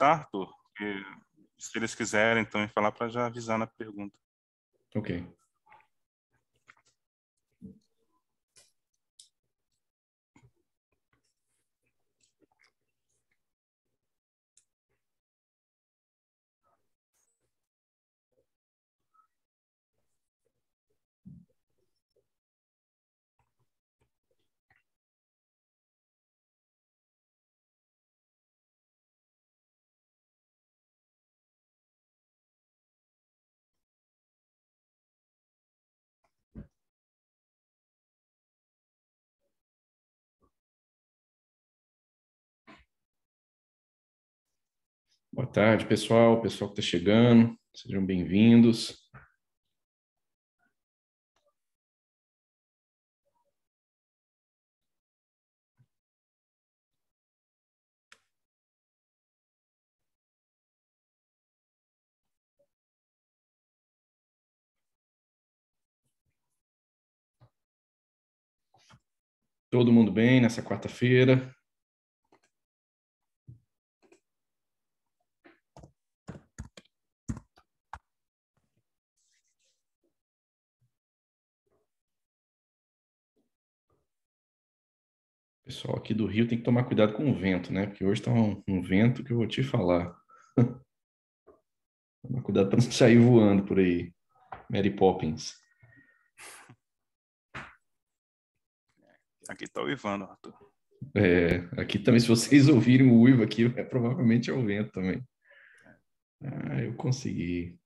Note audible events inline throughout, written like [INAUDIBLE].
Arthur, se eles quiserem também falar para já avisar na pergunta. Ok. Boa tarde, pessoal, pessoal que está chegando, sejam bem-vindos. Todo mundo bem nessa quarta-feira? pessoal aqui do Rio tem que tomar cuidado com o vento, né? Porque hoje está um, um, vento que eu vou te falar. [LAUGHS] tomar cuidado para não sair voando por aí. Mary Poppins. Aqui está uivando, Arthur. É, aqui também, se vocês ouvirem o uivo aqui, [LAUGHS] é, provavelmente é o vento também. Ah, eu consegui.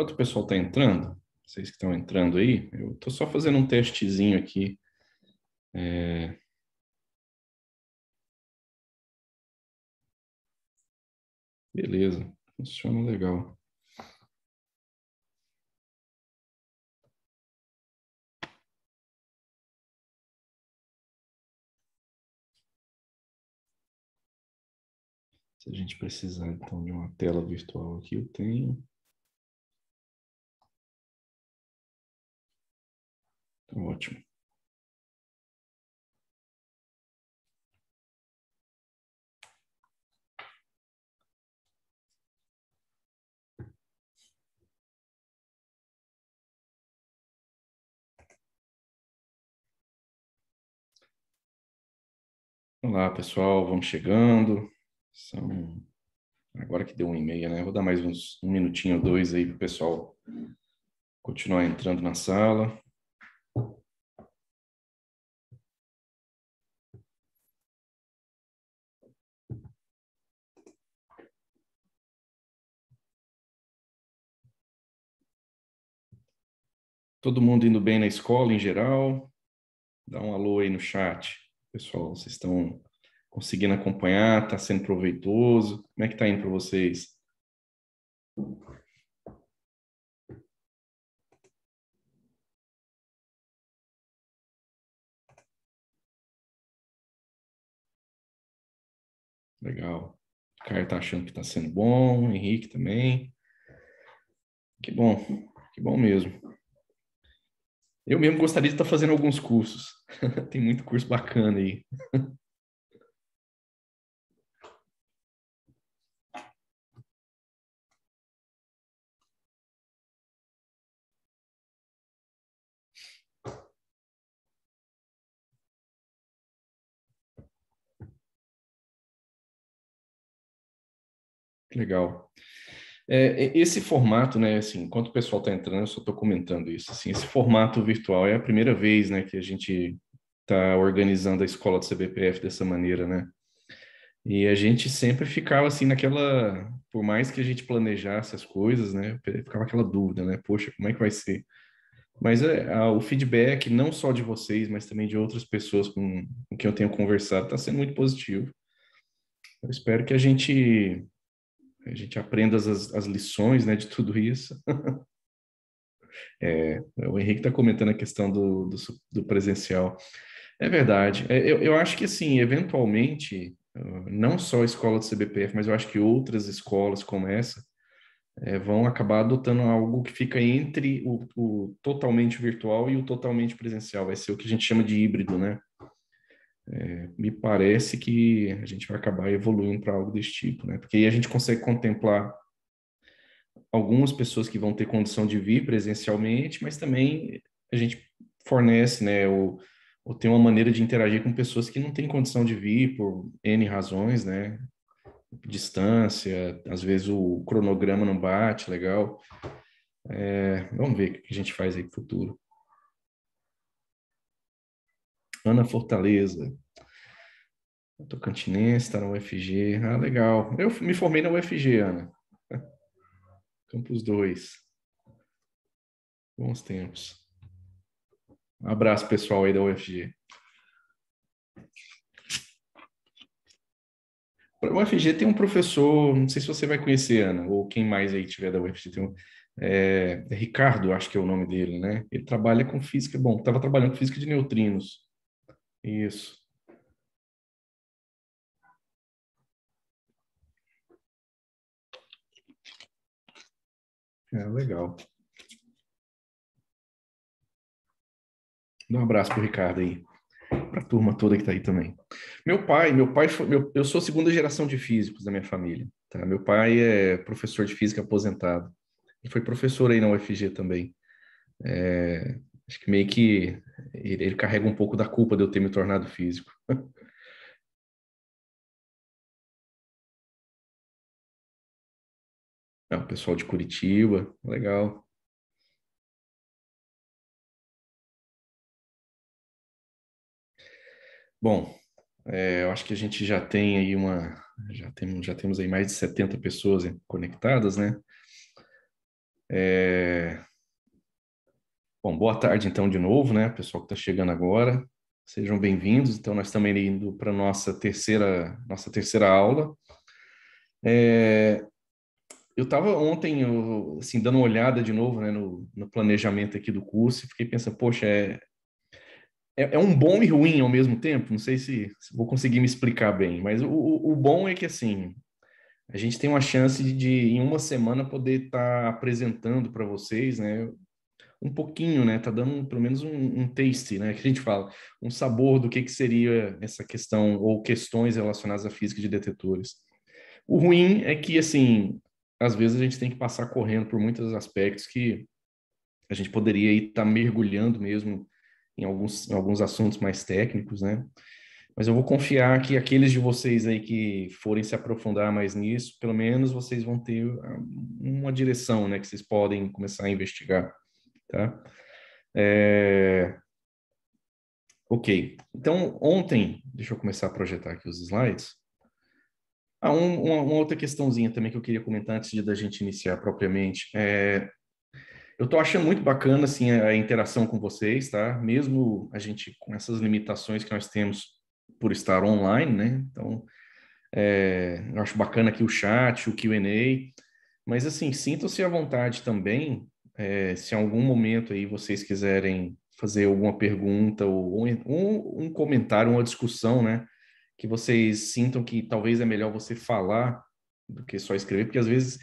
Enquanto o pessoal está entrando, vocês que estão entrando aí, eu estou só fazendo um testezinho aqui. É... Beleza, funciona legal. Se a gente precisar então de uma tela virtual aqui, eu tenho. Ótimo. Olá, pessoal, vamos chegando. São agora que deu um e meia, né? Vou dar mais uns um minutinho ou dois aí para o pessoal continuar entrando na sala. Todo mundo indo bem na escola em geral? Dá um alô aí no chat, pessoal. Vocês estão conseguindo acompanhar? Está sendo proveitoso? Como é que está indo para vocês? Legal. O Caio está achando que está sendo bom, o Henrique também. Que bom, que bom mesmo. Eu mesmo gostaria de estar fazendo alguns cursos. [LAUGHS] Tem muito curso bacana aí. Legal. É, esse formato, né, assim, enquanto o pessoal está entrando, eu só estou comentando isso, assim, esse formato virtual é a primeira vez, né, que a gente está organizando a escola do CBPF dessa maneira, né? E a gente sempre ficava assim naquela, por mais que a gente planejasse as coisas, né, ficava aquela dúvida, né, poxa, como é que vai ser? Mas é, a, o feedback, não só de vocês, mas também de outras pessoas com, com quem eu tenho conversado, está sendo muito positivo. Eu espero que a gente a gente aprenda as, as lições né, de tudo isso. [LAUGHS] é, o Henrique está comentando a questão do, do, do presencial. É verdade. É, eu, eu, acho que, assim, eventualmente, ah, não só a escola do CBPF, mas eu acho que outras escolas como essa é, vão acabar adotando algo que fica entre o, o, totalmente virtual e o totalmente presencial. Vai ser o que a gente chama de híbrido, né? É, me parece que a gente vai acabar evoluindo para algo desse tipo, né? Porque aí a gente consegue contemplar algumas pessoas que vão ter condição de vir presencialmente, mas também a gente fornece, né, ou, ou tem uma maneira de interagir com pessoas que não têm condição de vir por N razões, né? Distância, às vezes o cronograma não bate legal. É, vamos ver o que a gente faz aí no futuro. Ana Fortaleza, Tocantinense, está na UFG. Ah, legal. Eu me formei na UFG, Ana. Campus 2. Bons tempos. Um abraço, pessoal aí da UFG. O UFG tem um professor, não sei se você vai conhecer, Ana, ou quem mais aí tiver da UFG. Tem um, é, é, Ricardo, acho que é o nome dele, né? Ele trabalha com física, bom, estava trabalhando com física de neutrinos. Isso. É legal. Dá um abraço pro Ricardo aí, para a turma toda que está aí também. Meu pai, meu pai foi, meu, eu sou a segunda geração de físicos da minha família, tá? Meu pai é professor de física aposentado. Ele foi professor aí na UFG também. É, Acho que meio que ele, ele carrega um pouco da culpa de eu ter me tornado físico. [LAUGHS] É, o pessoal de Curitiba, legal. Bom, é, eu acho que a gente já tem aí uma. Já temos, já temos aí mais de 70 pessoas conectadas, né? É, Bom, boa tarde então de novo, né, pessoal que está chegando agora. Sejam bem-vindos. Então nós estamos indo para nossa terceira nossa terceira aula. É, eu estava ontem eu, assim dando uma olhada de novo, né, no, no, planejamento aqui do curso e fiquei pensando, poxa, é, é, é um bom e ruim ao mesmo tempo. Não sei se, se vou conseguir me explicar bem, mas o, o, bom é que assim a gente tem uma chance de, de em uma semana poder estar tá apresentando para vocês, né, um pouquinho, né? Tá dando pelo menos um, um taste, né? [LAUGHS] Que a gente fala, um sabor do que, que seria essa questão ou questões relacionadas à física de detetores. O ruim é que, assim, às vezes a gente tem que passar correndo por muitos aspectos que a gente poderia estar tá mergulhando mesmo em alguns, em alguns assuntos mais técnicos, né? Mas eu vou confiar que aqueles de vocês aí que forem se aprofundar mais nisso, pelo menos vocês vão ter ah, uma direção, né? Que vocês podem começar a investigar. Tá? É... Ok, então ontem, deixa eu começar a projetar aqui os slides. Ah, um, uma, uma, outra questãozinha também que eu queria comentar antes de da gente iniciar propriamente. É... Eu estou achando muito bacana assim a interação com vocês, tá? Mesmo a gente com essas limitações que nós temos por estar online, né? Então, é, eu acho bacana aqui o chat, o Q&A, mas assim, sinta se à vontade também é, se em algum momento aí vocês quiserem fazer alguma pergunta ou, um, um, comentário, uma discussão, né? Que vocês sintam que talvez é melhor você falar do que só escrever, porque às vezes,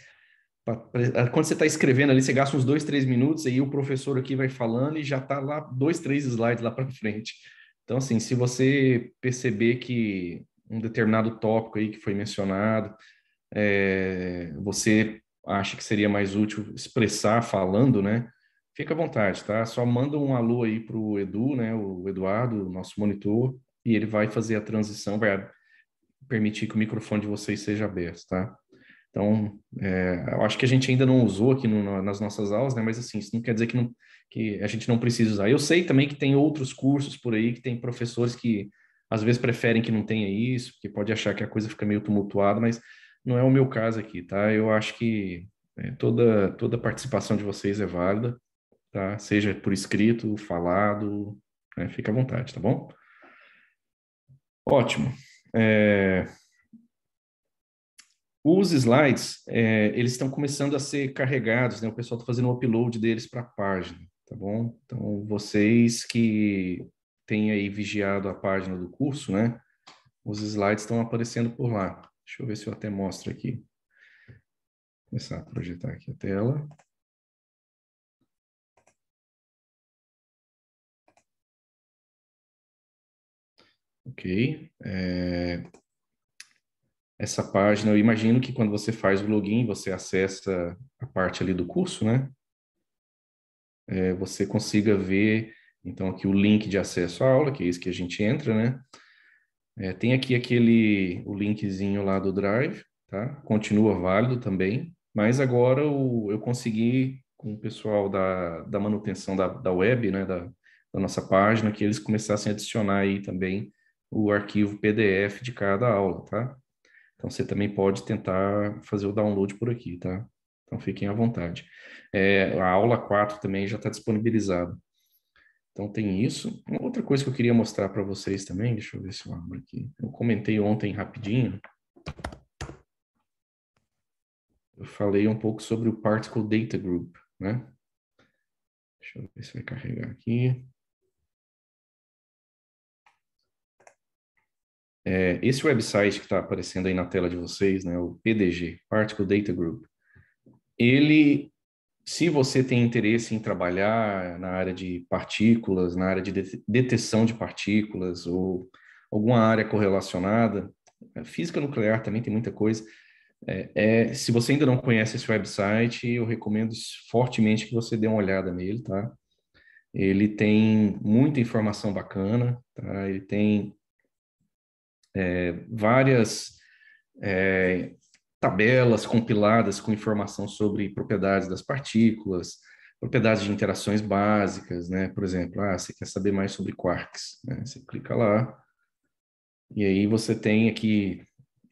pra, pra, quando você está escrevendo ali, você gasta uns dois, três minutos, aí o professor aqui vai falando e já está lá dois, três slides lá para [LAUGHS] frente. Então, assim, se você perceber que um determinado tópico aí que foi mencionado, é, você acha que seria mais útil expressar falando, né? Fica à vontade, tá? Só manda um alô aí para o Edu, né? O Eduardo, nosso monitor, e ele vai fazer a transição, vai permitir que o microfone de vocês seja aberto, tá? Então, é, eu acho que a gente ainda não usou aqui no, nas nossas aulas, né? Mas assim, isso não quer dizer que, não, que a gente não precisa usar. Eu sei também que tem outros cursos por aí, que tem professores que às vezes preferem que não tenha isso, porque pode achar que a coisa fica meio tumultuada, mas não é o meu caso aqui, tá? Eu acho que é, toda, toda participação de vocês é válida, tá? Seja por escrito, falado, né? fica à vontade, tá bom? Ótimo. É... Os slides, é, eles estão começando a ser carregados, né? O pessoal está fazendo o upload deles para a página, tá bom? Então, vocês que têm aí vigiado a página do curso, né? Os slides estão aparecendo por lá. Deixa eu ver se eu até mostro aqui. Vou começar a projetar aqui a tela. Ok. É... Essa página, eu imagino que quando você faz o login, você acessa a parte ali do curso, né? É, você consiga ver, então, aqui o link de acesso à aula, que é esse que a gente entra, né? É, tem aqui aquele o linkzinho lá do Drive, tá? Continua válido também, mas agora o, eu consegui com o pessoal da, da manutenção da, da web, né, da, da nossa página, que eles começassem a adicionar aí também o arquivo PDF de cada aula, tá? Então você também pode tentar fazer o download por aqui, tá? Então fiquem à vontade. É, a aula 4 também já está disponibilizada. Então tem isso. Uma outra coisa que eu queria mostrar para vocês também, deixa eu ver se eu abro aqui. Eu comentei ontem rapidinho. Eu falei um pouco sobre o Particle Data Group, né? Deixa eu ver se vai carregar aqui. É, esse website que está aparecendo aí na tela de vocês, né, o PDG, Particle Data Group, ele se você tem interesse em trabalhar na área de partículas, na área de detecção de partículas ou alguma área correlacionada, eh, física nuclear também tem muita coisa. É, é, se você ainda não conhece esse website, eu recomendo fortemente que você dê uma olhada nele, tá? Ele tem muita informação bacana, tá? Ele tem é, várias eh, tabelas compiladas com informação sobre propriedades das partículas, propriedades de interações básicas, né? Por exemplo, ah, você quer saber mais sobre quarks, né? Você clica lá e aí você tem aqui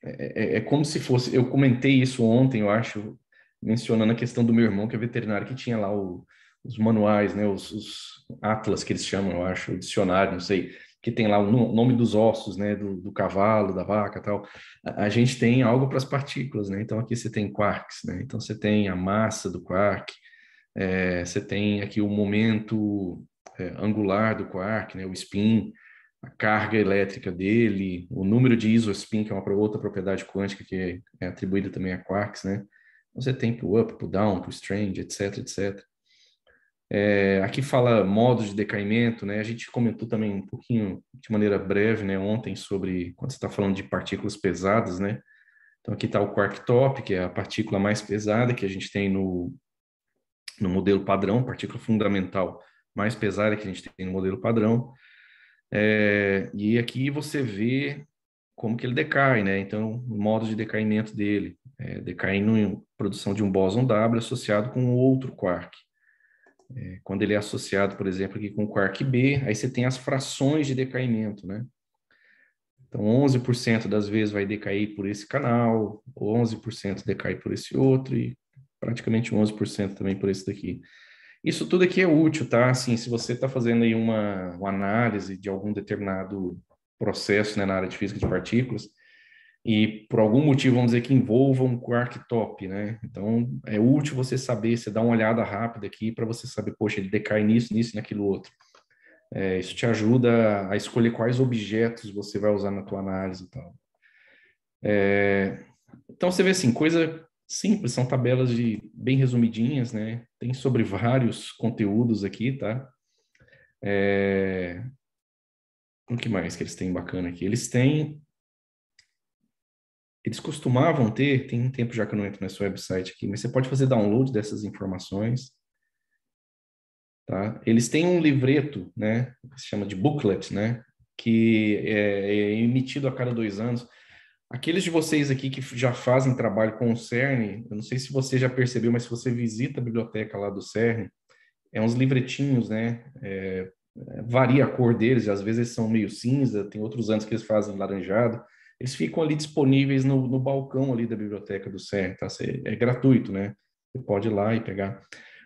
é, é, é, como se fosse. Eu comentei isso ontem, eu acho, mencionando a questão do meu irmão que é veterinário que tinha lá o, os manuais, né? Os, os atlas que eles chamam, eu acho, o dicionário, não sei que tem lá o nome dos ossos, né, do, do cavalo, da vaca, tal. A, a gente tem algo para as partículas, né? Então aqui você tem quarks, né? Então você tem a massa do quark, é, você tem aqui o momento é, angular do quark, né, o spin, a carga elétrica dele, o número de isospin, que é uma outra propriedade quântica que é, é atribuída também a quarks, né? Então, você tem para o up, para o down, para o strange, etc, etc. É, aqui fala modos de decaimento, né? A gente comentou também um pouquinho de maneira breve, né? Ontem sobre quando você está falando de partículas pesadas, né? Então aqui está o quark top, que é a partícula mais pesada que a gente tem no, no modelo padrão, partícula fundamental mais pesada que a gente tem no modelo padrão. É, e aqui você vê como que ele decai, né? Então, modos modo de decaimento dele, é, decaindo em produção de um bóson W associado com outro quark. É, quando ele é associado, por exemplo, aqui com o quark B, aí você tem as frações de decaimento, né? Então, 11% das vezes vai decair por esse canal, 11% decai por esse outro e praticamente 11% também por esse daqui. Isso tudo aqui é útil, tá? Assim, se você está fazendo aí uma, uma, análise de algum determinado processo né, na área de física de partículas, e por algum motivo, vamos dizer que envolvam um quark top, né? Então é útil você saber, você dar uma olhada rápida aqui para você saber, poxa, ele decai nisso, nisso, naquilo outro. É, isso te ajuda a escolher quais objetos você vai usar na tua análise e tal. É, então você vê assim, coisa simples, são tabelas de bem resumidinhas, né? Tem sobre vários conteúdos aqui, tá? É, o que mais que eles têm bacana aqui? Eles têm eles costumavam ter, tem um tempo já que eu não entro nesse website aqui, mas você pode fazer download dessas informações. Tá? Eles têm um livreto, né, que se chama de booklet, né, que é, é emitido a cada dois anos. Aqueles de vocês aqui que já fazem trabalho com o CERN, eu não sei se você já percebeu, mas se você visita a biblioteca lá do CERN, é uns livretinhos, né, é, é, varia a cor deles, às vezes são meio cinza, tem outros anos que eles fazem laranjado, eles ficam ali disponíveis no, no balcão ali da biblioteca do CER, tá? Cê, é gratuito, né? Você pode ir lá e pegar.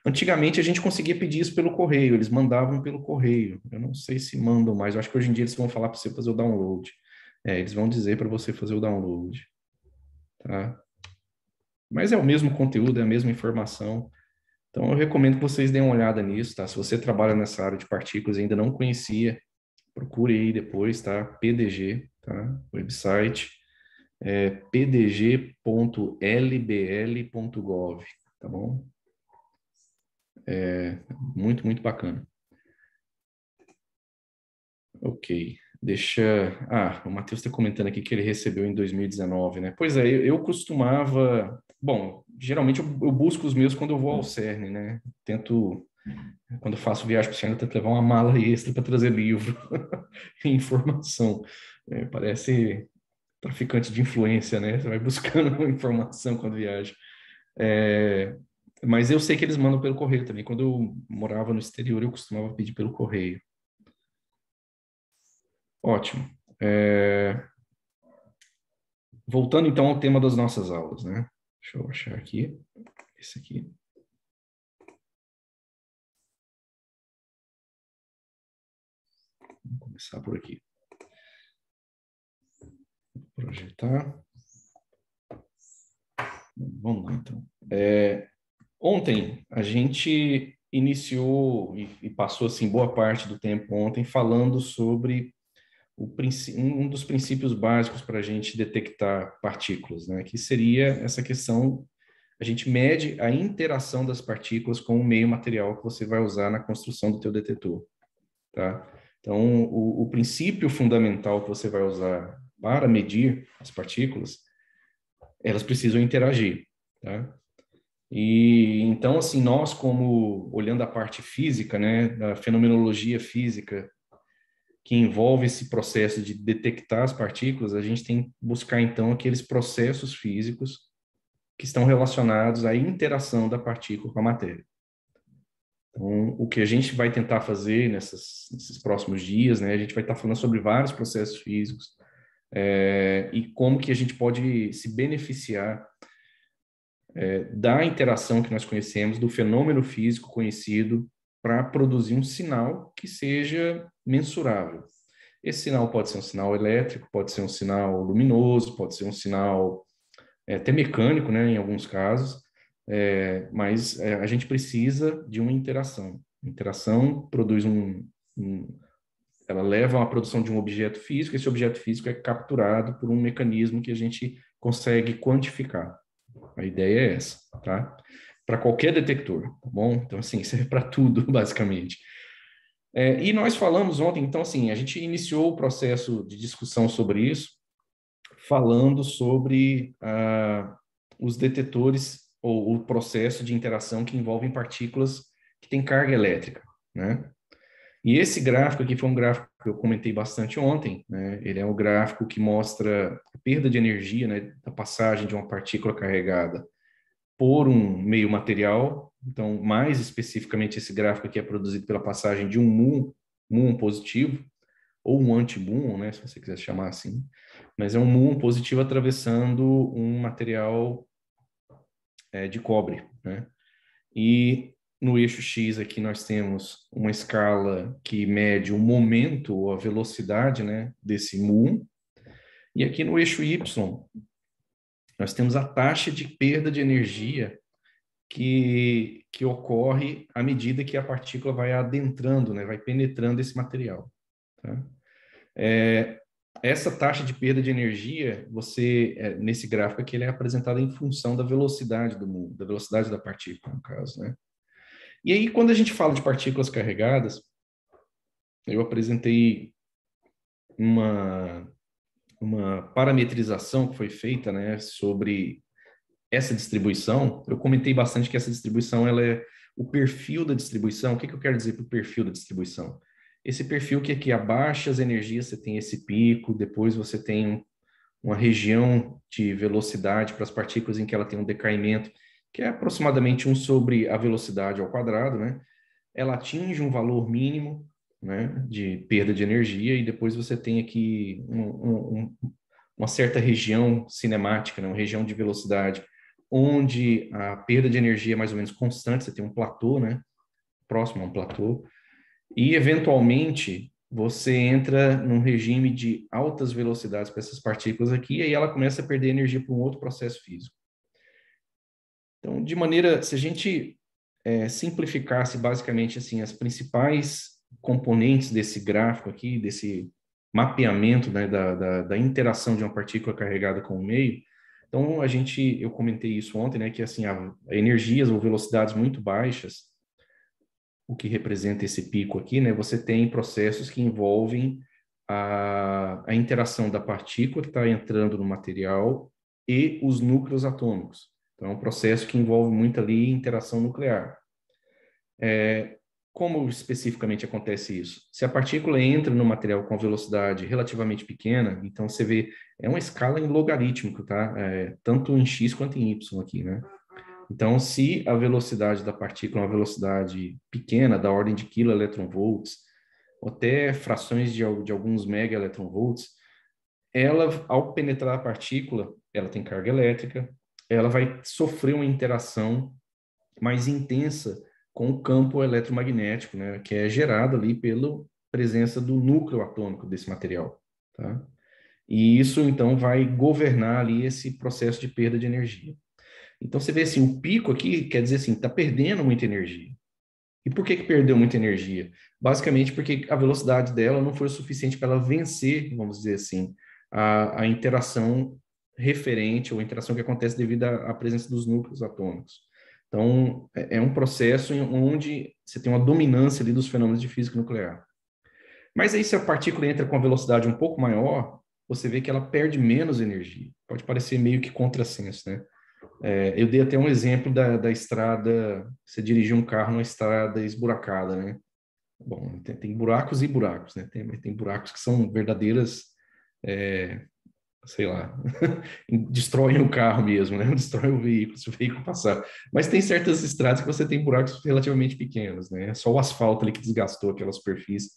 Antigamente a gente conseguia pedir isso pelo correio, eles mandavam pelo correio. Eu não sei se mandam mais, eu acho que hoje em dia eles vão falar para você fazer o download. É, eles vão dizer para você fazer o download. Tá? Mas é o mesmo conteúdo, é a mesma informação. Então eu recomendo que vocês deem uma olhada nisso, tá? Se você trabalha nessa área de partículas e ainda não conhecia, procure aí depois, tá? PDG, tá? Website é pdg.lbl.gov, tá bom? É muito, muito bacana. Ok, deixa. Ah, o Matheus está comentando aqui que ele recebeu em 2019, né? Pois é, eu, costumava. Bom, geralmente eu, busco os meus quando eu vou ao CERN, né? Tento quando eu faço viagem para o Senhor, eu tento levar uma mala extra para trazer livro [LAUGHS] e informação. É, parece traficante de influência, né? Você vai buscando [LAUGHS] informação quando viaja. É, mas eu sei que eles mandam pelo correio também. Quando eu morava no exterior, eu costumava pedir pelo correio. Ótimo. É... Voltando então ao tema das nossas aulas, né? Deixa eu achar aqui. Esse aqui. começar por aqui. Vou projetar. Vamos lá, então. É, ontem a gente iniciou e, e, passou assim boa parte do tempo ontem falando sobre o, um dos princípios básicos para a gente detectar partículas, né? Que seria essa questão a gente mede a interação das partículas com o meio material que você vai usar na construção do teu detetor, tá? Então, o, o princípio fundamental que você vai usar para medir as partículas, elas precisam interagir, tá? E então, assim, nós como olhando a parte física, né, da fenomenologia física que envolve esse processo de detectar as partículas, a gente tem que buscar então aqueles processos físicos que estão relacionados à interação da partícula com a matéria. Então, o que a gente vai tentar fazer nessas, nesses próximos dias, né, a gente vai estar falando sobre vários processos físicos é, e como que a gente pode se beneficiar é, da interação que nós conhecemos, do fenômeno físico conhecido, para produzir um sinal que seja mensurável. Esse sinal pode ser um sinal elétrico, pode ser um sinal luminoso, pode ser um sinal é, até mecânico, né, em alguns casos, é, mas é, a gente precisa de uma interação. Interação produz um, um, Ela leva à produção de um objeto físico, esse objeto físico é capturado por um mecanismo que a gente consegue quantificar. A ideia é essa, tá? Para qualquer detector, tá bom? Então, assim, [LAUGHS] serve para tudo, basicamente. É, e nós falamos ontem, então, assim, a gente iniciou o processo de discussão sobre isso, falando sobre ah, os detetores ou o processo de interação que envolvem partículas que têm carga elétrica, né? E esse gráfico aqui foi um gráfico que eu comentei bastante ontem, né? Ele é um gráfico que mostra a perda de energia, né, da passagem de uma partícula carregada por um meio material. Então, mais especificamente, esse gráfico aqui é produzido pela passagem de um muon, muon positivo, ou um anti né, se você quiser chamar assim, mas é um muon positivo atravessando um material é, de cobre. Né? E no eixo X aqui nós temos uma escala que mede o momento ou a velocidade né, desse mu. E aqui no eixo Y nós temos a taxa de perda de energia que, que ocorre à medida que a partícula vai adentrando, né, vai penetrando esse material. Tá? É, essa taxa de perda de energia, você é, nesse gráfico aqui, ele é apresentado em função da velocidade do mundo, da velocidade da partícula, no caso, né? E aí, quando a gente fala de partículas carregadas, eu apresentei uma, uma parametrização que foi feita, né, sobre essa distribuição. Eu comentei bastante que essa distribuição, ela é o perfil da distribuição. O que, que eu quero dizer o perfil da distribuição? esse perfil que aqui abaixa as energias, você tem esse pico, depois você tem uma região de velocidade para as partículas em que ela tem um decaimento, que é aproximadamente 1 sobre a velocidade ao quadrado, né? Ela atinge um valor mínimo, né, de perda de energia, e depois você tem aqui um, um, uma certa região cinemática, né, uma região de velocidade, onde a perda de energia é mais ou menos constante, você tem um platô, né, próximo a um platô, e, eventualmente, você entra num regime de altas velocidades para essas partículas aqui, e aí ela começa a perder energia para um outro processo físico. Então, de maneira, se a gente é, simplificasse basicamente assim as principais componentes desse gráfico aqui, desse mapeamento né, da, da, da, interação de uma partícula carregada com o meio, então a gente, eu comentei isso ontem, né, que assim a, energias ou velocidades muito baixas o que representa esse pico aqui, né? Você tem processos que envolvem a, a interação da partícula que está entrando no material e os núcleos atômicos. Então, é um processo que envolve muito ali interação nuclear. É, como especificamente acontece isso? Se a partícula entra no material com velocidade relativamente pequena, então você vê, é uma escala em logarítmico, tá? É, tanto em x quanto em y aqui, né? Então, se a velocidade da partícula é uma velocidade pequena, da ordem de quilo ou até frações de, de alguns mega ela, ao penetrar a partícula, ela tem carga elétrica, ela vai sofrer uma interação mais intensa com o campo eletromagnético, né, que é gerado ali pela presença do núcleo atômico desse material, tá? E isso, então, vai governar ali esse processo de perda de energia. Então você vê assim, o pico aqui quer dizer assim, está perdendo muita energia. E por que, que perdeu muita energia? Basicamente porque a velocidade dela não foi o suficiente para ela vencer, vamos dizer assim, a, a, interação referente ou interação que acontece devido à, à presença dos núcleos atômicos. Então, é, é um processo onde você tem uma dominância ali dos fenômenos de física nuclear. Mas aí, se a partícula entra com a velocidade um pouco maior, você vê que ela perde menos energia. Pode parecer meio que contrassenso, né? É, eu dei até um exemplo da, da estrada, você dirigir um carro numa estrada esburacada, né? Bom, tem, tem buracos e buracos, né? Tem, tem buracos que são verdadeiras, é, sei lá, [LAUGHS] destroem o carro mesmo, né? [LAUGHS] Destroem o veículo, se o veículo passar. Mas tem certas estradas que você tem buracos relativamente pequenos, né? Só o asfalto ali que desgastou aquela superfície.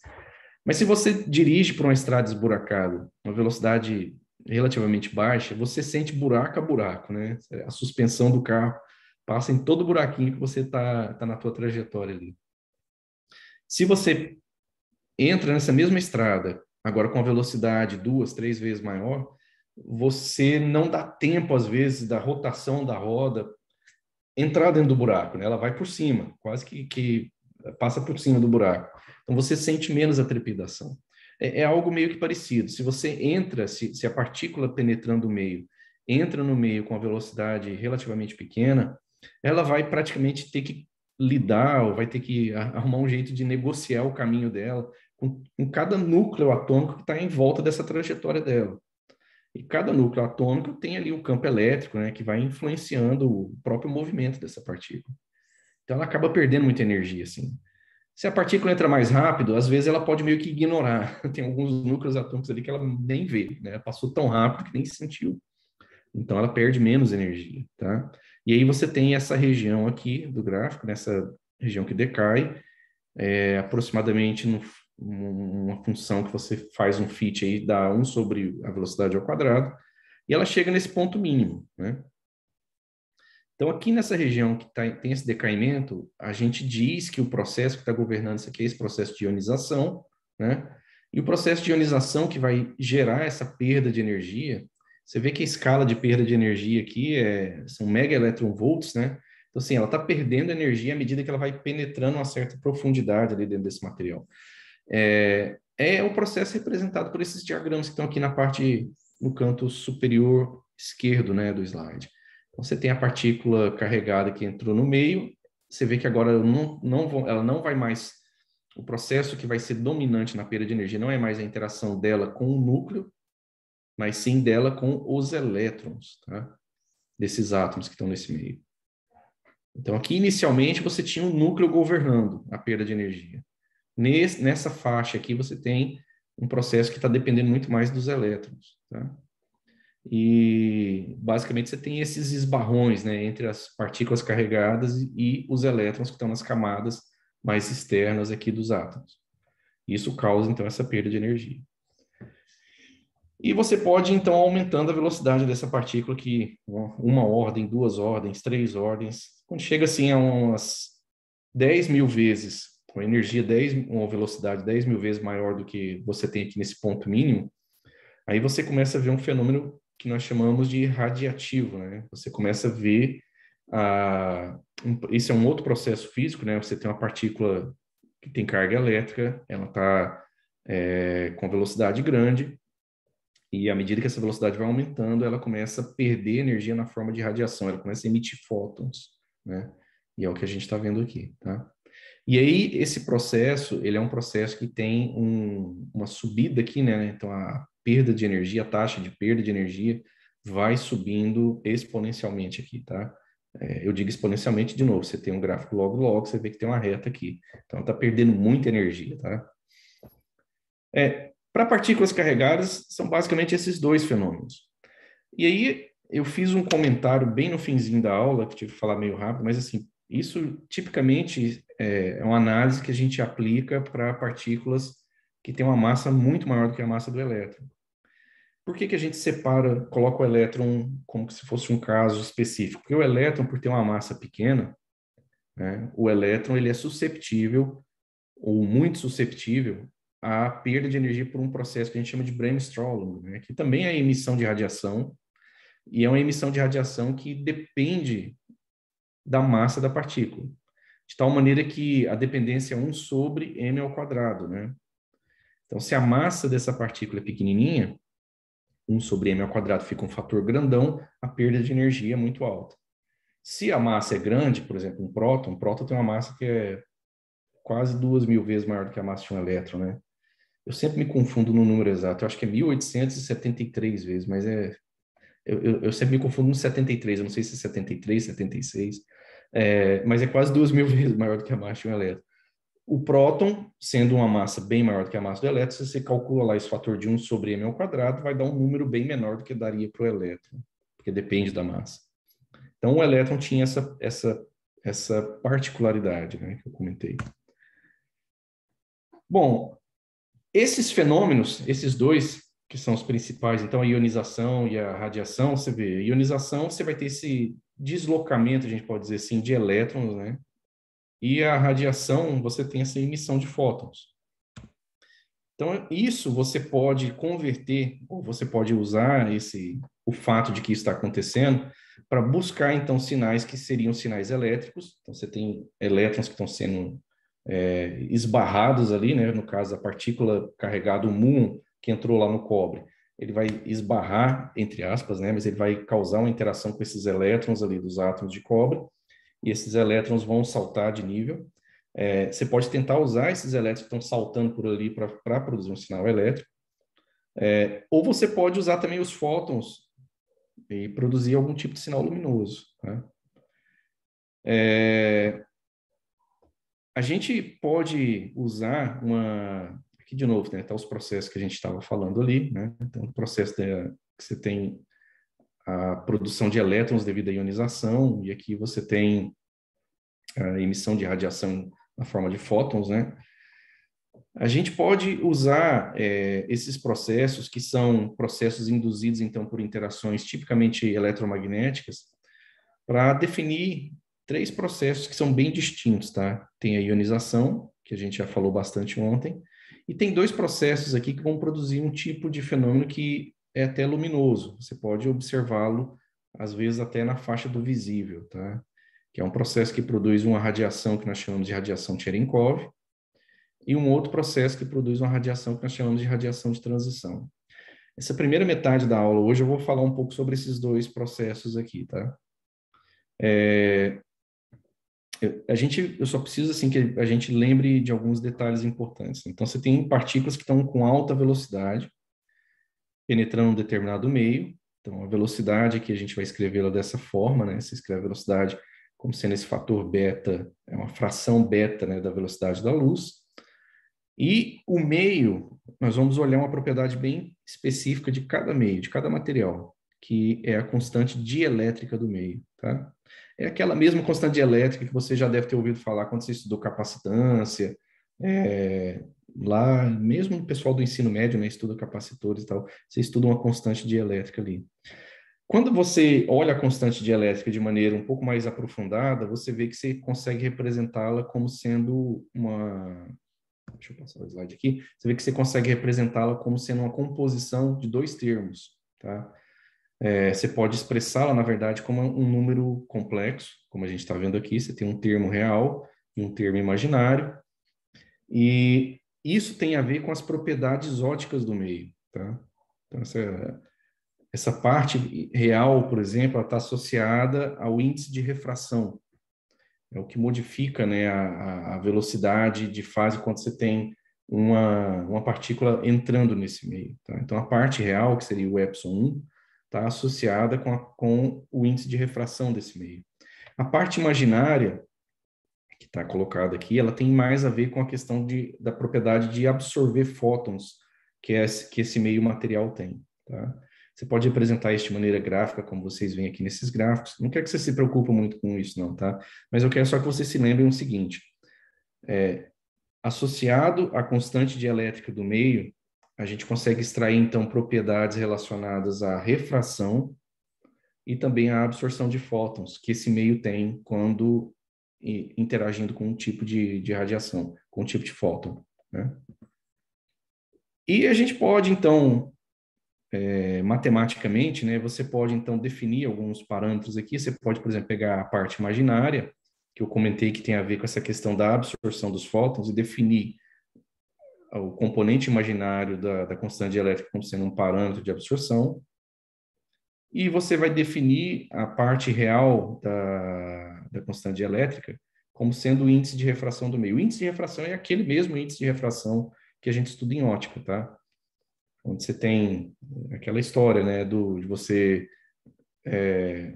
Mas se você dirige por uma estrada esburacada, uma velocidade relativamente baixa, você sente buraco a buraco, né? A suspensão do carro passa em todo buraquinho que você está tá na tua trajetória ali. Se você entra nessa mesma estrada, agora com a velocidade duas, três vezes maior, você não dá tempo, às vezes, da rotação da roda entrar dentro do buraco, né? Ela vai por cima, quase que, que passa por cima do buraco. Então, você sente menos a trepidação é, é algo meio que parecido. Se você entra, se, se a partícula penetrando o meio entra no meio com a velocidade relativamente pequena, ela vai praticamente ter que lidar ou vai ter que arrumar um jeito de negociar o caminho dela com, com cada núcleo atômico que está em volta dessa trajetória dela. E cada núcleo atômico tem ali o um campo elétrico, né, que vai influenciando o próprio movimento dessa partícula. Então ela acaba perdendo muita energia, assim. Se a partícula entra mais rápido, às vezes ela pode meio que ignorar. [LAUGHS] Tem alguns núcleos atômicos ali que ela nem vê, né? Passou tão rápido que nem sentiu. Então ela perde menos energia, tá? E aí você tem essa região aqui do gráfico, nessa né? região que decai, é, aproximadamente no, uma função que você faz um fit aí dá 1 sobre a velocidade ao quadrado, e ela chega nesse ponto mínimo, né? Então, aqui nessa região que tá, tem esse decaimento, a gente diz que o processo que está governando isso aqui é esse processo de ionização, né? E o processo de ionização que vai gerar essa perda de energia, você vê que a escala de perda de energia aqui é, são mega volts, né? Então, assim, ela está perdendo energia à medida que ela vai penetrando uma certa profundidade ali dentro desse material. É, é o processo representado por esses diagramas que estão aqui na parte, no canto superior esquerdo, né, do slide. Você tem a partícula carregada que entrou no meio, você vê que agora não, não vou, ela não vai mais. O processo que vai ser dominante na perda de energia não é mais a interação dela com o núcleo, mas sim dela com os elétrons, tá? desses átomos que estão nesse meio. Então, aqui inicialmente você tinha um núcleo governando a perda de energia. Nesse, nessa faixa aqui você tem um processo que está dependendo muito mais dos elétrons. Tá? e basicamente você tem esses esbarrões né, entre as partículas carregadas e os elétrons que estão nas camadas mais externas aqui dos átomos. Isso causa então essa perda de energia. E você pode então aumentando a velocidade dessa partícula que uma ordem, duas ordens, três ordens, quando chega assim a umas 10 mil vezes, uma energia 10, uma velocidade 10 mil vezes maior do que você tem aqui nesse ponto mínimo, aí você começa a ver um fenômeno que nós chamamos de radiativo, né? Você começa a ver a um, esse é um outro processo físico, né? Você tem uma partícula que tem carga elétrica, ela está é, com velocidade grande e à medida que essa velocidade vai aumentando, ela começa a perder energia na forma de radiação, ela começa a emitir fótons, né? E é o que a gente está vendo aqui, tá? E aí, esse processo, ele é um processo que tem um, uma subida aqui, né? Então, a, perda de energia, a taxa de perda de energia vai subindo exponencialmente aqui, tá? É, eu digo exponencialmente de novo, você tem um gráfico logo logo, você vê que tem uma reta aqui. Então está perdendo muita energia, tá? É, para partículas carregadas, são basicamente esses dois fenômenos. E aí eu fiz um comentário bem no finzinho da aula, que tive que falar meio rápido, mas assim, isso tipicamente é, é uma análise que a gente aplica para partículas que tem uma massa muito maior do que a massa do elétron. Por que, que a gente separa, coloca o elétron como se fosse um caso específico? Porque o elétron, por ter uma massa pequena, né, o elétron ele é susceptível, ou muito susceptível, à perda de energia por um processo que a gente chama de brainstorming, né, que também é emissão de radiação, e é uma emissão de radiação que depende da massa da partícula, de tal maneira que a dependência é 1 sobre m ao quadrado, né? Então, se a massa dessa partícula é pequenininha, 1 sobre m ao quadrado fica um fator grandão, a perda de energia é muito alta. Se a massa é grande, por exemplo, um próton, um próton tem uma massa que é quase duas mil vezes maior do que a massa de um elétron, né? Eu sempre me confundo no número exato, eu acho que é 1873 vezes, mas é. Eu, eu, eu sempre me confundo no 73, eu não sei se é 73, 76, é, mas é quase duas mil [LAUGHS] vezes maior do que a massa de um elétron. O próton, sendo uma massa bem maior do que a massa do elétron, se você calcula lá esse fator de 1 sobre m ao quadrado, vai dar um número bem menor do que daria para o elétron, porque depende da massa. Então, o elétron tinha essa, essa, essa particularidade né, que eu comentei. Bom, esses fenômenos, esses dois, que são os principais, então a ionização e a radiação, você vê, a ionização, você vai ter esse deslocamento, a gente pode dizer assim, de elétrons, né? E a radiação, você tem essa emissão de fótons. Então, isso você pode converter, ou você pode usar esse o fato de que isso está acontecendo para buscar, então, sinais que seriam sinais elétricos. Então, você tem elétrons que estão sendo é, esbarrados ali, né? no caso, a partícula carregada, o muon, que entrou lá no cobre. Ele vai esbarrar, entre aspas, né? mas ele vai causar uma interação com esses elétrons ali dos átomos de cobre e esses elétrons vão saltar de nível. É, você pode tentar usar esses elétrons que estão saltando por ali para produzir um sinal elétrico. É, ou você pode usar também os fótons e produzir algum tipo de sinal luminoso. Né? É, a gente pode usar uma. Aqui de novo, né? Tá os processos que a gente estava falando ali, né? Então, o processo de, que você tem a produção de elétrons devido à ionização, e aqui você tem a emissão de radiação na forma de fótons, né? A gente pode usar é, esses processos, que são processos induzidos, então, por interações tipicamente eletromagnéticas, para definir três processos que são bem distintos, tá? Tem a ionização, que a gente já falou bastante ontem, e tem dois processos aqui que vão produzir um tipo de fenômeno que é até luminoso. Você pode observá-lo, às vezes, até na faixa do visível, tá? Que é um processo que produz uma radiação que nós chamamos de radiação Cherenkov e um outro processo que produz uma radiação que nós chamamos de radiação de transição. Essa primeira metade da aula hoje eu vou falar um pouco sobre esses dois processos aqui, tá? É, a gente, eu só preciso assim que a gente lembre de alguns detalhes importantes. Então, você tem partículas que estão com alta velocidade, penetrando um determinado meio. Então, a velocidade que a gente vai escrevê-la dessa forma, né? Você escreve a velocidade como sendo esse fator beta, é uma fração beta né, da velocidade da luz. E o meio, nós vamos olhar uma propriedade bem específica de cada meio, de cada material, que é a constante dielétrica do meio. Tá? É aquela mesma constante dielétrica que você já deve ter ouvido falar quando você estudou capacitância, é, lá, mesmo o pessoal do ensino médio, né, estuda capacitores e tal, você estuda uma constante de elétrica ali. Quando você olha a constante de elétrica de maneira um pouco mais aprofundada, você vê que você consegue representá-la como sendo uma. Deixa eu passar o slide aqui. Você vê que você consegue representá-la como sendo uma composição de dois termos. Tá? É, você pode expressá-la, na verdade, como um número complexo, como a gente está vendo aqui. Você tem um termo real e um termo imaginário. E isso tem a ver com as propriedades óticas do meio, tá? Então, essa, essa parte real, por exemplo, está associada ao índice de refração. É o que modifica né, a, a velocidade de fase quando você tem uma, uma partícula entrando nesse meio. Tá? Então, a parte real, que seria o epsilon 1, está associada com, a, com o índice de refração desse meio. A parte imaginária que está colocada aqui, ela tem mais a ver com a questão de, da propriedade de absorver fótons que, é, que esse meio material tem. Tá? Você pode representar isso de maneira gráfica, como vocês veem aqui nesses gráficos. Não quero que você se preocupe muito com isso, não, tá? Mas eu quero só que vocês se lembrem o seguinte. É, associado à constante dielétrica do meio, a gente consegue extrair, então, propriedades relacionadas à refração e também à absorção de fótons que esse meio tem quando interagindo com um tipo de, de radiação, com um tipo de fóton. Né? E a gente pode, então, é, matematicamente, né, você pode, então, definir alguns parâmetros aqui. Você pode, por exemplo, pegar a parte imaginária, que eu comentei que tem a ver com essa questão da absorção dos fótons, e definir o componente imaginário da, da constante elétrica como sendo um parâmetro de absorção. E você vai definir a parte real da, da constante elétrica como sendo o índice de refração do meio. O índice de refração é aquele mesmo índice de refração que a gente estuda em ótica, tá? Onde você tem aquela história, né, do, de você é,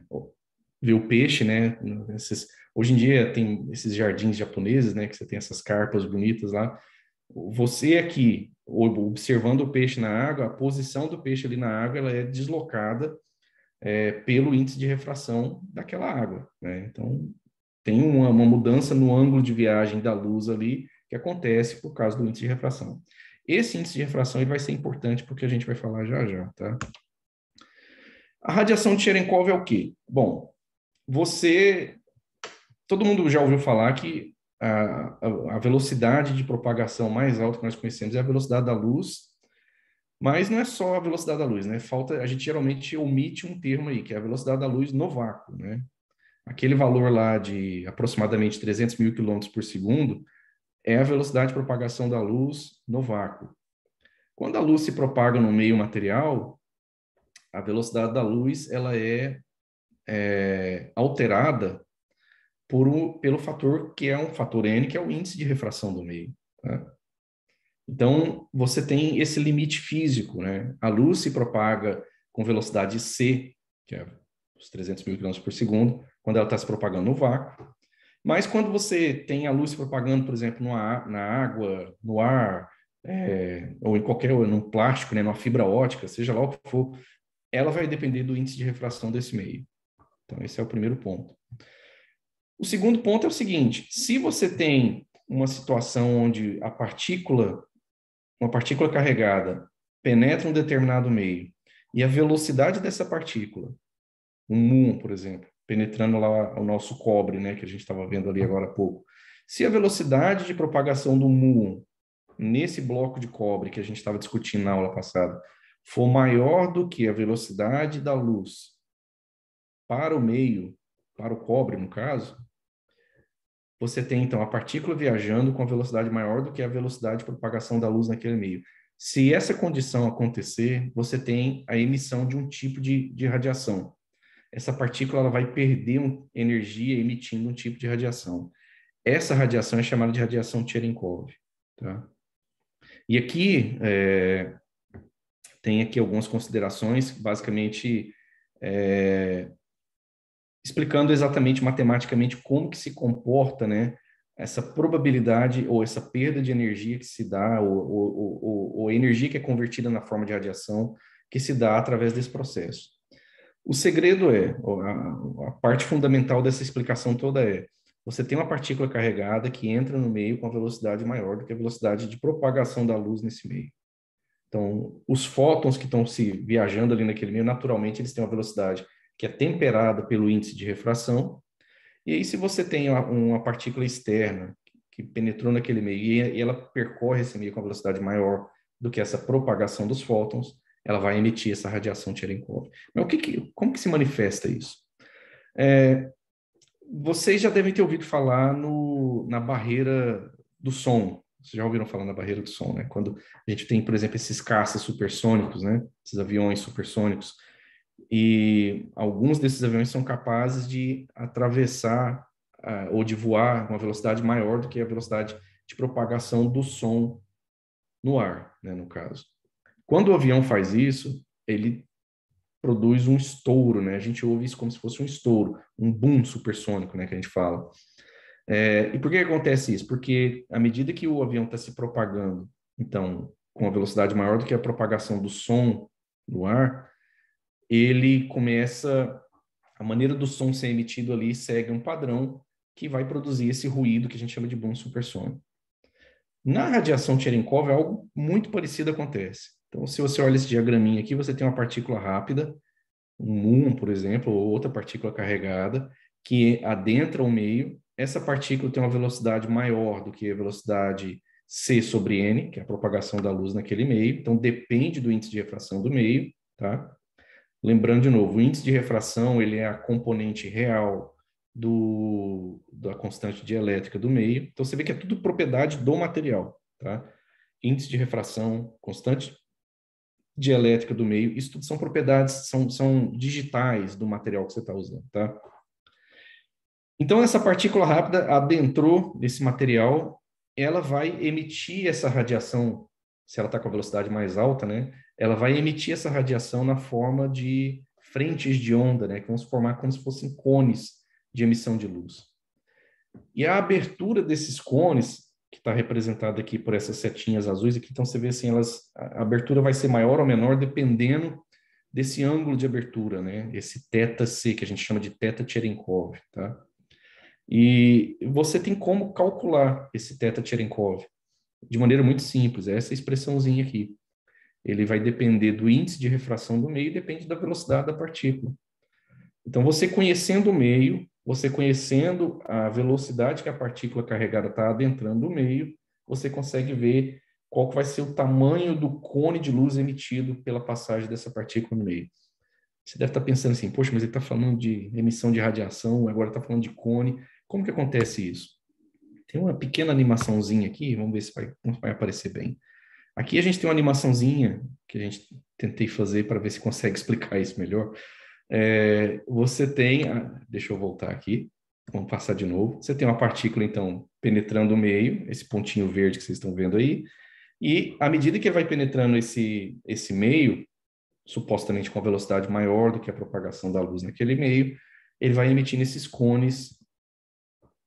ver o peixe, né? Esses, hoje em dia tem esses jardins japoneses, né, que você tem essas carpas bonitas lá. Você aqui, observando o peixe na água, a posição do peixe ali na água, ela é deslocada é, pelo índice de refração daquela água. Né? Então, tem uma, uma, mudança no ângulo de viagem da luz ali que acontece por causa do índice de refração. Esse índice de refração ele vai ser importante porque a gente vai falar já já, tá? A radiação de Cherenkov é o quê? Bom, você... Todo mundo já ouviu falar que a, a, a velocidade de propagação mais alta que nós conhecemos é a velocidade da luz mas não é só a velocidade da luz, né? Falta, a gente geralmente omite um termo aí, que é a velocidade da luz no vácuo, né? Aquele valor lá de aproximadamente 300 mil quilômetros por segundo é a velocidade de propagação da luz no vácuo. Quando a luz se propaga no meio material, a velocidade da luz ela é, é alterada por um, pelo fator que é um fator n, que é o índice de refração do meio. Tá? Então, você tem esse limite físico, né? A luz se propaga com velocidade c, que é os 300 mil km por segundo, quando ela está se propagando no vácuo. Mas quando você tem a luz se propagando, por exemplo, na água, no ar, é, ou em qualquer, num plástico, né, numa fibra ótica, seja lá o que for, ela vai depender do índice de refração desse meio. Então, esse é o primeiro ponto. O segundo ponto é o seguinte: se você tem uma situação onde a partícula uma partícula carregada penetra um determinado meio e a velocidade dessa partícula, um muon, por exemplo, penetrando lá o nosso cobre, né, que a gente estava vendo ali agora há pouco, se a velocidade de propagação do muon nesse bloco de cobre que a gente estava discutindo na aula passada for maior do que a velocidade da luz para o meio, para o cobre no caso, você tem então a partícula viajando com a velocidade maior do que a velocidade de propagação da luz naquele meio. Se essa condição acontecer, você tem a emissão de um tipo de, de radiação. Essa partícula ela vai perder um, energia emitindo um tipo de radiação. Essa radiação é chamada de radiação Cherenkov. Tá? E aqui é, tem aqui algumas considerações, basicamente é, explicando exatamente matematicamente como que se comporta, né, essa probabilidade ou essa perda de energia que se dá, ou, ou, ou, ou energia que é convertida na forma de radiação que se dá através desse processo. O segredo é, a, a parte fundamental dessa explicação toda é, você tem uma partícula carregada que entra no meio com a velocidade maior do que a velocidade de propagação da luz nesse meio. Então, os fótons que estão se viajando ali naquele meio, naturalmente, eles têm uma velocidade que é temperada pelo índice de refração. E aí, se você tem uma partícula externa que penetrou naquele meio e ela percorre esse meio com uma velocidade maior do que essa propagação dos fótons, ela vai emitir essa radiação Cherenkov. Mas o que, que como que se manifesta isso? É, vocês já devem ter ouvido falar no, na barreira do som. Vocês já ouviram falar na barreira do som, né? Quando a gente tem, por exemplo, esses caças supersônicos, né? Esses aviões supersônicos, e alguns desses aviões são capazes de atravessar uh, ou de voar uma velocidade maior do que a velocidade de propagação do som no ar, né, no caso. Quando o avião faz isso, ele produz um estouro, né? A gente ouve isso como se fosse um estouro, um boom supersônico, né, que a gente fala. É, e por que acontece isso? Porque à medida que o avião está se propagando, então, com uma velocidade maior do que a propagação do som no ar, ele começa a maneira do som ser emitido ali segue um padrão que vai produzir esse ruído que a gente chama de bom supersônico. Na radiação Cherenkov, algo muito parecido acontece. Então, se você olha esse diagraminha aqui, você tem uma partícula rápida, um muon, por exemplo, ou outra partícula carregada, que adentra o meio. Essa partícula tem uma velocidade maior do que a velocidade C sobre N, que é a propagação da luz naquele meio. Então, depende do índice de refração do meio, tá? Lembrando de novo, o índice de refração ele é a componente real do, da constante dielétrica do meio. Então você vê que é tudo propriedade do material, tá? Índice de refração, constante dielétrica do meio, isso tudo são propriedades, são, são digitais do material que você está usando, tá? Então essa partícula rápida adentrou nesse material, ela vai emitir essa radiação, se ela está com a velocidade mais alta, né? ela vai emitir essa radiação na forma de frentes de onda, né, que vão se formar como se fossem cones de emissão de luz. E a abertura desses cones, que está representada aqui por essas setinhas azuis aqui, então você vê assim, elas, a abertura vai ser maior ou menor dependendo desse ângulo de abertura, né? Esse teta C que a gente chama de teta Cherenkov, tá? E você tem como calcular esse teta Cherenkov de maneira muito simples, é essa expressãozinha aqui ele vai depender do índice de refração do meio e depende da velocidade da partícula. Então, você conhecendo o meio, você conhecendo a velocidade que a partícula carregada está adentrando o meio, você consegue ver qual vai ser o tamanho do cone de luz emitido pela passagem dessa partícula no meio. Você deve estar pensando assim, poxa, mas ele está falando de emissão de radiação, agora está falando de cone. Como que acontece isso? Tem uma pequena animaçãozinha aqui, vamos ver se vai, vai aparecer bem. Aqui a gente tem uma animaçãozinha que a gente tentei fazer para ver se consegue [LAUGHS] explicar isso melhor. É, você tem, deixa eu voltar aqui, vamos passar de novo. Você tem uma partícula, então, penetrando o meio, esse pontinho verde que vocês estão vendo aí, e à medida que vai penetrando esse, esse meio, supostamente com a velocidade maior do que a propagação da luz naquele meio, ele vai emitindo esses cones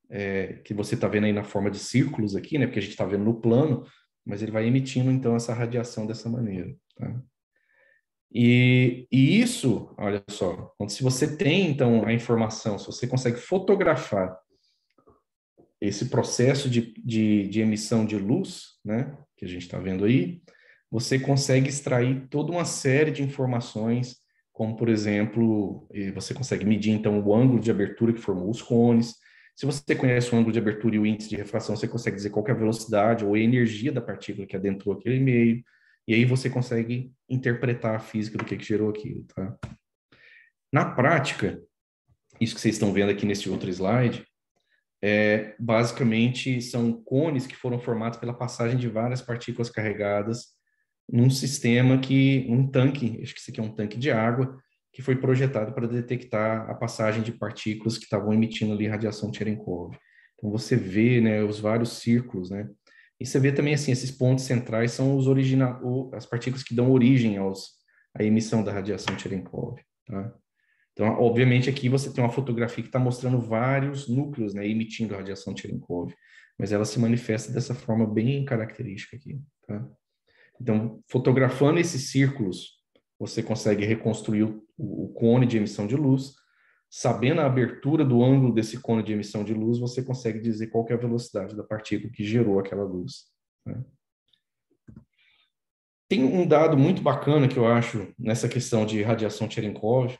é, que você está vendo aí na forma de círculos aqui, né? Porque a gente está vendo no plano, mas ele vai emitindo então essa radiação dessa maneira. Tá? E, e, isso, olha só, se você tem então a informação, se você consegue fotografar esse processo de, de, de emissão de luz, né, que a gente está vendo aí, você consegue extrair toda uma série de informações, como por exemplo, você consegue medir então o ângulo de abertura que formou os cones, se você conhece o ângulo de abertura e o índice de refração, você consegue dizer qual é a velocidade ou a energia da partícula que adentrou aquele meio, e aí você consegue interpretar a física do que, que gerou aquilo, tá? Na prática, isso que vocês estão vendo aqui nesse outro slide, é, basicamente são cones que foram formados pela passagem de várias partículas carregadas num sistema que, um tanque, acho que isso aqui é um tanque de água, que foi projetado para detectar a passagem de partículas que estavam emitindo ali radiação Cherenkov. Então você vê, né, os vários círculos, né? E você vê também assim, esses pontos centrais são os origina as partículas que dão origem aos à emissão da radiação Cherenkov, tá? Então, obviamente aqui você tem uma fotografia que está mostrando vários núcleos, né, emitindo a radiação Cherenkov, mas ela se manifesta dessa forma bem característica aqui, tá? Então, fotografando esses círculos você consegue reconstruir o, cone de emissão de luz. Sabendo a abertura do ângulo desse cone de emissão de luz, você consegue dizer qual é a velocidade da partícula que gerou aquela luz. Né? Tem um dado muito bacana que eu acho nessa questão de radiação Cherenkov,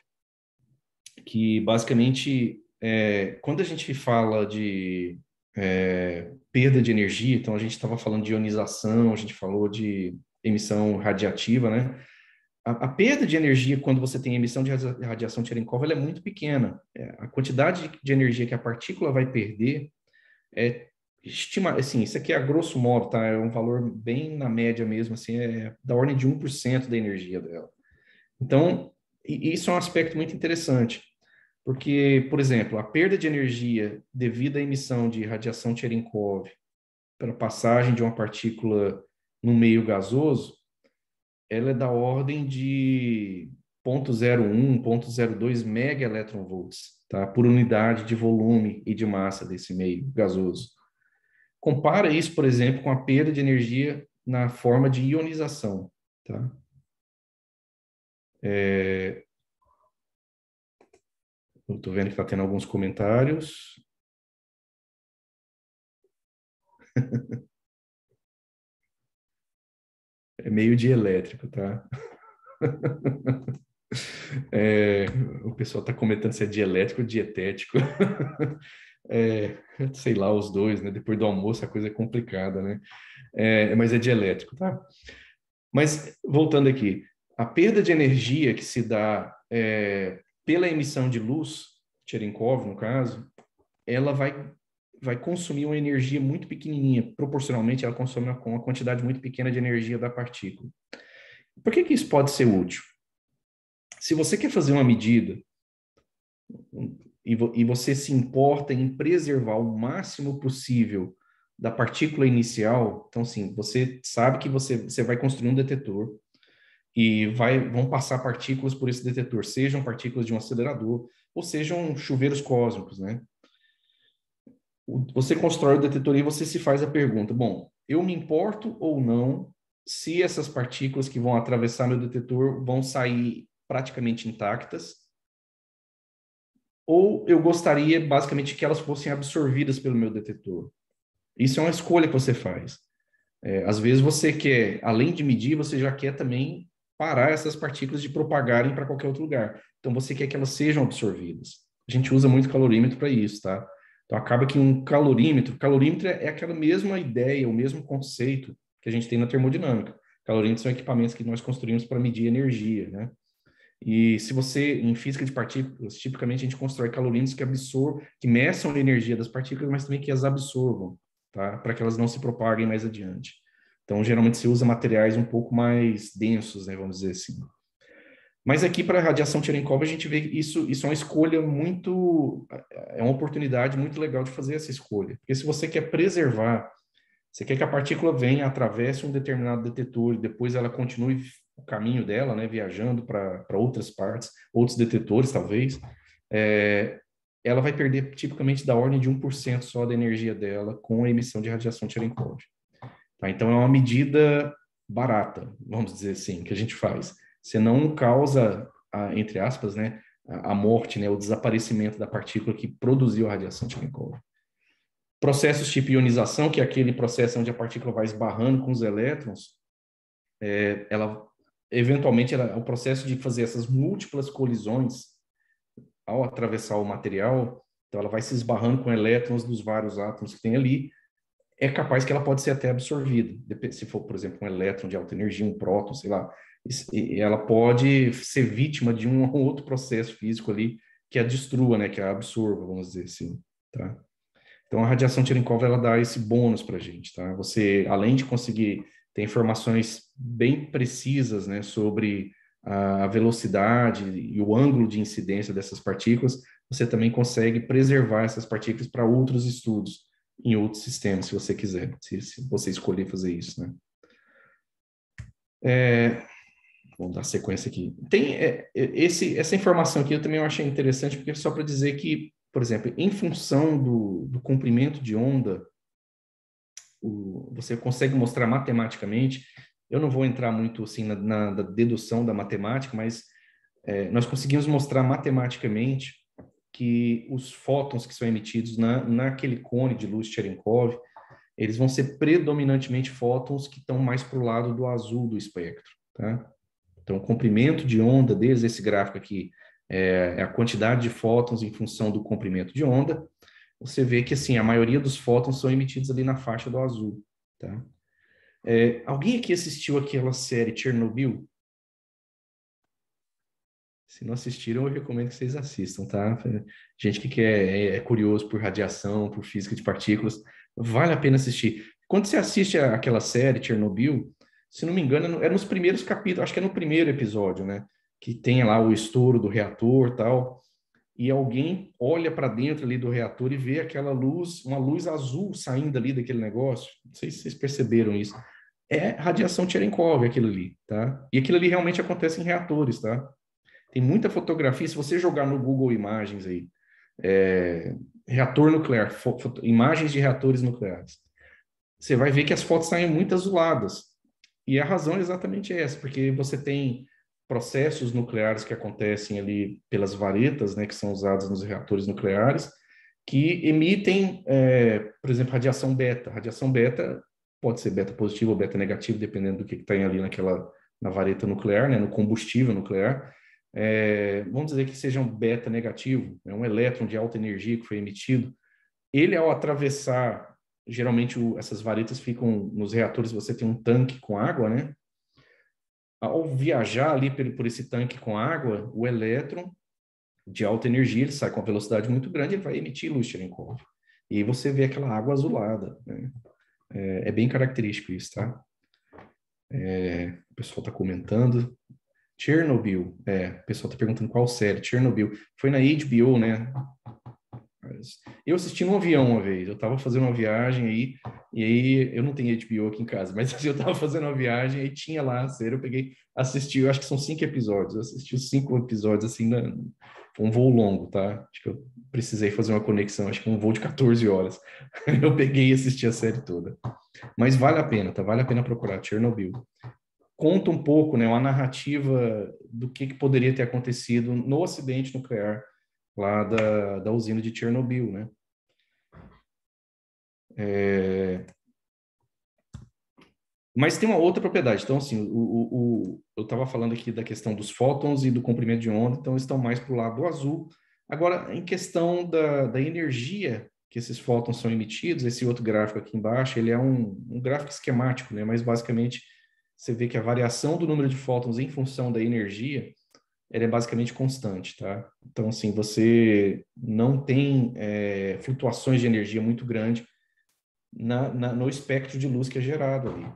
que basicamente, é, quando a gente fala de é, perda de energia, então a gente estava falando de ionização, a gente falou de emissão radiativa, né? a, a, perda de energia quando você tem emissão de radiação Cherenkov é muito pequena. É, a quantidade de, de, energia que a partícula vai perder é estimar, assim, isso aqui é a grosso modo, tá? É um valor bem na média mesmo, assim, é da ordem de 1% da energia dela. Então, e, isso é um aspecto muito interessante, porque, por exemplo, a perda de energia devido à emissão de radiação Cherenkov pela passagem de uma partícula no meio gasoso ela é da ordem de 0.01, 0.02 mega eletronvolts, tá? Por unidade de volume e de massa desse meio gasoso. Compara isso, por exemplo, com a perda de energia na forma de ionização, tá? É... Eu estou vendo que está tendo alguns comentários. [LAUGHS] é meio de elétrico, tá? [LAUGHS] É, o pessoal está comentando se é dielétrico ou dietético. [LAUGHS] É, sei lá, os dois, né? Depois do almoço a coisa é complicada, né? É, mas é dielétrico, tá? Mas, voltando aqui, a perda de energia que se dá é, pela emissão de luz, Cherenkov, no caso, ela vai vai consumir uma energia muito pequenininha, proporcionalmente ela consome uma, uma quantidade muito pequena de energia da partícula. Por que, que isso pode ser útil? Se você quer fazer uma medida e, vo, e você se importa em preservar o máximo possível da partícula inicial, então sim, você sabe que você, você vai construir um detetor e vai, vão passar partículas por esse detetor, sejam partículas de um acelerador ou sejam chuveiros cósmicos, né? você constrói o detetor e você se faz a pergunta: bom, eu me importo ou não se essas partículas que vão atravessar meu detetor vão sair praticamente intactas? Ou eu gostaria, basicamente, que elas fossem absorvidas pelo meu detetor? Isso é uma escolha que você faz. É, às vezes você quer, além de medir, você já quer também parar essas partículas de propagarem para qualquer outro lugar. Então você quer que elas sejam absorvidas. A gente usa muito calorímetro para isso, tá? Então acaba que um calorímetro, calorímetro é aquela mesma ideia, o mesmo conceito que a gente tem na termodinâmica. Calorímetros são equipamentos que nós construímos para medir energia, né? E se você, em física de partículas, tipicamente a gente constrói calorímetros que absorvam, que meçam a energia das partículas, mas também que as absorvam, tá? Para que elas não se propaguem mais adiante. Então, geralmente se usa materiais um pouco mais densos, né? Vamos dizer assim. Mas aqui para a radiação Cherenkov a gente vê isso, isso é uma escolha muito, é uma oportunidade muito legal de fazer essa escolha. Porque se você quer preservar, você quer que a partícula venha, atravesse um determinado detetor e depois ela continue o caminho dela, né, viajando para outras partes, outros detetores talvez, é, ela vai perder tipicamente da ordem de 1% só da energia dela com a emissão de radiação Cherenkov. Tá? Então é uma medida barata, vamos dizer assim, que a gente faz você não causa, a, entre aspas, né, a, a morte, né, o desaparecimento da partícula que produziu a radiação Cherenkov. Processos tipo ionização, que é aquele processo onde a partícula vai esbarrando com os elétrons, é, ela eventualmente ela, o é processo de fazer essas múltiplas colisões ao atravessar o material, então ela vai se esbarrando com elétrons dos vários átomos que tem ali, é capaz que ela pode ser até absorvida, se for, por exemplo, um elétron de alta energia, um próton, sei lá, e ela pode ser vítima de um [LAUGHS] ou outro processo físico ali que a destrua, né, que a absorva, vamos dizer assim, tá? Então a radiação Cherenkov ela dá esse bônus para a gente, tá? Você além de conseguir ter informações bem precisas, né, sobre a velocidade e o ângulo de incidência dessas partículas, você também consegue preservar essas partículas para outros estudos em outros sistemas, se você quiser, se, se você escolher fazer isso, né? É, Vamos dar sequência aqui. Tem é, é, esse, essa informação aqui eu também achei interessante, porque só para dizer que, por exemplo, em função do, do comprimento de onda, o, você consegue mostrar matematicamente. Eu não vou entrar muito assim na, na, na dedução da matemática, mas é, nós conseguimos mostrar matematicamente que os fótons que são emitidos na, naquele cone de luz Cherenkov, eles vão ser predominantemente fótons que estão mais para o lado do azul do espectro, tá? Então, o comprimento de onda Desde esse gráfico aqui, é, é a quantidade de fótons em função do comprimento de onda. Você vê que, assim, a maioria dos fótons são emitidos ali na faixa do azul, tá? É, alguém aqui assistiu aquela série Chernobyl? Se não assistiram, eu recomendo que vocês assistam, tá? Gente que quer, é, é curioso por radiação, por física de partículas, vale a pena assistir. Quando você assiste aquela série Chernobyl, se não me engano, era é é nos primeiros capítulos, acho que é no primeiro episódio, né? Que tem lá o estouro do reator tal. E alguém olha para dentro ali do reator e vê aquela luz, uma luz azul saindo ali daquele negócio. Não sei se vocês perceberam isso. É radiação Cherenkov aquilo ali, tá? E aquilo ali realmente acontece em reatores, tá? Tem muita fotografia. Se você jogar no Google Imagens aí, é, reator nuclear, imagens de reatores nucleares, você vai ver que as fotos saem muito azuladas e a razão é exatamente essa, porque você tem processos nucleares que acontecem ali pelas varetas, né, que são usadas nos reatores nucleares, que emitem, é, por exemplo, radiação beta. Radiação beta pode ser beta positivo ou beta negativo, dependendo do que está ali naquela na vareta nuclear, né, no combustível nuclear. É, vamos dizer que seja um beta negativo, é um elétron de alta energia que foi emitido. Ele, ao atravessar geralmente o, essas varetas ficam nos reatores, você tem um tanque com água, né? Ao viajar ali por, por esse tanque com água, o elétron de alta energia, ele sai com uma velocidade muito grande, ele vai emitir luz Cherenkov. E aí você vê aquela água azulada, né? É, é bem característico isso, tá? É, o pessoal está comentando. Chernobyl, é, o pessoal está perguntando qual série, Chernobyl. Foi na HBO, né? Eu assisti no avião uma vez, eu estava fazendo uma viagem aí, e aí eu não tenho HBO aqui em casa, mas [LAUGHS] eu estava fazendo uma viagem e tinha lá a série, eu peguei, assisti, eu acho que são cinco episódios, eu assisti os cinco episódios assim, na, um voo longo, tá? Acho que eu precisei fazer uma conexão, acho que um voo de 14 horas. [LAUGHS] eu peguei e assisti a série toda. Mas vale a pena, tá? Vale a pena procurar Chernobyl. Conta um pouco, né, uma narrativa do que, que poderia ter acontecido no acidente nuclear lá da, da usina de Chernobyl, né? É... Mas tem uma outra propriedade. Então, assim, o, o, o eu estava falando aqui da questão dos fótons e do comprimento de onda, então estão mais para o lado azul. Agora, em questão da, da energia que esses fótons são emitidos, esse outro gráfico aqui embaixo, ele é um, um gráfico esquemático, né? mas basicamente você vê que a variação do número de fótons em função da energia ele é basicamente constante, tá? Então, assim, você não tem é, flutuações de energia muito grande na, na, no espectro de luz que é gerado ali.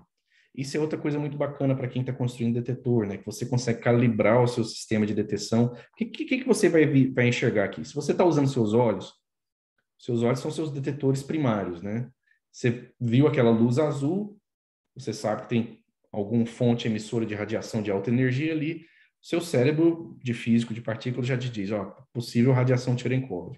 Isso é outra coisa muito bacana para quem está construindo detetor, né? Que você consegue calibrar o seu sistema de detecção. O que, que, que você vai, vai enxergar aqui? Se você está usando seus olhos, seus olhos são seus detetores primários, né? Você viu aquela luz azul, você sabe que tem alguma fonte emissora de radiação de alta energia ali, seu cérebro de físico, de partículas, já te diz, ó, possível radiação Cherenkov.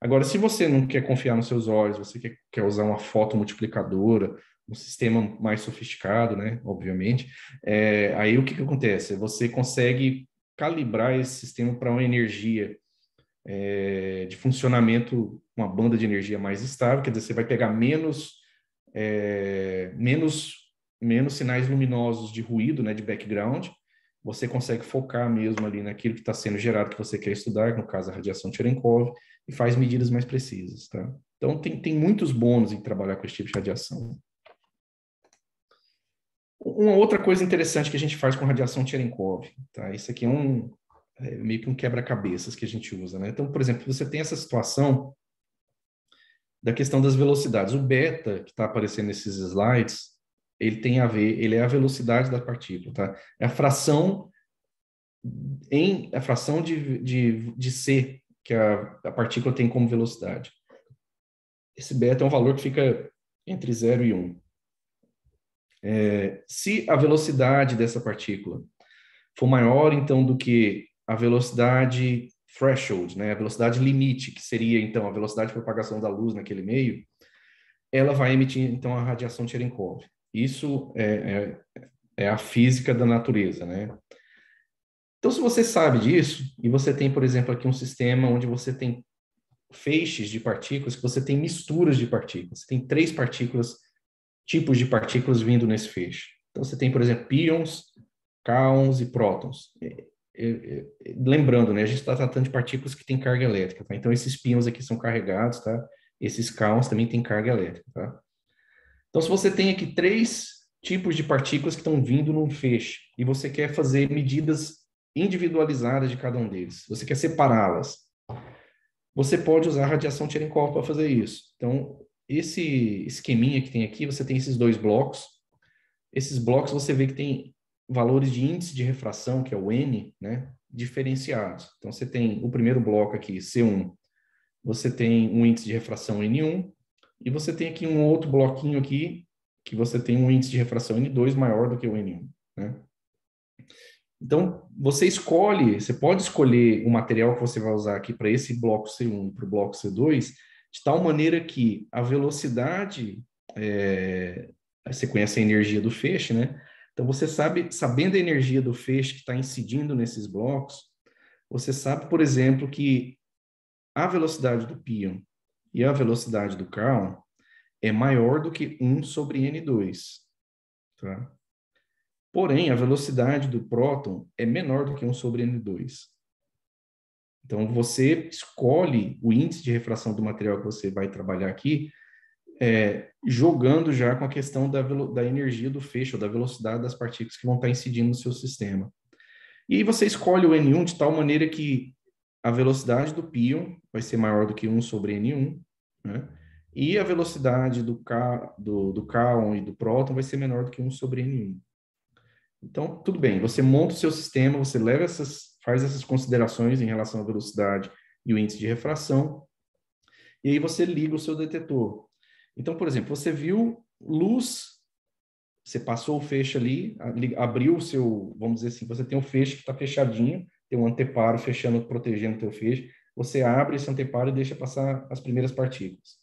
Agora, se você não quer confiar nos seus olhos, você quer, quer usar uma foto multiplicadora, um sistema mais sofisticado, né, obviamente, é, aí o que, que acontece? Você consegue calibrar esse sistema para uma energia é, de funcionamento, uma banda de energia mais estável, quer dizer, você vai pegar menos, é, menos, menos sinais luminosos de ruído, né, de background, você consegue focar mesmo ali naquilo que está sendo gerado que você quer estudar, no caso a radiação Tcherenkov, Cherenkov, e faz medidas mais precisas, tá? Então tem, tem muitos bônus em trabalhar com esse tipo de radiação. Uma outra coisa interessante que a gente faz com radiação Cherenkov, tá? Isso aqui é um é meio que um quebra-cabeças que a gente usa, né? Então, por exemplo, você tem essa situação da questão das velocidades. O beta que está aparecendo nesses slides ele tem a ver, ele é a velocidade da partícula, tá? É a fração em é a fração de, de, de c que a, a partícula tem como velocidade. Esse beta é um valor que fica entre 0 e 1. Um. É, se a velocidade dessa partícula for maior, então, do que a velocidade threshold, né, a velocidade limite, que seria, então, a velocidade de propagação da luz naquele meio, ela vai emitir, então, a radiação Cherenkov. Isso é, é, é a física da natureza, né? Então, se você sabe disso, e você tem, por exemplo, aqui um sistema onde você tem feixes de partículas, que você tem misturas de partículas, você tem três partículas, tipos de partículas vindo nesse feixe. Então, você tem, por exemplo, pions, cáons e prótons. É, é, é, lembrando, né, a gente está tratando de partículas que têm carga elétrica, tá? Então, esses pions aqui são carregados, tá? Esses cáons também têm carga elétrica, tá? Então, se você tem aqui três tipos de partículas que estão vindo num feixe e você quer fazer medidas individualizadas de cada um deles, você quer separá-las, você pode usar a radiação Cherenkov para fazer isso. Então, esse esqueminha que tem aqui, você tem esses dois blocos. Esses blocos você vê que tem valores de índice de refração, que é o N, né, diferenciados. Então, você tem o primeiro bloco aqui, C1, você tem um índice de refração N1, e você tem aqui um outro bloquinho aqui, que você tem um índice de refração N2 maior do que o N1, né? Então, você escolhe, você pode escolher o material que você vai usar aqui para esse bloco C1 e para o bloco C2, de tal maneira que a velocidade, é, você conhece a energia do feixe, né? Então, você sabe, sabendo a energia do feixe que está incidindo nesses blocos, você sabe, por exemplo, que a velocidade do pion e a velocidade do Carl é maior do que 1 sobre N2. Tá? Porém, a velocidade do próton é menor do que 1 sobre N2. Então, você escolhe o índice de refração do material que você vai trabalhar aqui, é, jogando já com a questão da, da energia do feixe, ou da velocidade das partículas que vão estar incidindo no seu sistema. E aí você escolhe o N1 de tal maneira que a velocidade do pion vai ser maior do que 1 sobre N1, né? E a velocidade do, K, do, do e do próton vai ser menor do que 1 sobre N1. Então, tudo bem, você monta o seu sistema, você leva essas, faz essas considerações em relação à velocidade e o índice de refração, e aí você liga o seu detetor. Então, por exemplo, você viu luz, você passou o feixe ali, abriu o seu, vamos dizer assim, você tem o um feixe que está fechadinho, tem um anteparo fechando, protegendo o teu feixe, você abre esse anteparo e deixa passar as primeiras partículas.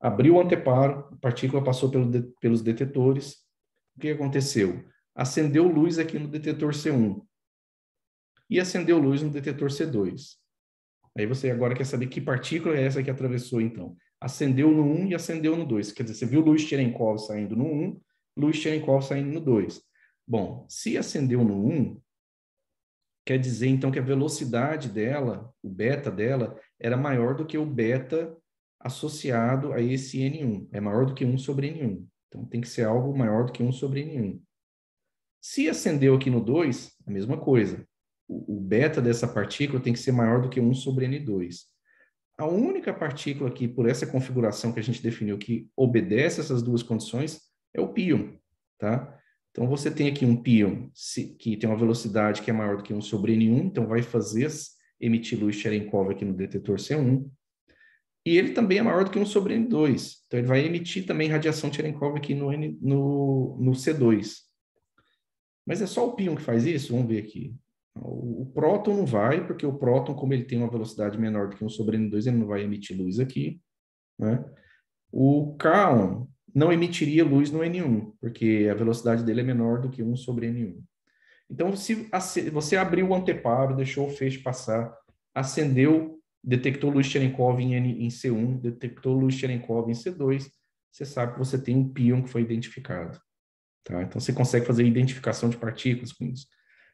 Abriu o anteparo, a partícula passou pelo de, pelos detetores. O que aconteceu? Acendeu luz aqui no detetor C1 e acendeu luz no detetor C2. Aí você agora quer saber que partícula é essa que atravessou, então. Acendeu no 1 e acendeu no 2. Quer dizer, você viu luz Cherenkov saindo no 1, luz Cherenkov saindo no 2. Bom, se acendeu no 1, Quer dizer, então, que a velocidade dela, o beta dela, era maior do que o beta associado a esse N1. É maior do que 1 sobre N1. Então, tem que ser algo maior do que 1 sobre N1. Se acendeu aqui no 2, a mesma coisa. O, o beta dessa partícula tem que ser maior do que 1 sobre N2. A única partícula que, por essa configuração que a gente definiu, que obedece essas duas condições é o pion, tá? Então, você tem aqui um pion que tem uma velocidade que é maior do que 1 sobre N1, então vai fazer emitir luz Cherenkov aqui no detetor C1. E ele também é maior do que 1 sobre N2, então ele vai emitir também radiação Cherenkov aqui no, N, no, no C2. Mas é só o pion que faz isso? Vamos ver aqui. O, o próton não vai, porque o próton, como ele tem uma velocidade menor do que 1 sobre N2, ele não vai emitir luz aqui. Né? O cáon não emitiria luz no N1, porque a velocidade dele é menor do que 1 sobre N1. Então, se você abriu o anteparo, deixou o feixe passar, acendeu, detectou luz Cherenkov em, N, em C1, detectou luz Cherenkov em C2, você sabe que você tem um pion que foi identificado. Tá? Então, você consegue fazer identificação de partículas com isso.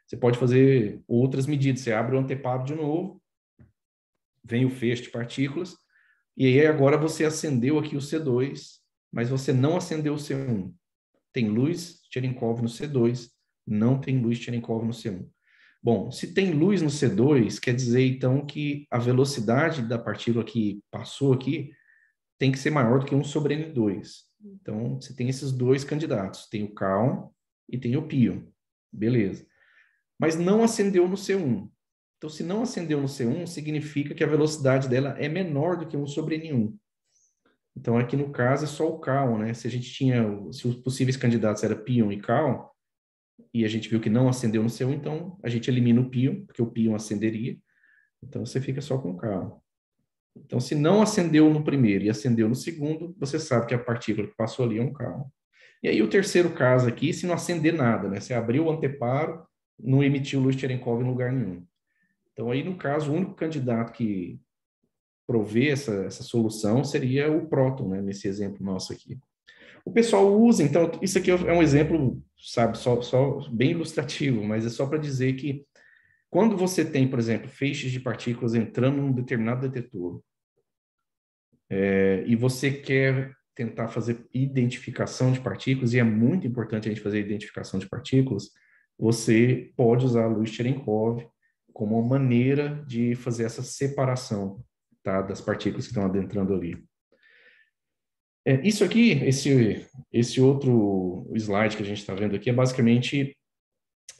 Você pode fazer outras medidas. Você abre o anteparo de novo, vem o feixe de partículas, e aí agora você acendeu aqui o C2, mas você não acendeu o C1. Tem luz Cherenkov no C2, não tem luz Cherenkov no C1. Bom, se tem luz no C2, quer dizer então que a velocidade da partícula que passou aqui tem que ser maior do que 1 sobre N2. Então, você tem esses dois candidatos, tem o cal e tem o pio, Beleza. Mas não acendeu no C1. Então, se não acendeu no C1, significa que a velocidade dela é menor do que 1 sobre N1. Então, aqui no caso é só o Cal, né? Se a gente tinha, se os possíveis candidatos era Pion e Cal, e a gente viu que não acendeu no seu, então a gente elimina o Pion, porque o Pion acenderia. Então, você fica só com o Cal. Então, se não acendeu no primeiro e acendeu no segundo, você sabe que a partícula que passou ali é um Cal. E aí, o terceiro caso aqui, se não acender nada, né? Você abriu o anteparo, não emitiu luz Cherenkov em lugar nenhum. Então, aí, no caso, o único candidato que prover essa, essa solução seria o próton, né, nesse exemplo nosso aqui. O pessoal usa, então, isso aqui é um exemplo, sabe, só, só bem ilustrativo, mas é só para dizer que quando você tem, por exemplo, feixes de partículas entrando num determinado detetor, é, e você quer tentar fazer identificação de partículas, e é muito importante a gente fazer identificação de partículas, você pode usar a luz Cherenkov como uma maneira de fazer essa separação tá? das partículas que estão adentrando ali. É, isso aqui, esse, esse outro slide que a gente está vendo aqui, é basicamente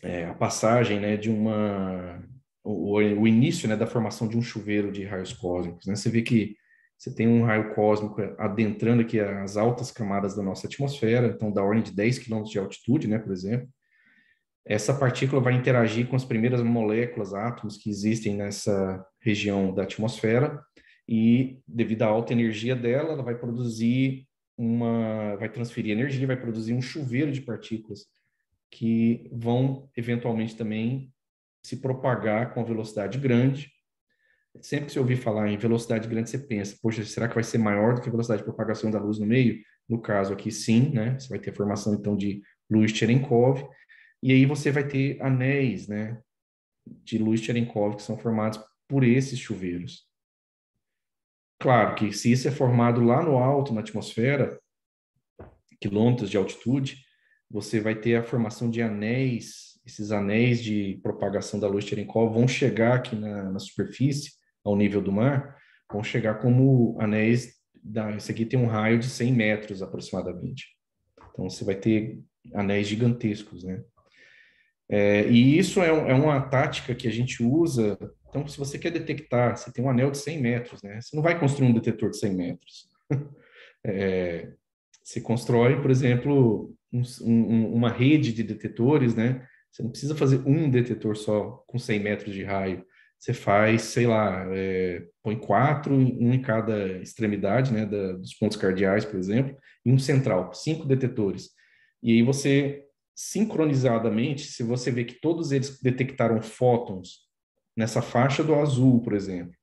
é, a passagem né, de uma. O, o início né, da formação de um chuveiro de raios cósmicos. Né? Você vê que você tem um raio cósmico adentrando aqui as altas camadas da nossa atmosfera, então da ordem de 10 km de altitude, né, por exemplo essa partícula vai interagir com as primeiras moléculas, átomos que existem nessa região da atmosfera e devido à alta energia dela, ela vai produzir uma, vai transferir energia, vai produzir um chuveiro de partículas que vão eventualmente também se propagar com velocidade grande. Sempre que você ouvir falar em velocidade grande, você pensa, poxa, será que vai ser maior do que a velocidade de propagação da luz no meio? No caso aqui, sim, né? Você vai ter a formação, então, de luz Cherenkov, e aí você vai ter anéis, né, de luz Cherenkov que são formados por esses chuveiros. Claro que se isso é formado lá no alto, na atmosfera, quilômetros de altitude, você vai ter a formação de anéis, esses anéis de propagação da luz Cherenkov vão chegar aqui na, na superfície, ao nível do mar, vão chegar como anéis da, esse aqui tem um raio de 100 metros aproximadamente. Então você vai ter anéis gigantescos, né? É, e isso é, é, uma tática que a gente usa. Então, se você quer detectar, você tem um anel de 100 metros, né? Você não vai construir um detetor de 100 metros. [LAUGHS] é, você constrói, por exemplo, um, um, uma rede de detetores, né? Você não precisa fazer um detetor só com 100 metros de raio. Você faz, sei lá, é, põe quatro, um em cada extremidade, né? Da, dos pontos cardeais, por exemplo, e um central, cinco detetores. E aí você sincronizadamente, se você vê que todos eles detectaram fótons nessa faixa do azul, por exemplo,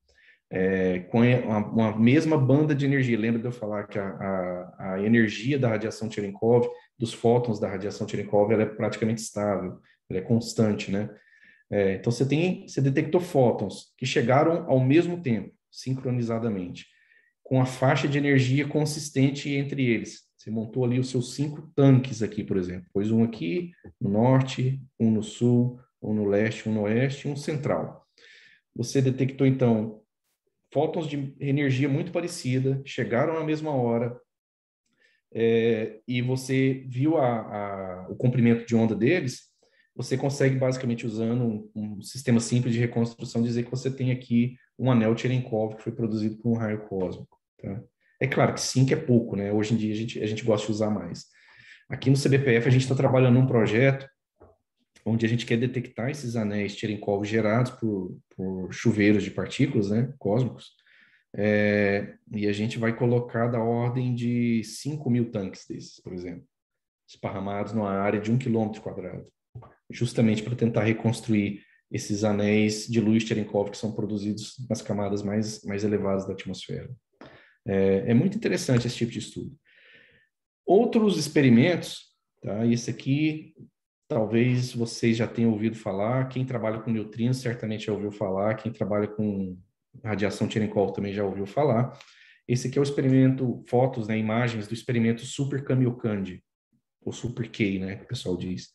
é, com a, uma mesma banda de energia, lembra de eu falar que a, a, a energia da radiação Cherenkov, dos fótons da radiação Cherenkov, ela é praticamente estável, ela é constante, né? É, então você tem, você detectou fótons que chegaram ao mesmo tempo, sincronizadamente, com a faixa de energia consistente entre eles. Você montou ali os seus cinco tanques aqui, por exemplo. Pôs um aqui no norte, um no sul, um no leste, um no oeste e um central. Você detectou, então, fótons de energia muito parecida, chegaram na mesma hora, é, e você viu a, a, o comprimento de onda deles, você consegue, basicamente, usando um, um, sistema simples de reconstrução, dizer que você tem aqui um anel Cherenkov que foi produzido por um raio cósmico. Tá? É claro que 5 é pouco, né? Hoje em dia a gente, a gente gosta de usar mais. Aqui no CBPF a gente está trabalhando num projeto onde a gente quer detectar esses anéis Cherenkov gerados por, por chuveiros de partículas, né? Cósmicos. É, e a gente vai colocar da ordem de 5 mil tanques desses, por exemplo, esparramados numa área de um quilômetro quadrado, justamente para tentar reconstruir esses anéis de luz Cherenkov que são produzidos nas camadas mais, mais elevadas da atmosfera. É, é muito interessante esse tipo de estudo. Outros experimentos, tá? Esse aqui talvez vocês já tenham ouvido falar, quem trabalha com neutrinos certamente já ouviu falar, quem trabalha com radiação Cherenkov também já ouviu falar. Esse aqui é o experimento, fotos, né, imagens do experimento Super Kamiokande, ou Super K, né, que o pessoal diz.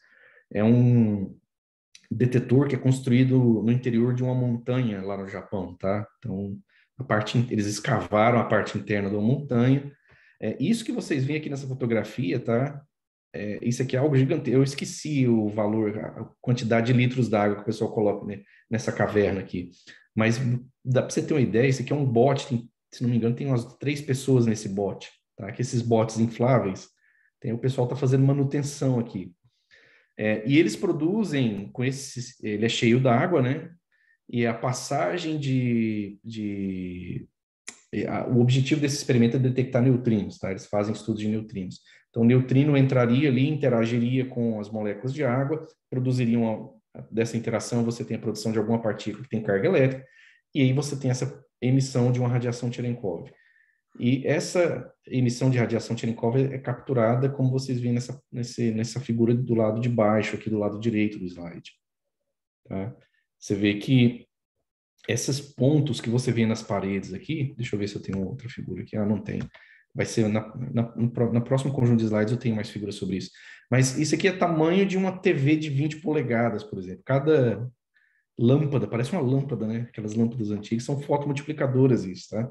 É um detetor que é construído no interior de uma montanha lá no Japão, tá? Então, a parte, eles escavaram a parte interna da montanha. É, isso que vocês veem aqui nessa fotografia, tá? É, isso aqui é algo gigantesco. Eu esqueci o valor, a quantidade de litros d'água que o pessoal coloca né, nessa caverna aqui. Mas dá para você ter uma ideia, isso aqui é um bote, tem, se não me engano, tem umas três pessoas nesse bote. Tá? Que esses botes infláveis, tem, o pessoal está fazendo manutenção aqui. É, e eles produzem com esse, ele é cheio d'água, né? e a passagem de, de a, o objetivo desse experimento é detectar neutrinos, tá? Eles fazem estudos de neutrinos. Então, o neutrino entraria ali, interagiria com as moléculas de água, produziria uma, dessa interação você tem a produção de alguma partícula que tem carga elétrica, e aí você tem essa emissão de uma radiação Cherenkov. E essa emissão de radiação Cherenkov é capturada, como vocês veem nessa, nessa figura do lado de baixo, aqui do lado direito do slide. Tá? Você vê que esses pontos que você vê nas paredes aqui, deixa eu ver se eu tenho outra figura aqui, ah, não tem. Vai ser na, na, conjunto de slides eu tenho mais figuras sobre isso. Mas isso aqui é tamanho de uma TV de 20 polegadas, por exemplo. Cada lâmpada, parece uma lâmpada, né? Aquelas lâmpadas antigas são fotomultiplicadoras isso, tá?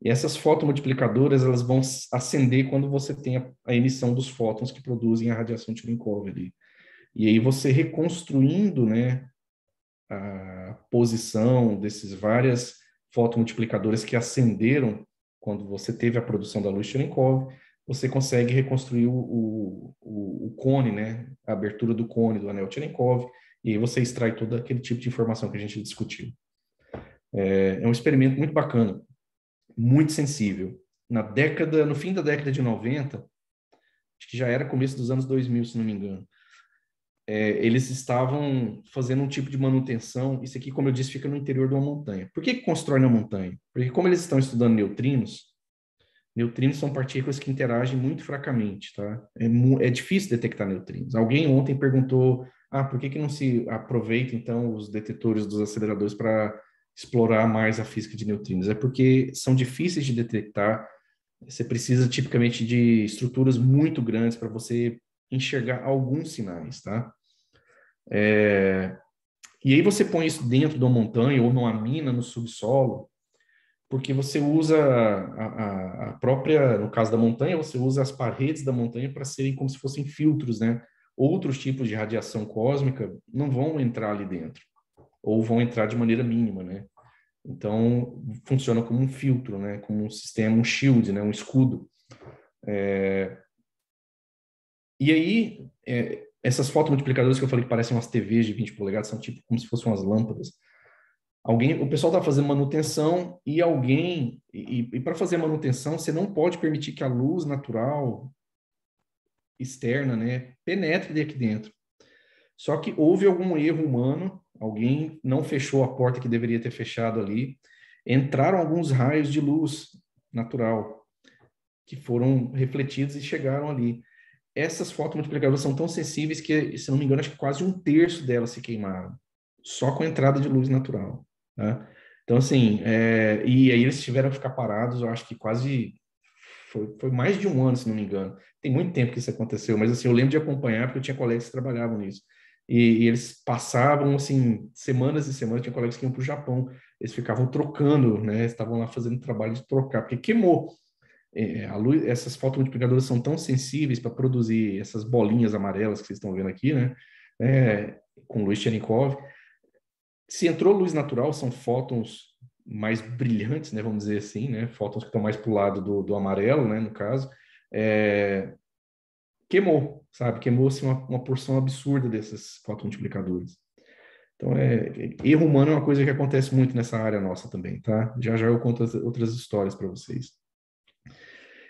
E essas fotomultiplicadoras, elas vão acender quando você tem a, a emissão dos fótons que produzem a radiação de Cherenkov ali. E aí você reconstruindo, né, a posição desses várias fotomultiplicadores que acenderam quando você teve a produção da luz Cherenkov, você consegue reconstruir o, o, o, cone, né? a abertura do cone do anel Cherenkov, e aí você extrai todo aquele tipo de informação que a gente discutiu. É, é um experimento muito bacana, muito sensível. Na década, no fim da década de 90, acho que já era começo dos anos 2000, se não me engano, é, eles estavam fazendo um tipo de manutenção. Isso aqui, como eu disse, fica no interior de uma montanha. Por que, constrói na montanha? Porque como eles estão estudando neutrinos, neutrinos são partículas que interagem muito fracamente, tá? É, é difícil detectar neutrinos. Alguém ontem perguntou, ah, por que, que não se aproveita, então, os detetores dos aceleradores para explorar mais a física de neutrinos? É porque são difíceis de detectar, você precisa tipicamente de estruturas muito grandes para você enxergar alguns sinais, tá? É... E aí você põe isso dentro de uma montanha ou numa mina, no subsolo, porque você usa a, a, a própria, no caso da montanha, você usa as paredes da montanha para serem como se fossem filtros, né? Outros tipos de radiação cósmica não vão entrar ali dentro, ou vão entrar de maneira mínima, né? Então, funciona como um filtro, né? Como um sistema, um shield, né? Um escudo. É... E aí, é, essas fotomultiplicadoras que eu falei que parecem umas TVs de 20 polegadas, são tipo como se fossem umas lâmpadas. Alguém, o pessoal está fazendo manutenção e alguém, e, e para fazer manutenção, você não pode permitir que a luz natural externa, né, penetre aqui dentro. Só que houve algum erro humano, alguém não fechou a porta que deveria ter fechado ali. Entraram alguns raios de luz natural que foram refletidos e chegaram ali essas fotomultiplicadoras são tão sensíveis que, se não me engano, acho que quase um terço delas se queimaram, só com a entrada de luz natural. Né? Então, assim, é, e aí eles tiveram que ficar parados, eu acho que quase foi, foi, mais de um ano, se não me engano. Tem muito tempo que isso aconteceu, mas assim, eu lembro de acompanhar, porque eu tinha colegas que trabalhavam nisso. E, e eles passavam, assim, semanas e semanas, tinha colegas que iam para o Japão, eles ficavam trocando, né? Estavam lá fazendo trabalho de trocar, porque queimou. É, luz, essas fotomultiplicadoras são tão sensíveis para produzir essas bolinhas amarelas que vocês estão vendo aqui, né? É, com luz Cherenkov. Se entrou luz natural, são fótons mais brilhantes, né? Vamos dizer assim, né? Fótons que estão mais para o lado do, do, amarelo, né? No caso, é, queimou, sabe? Queimou-se uma, uma, porção absurda desses fotomultiplicadores. Então, é, erro humano é uma coisa que acontece muito nessa área nossa também, tá? Já já eu conto outras histórias para vocês.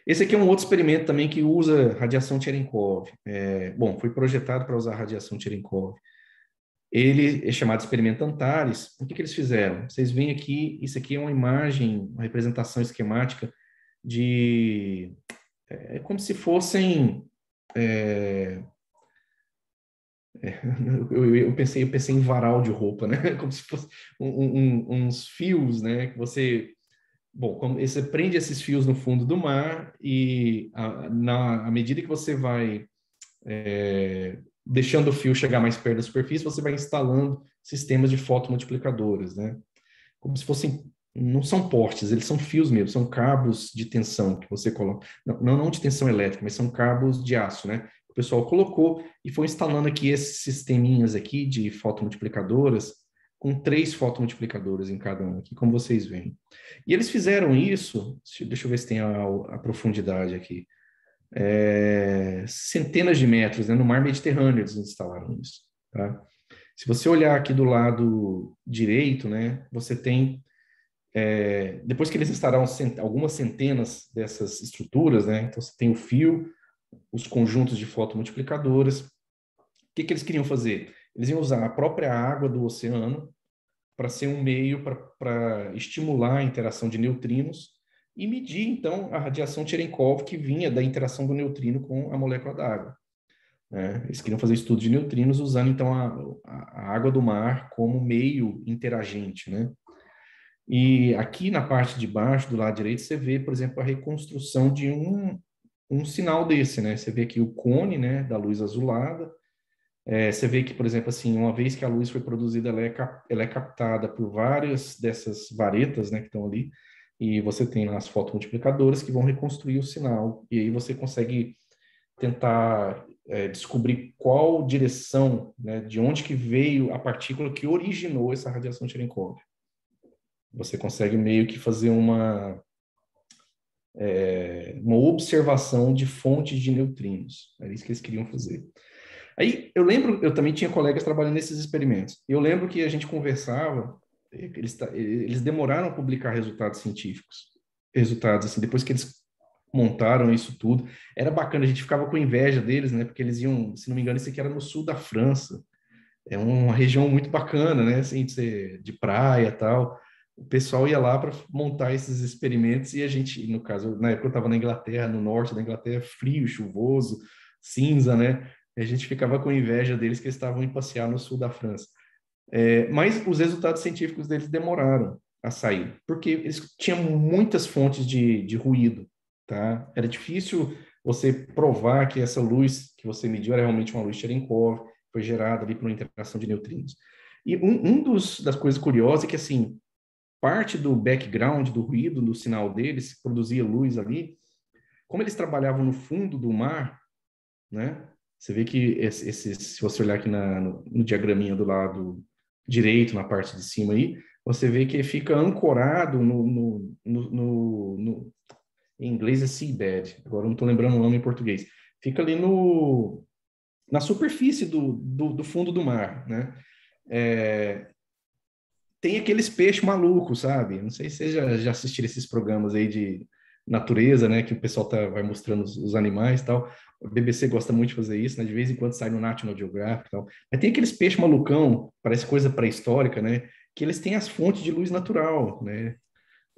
Esse aqui é um outro experimento também que usa radiação Cherenkov. É, bom, foi projetado para usar radiação Cherenkov. Ele é chamado experimento Antares. O que, que eles fizeram? Vocês veem aqui, isso aqui é uma imagem, uma representação esquemática de... É, é como se fossem... É, é, eu, eu, pensei eu pensei em varal de roupa, né? [LAUGHS] Como se fossem um, um, uns fios, né? Que você Bom, como você prende esses fios no fundo do mar e a, na à medida que você vai é, deixando o fio chegar mais perto da superfície, você vai instalando sistemas de fotomultiplicadores, né? Como se fossem não são portes eles são fios mesmo, são cabos de tensão que você coloca, não, não de tensão elétrica, mas são cabos de aço, né? O pessoal colocou e foi instalando aqui esses sisteminhas aqui de fotomultiplicadoras com três fotomultiplicadores em cada um aqui, como vocês veem. E eles fizeram isso, deixa eu ver se tem a, a profundidade aqui, é, centenas de metros, né? no mar Mediterrâneo eles instalaram isso. Tá? Se você olhar aqui do lado direito, né, você tem, é, depois que eles instalaram cent algumas centenas dessas estruturas, né, então você tem o fio, os conjuntos de fotomultiplicadores, o que, que eles queriam fazer? Eles iam usar a própria água do oceano para ser um meio para estimular a interação de neutrinos e medir, então, a radiação Cherenkov que vinha da interação do neutrino com a molécula d'água. Né? Eles queriam fazer estudos de neutrinos usando, então, a, a água do mar como meio interagente, né? E aqui na parte de baixo, do lado direito, você vê, por exemplo, a reconstrução de um, um sinal desse, né? Você vê aqui o cone, né, da luz azulada, é, você vê que, por exemplo, assim, uma vez que a luz foi produzida, ela é, cap ela é captada por várias dessas varetas né, que estão ali, e você tem as fotomultiplicadoras que vão reconstruir o sinal, e aí você consegue tentar é, descobrir qual direção, né, de onde que veio a partícula que originou essa radiação Cherenkov. Você consegue meio que fazer uma, é, uma observação de fontes de neutrinos. Era é isso que eles queriam fazer. Aí eu lembro, eu também tinha colegas trabalhando nesses experimentos. Eu lembro que a gente conversava, eles, eles demoraram a publicar resultados científicos. Resultados, assim, depois que eles montaram isso tudo. Era bacana, a gente ficava com inveja deles, né? Porque eles iam, se não me engano, isso aqui era no sul da França. É uma região muito bacana, né? Assim, de, de praia tal. O pessoal ia lá para montar esses experimentos e a gente, no caso, na época eu estava na Inglaterra, no norte da Inglaterra, frio, chuvoso, cinza, né? A gente ficava com inveja deles que estavam em passear no sul da França. É, mas os resultados científicos deles demoraram a sair, porque eles tinham muitas fontes de, de ruído, tá? Era difícil você provar que essa luz que você mediu era realmente uma luz Cherenkov, foi gerada ali por uma interação de neutrinos. E um, um dos, das coisas curiosas é que, assim, parte do background, do ruído, do sinal deles, produzia luz ali, como eles trabalhavam no fundo do mar, né? Você vê que esse, esse se você olhar aqui na, no, no diagraminha do lado direito, na parte de cima aí, você vê que fica ancorado no, no, no, no, no em inglês é seabed, agora não estou lembrando o nome em português, fica ali no, na superfície do, do, do fundo do mar, né? É, tem aqueles peixes malucos, sabe? Não sei se vocês já, já assistiram esses programas aí de natureza, né, que o pessoal tá, vai mostrando os, os animais e tal. A BBC gosta muito de fazer isso, né? De vez em quando sai no National Geographic e tal. Mas tem aqueles peixes malucão, parece coisa pré-histórica, né? Que eles têm as fontes de luz natural, né?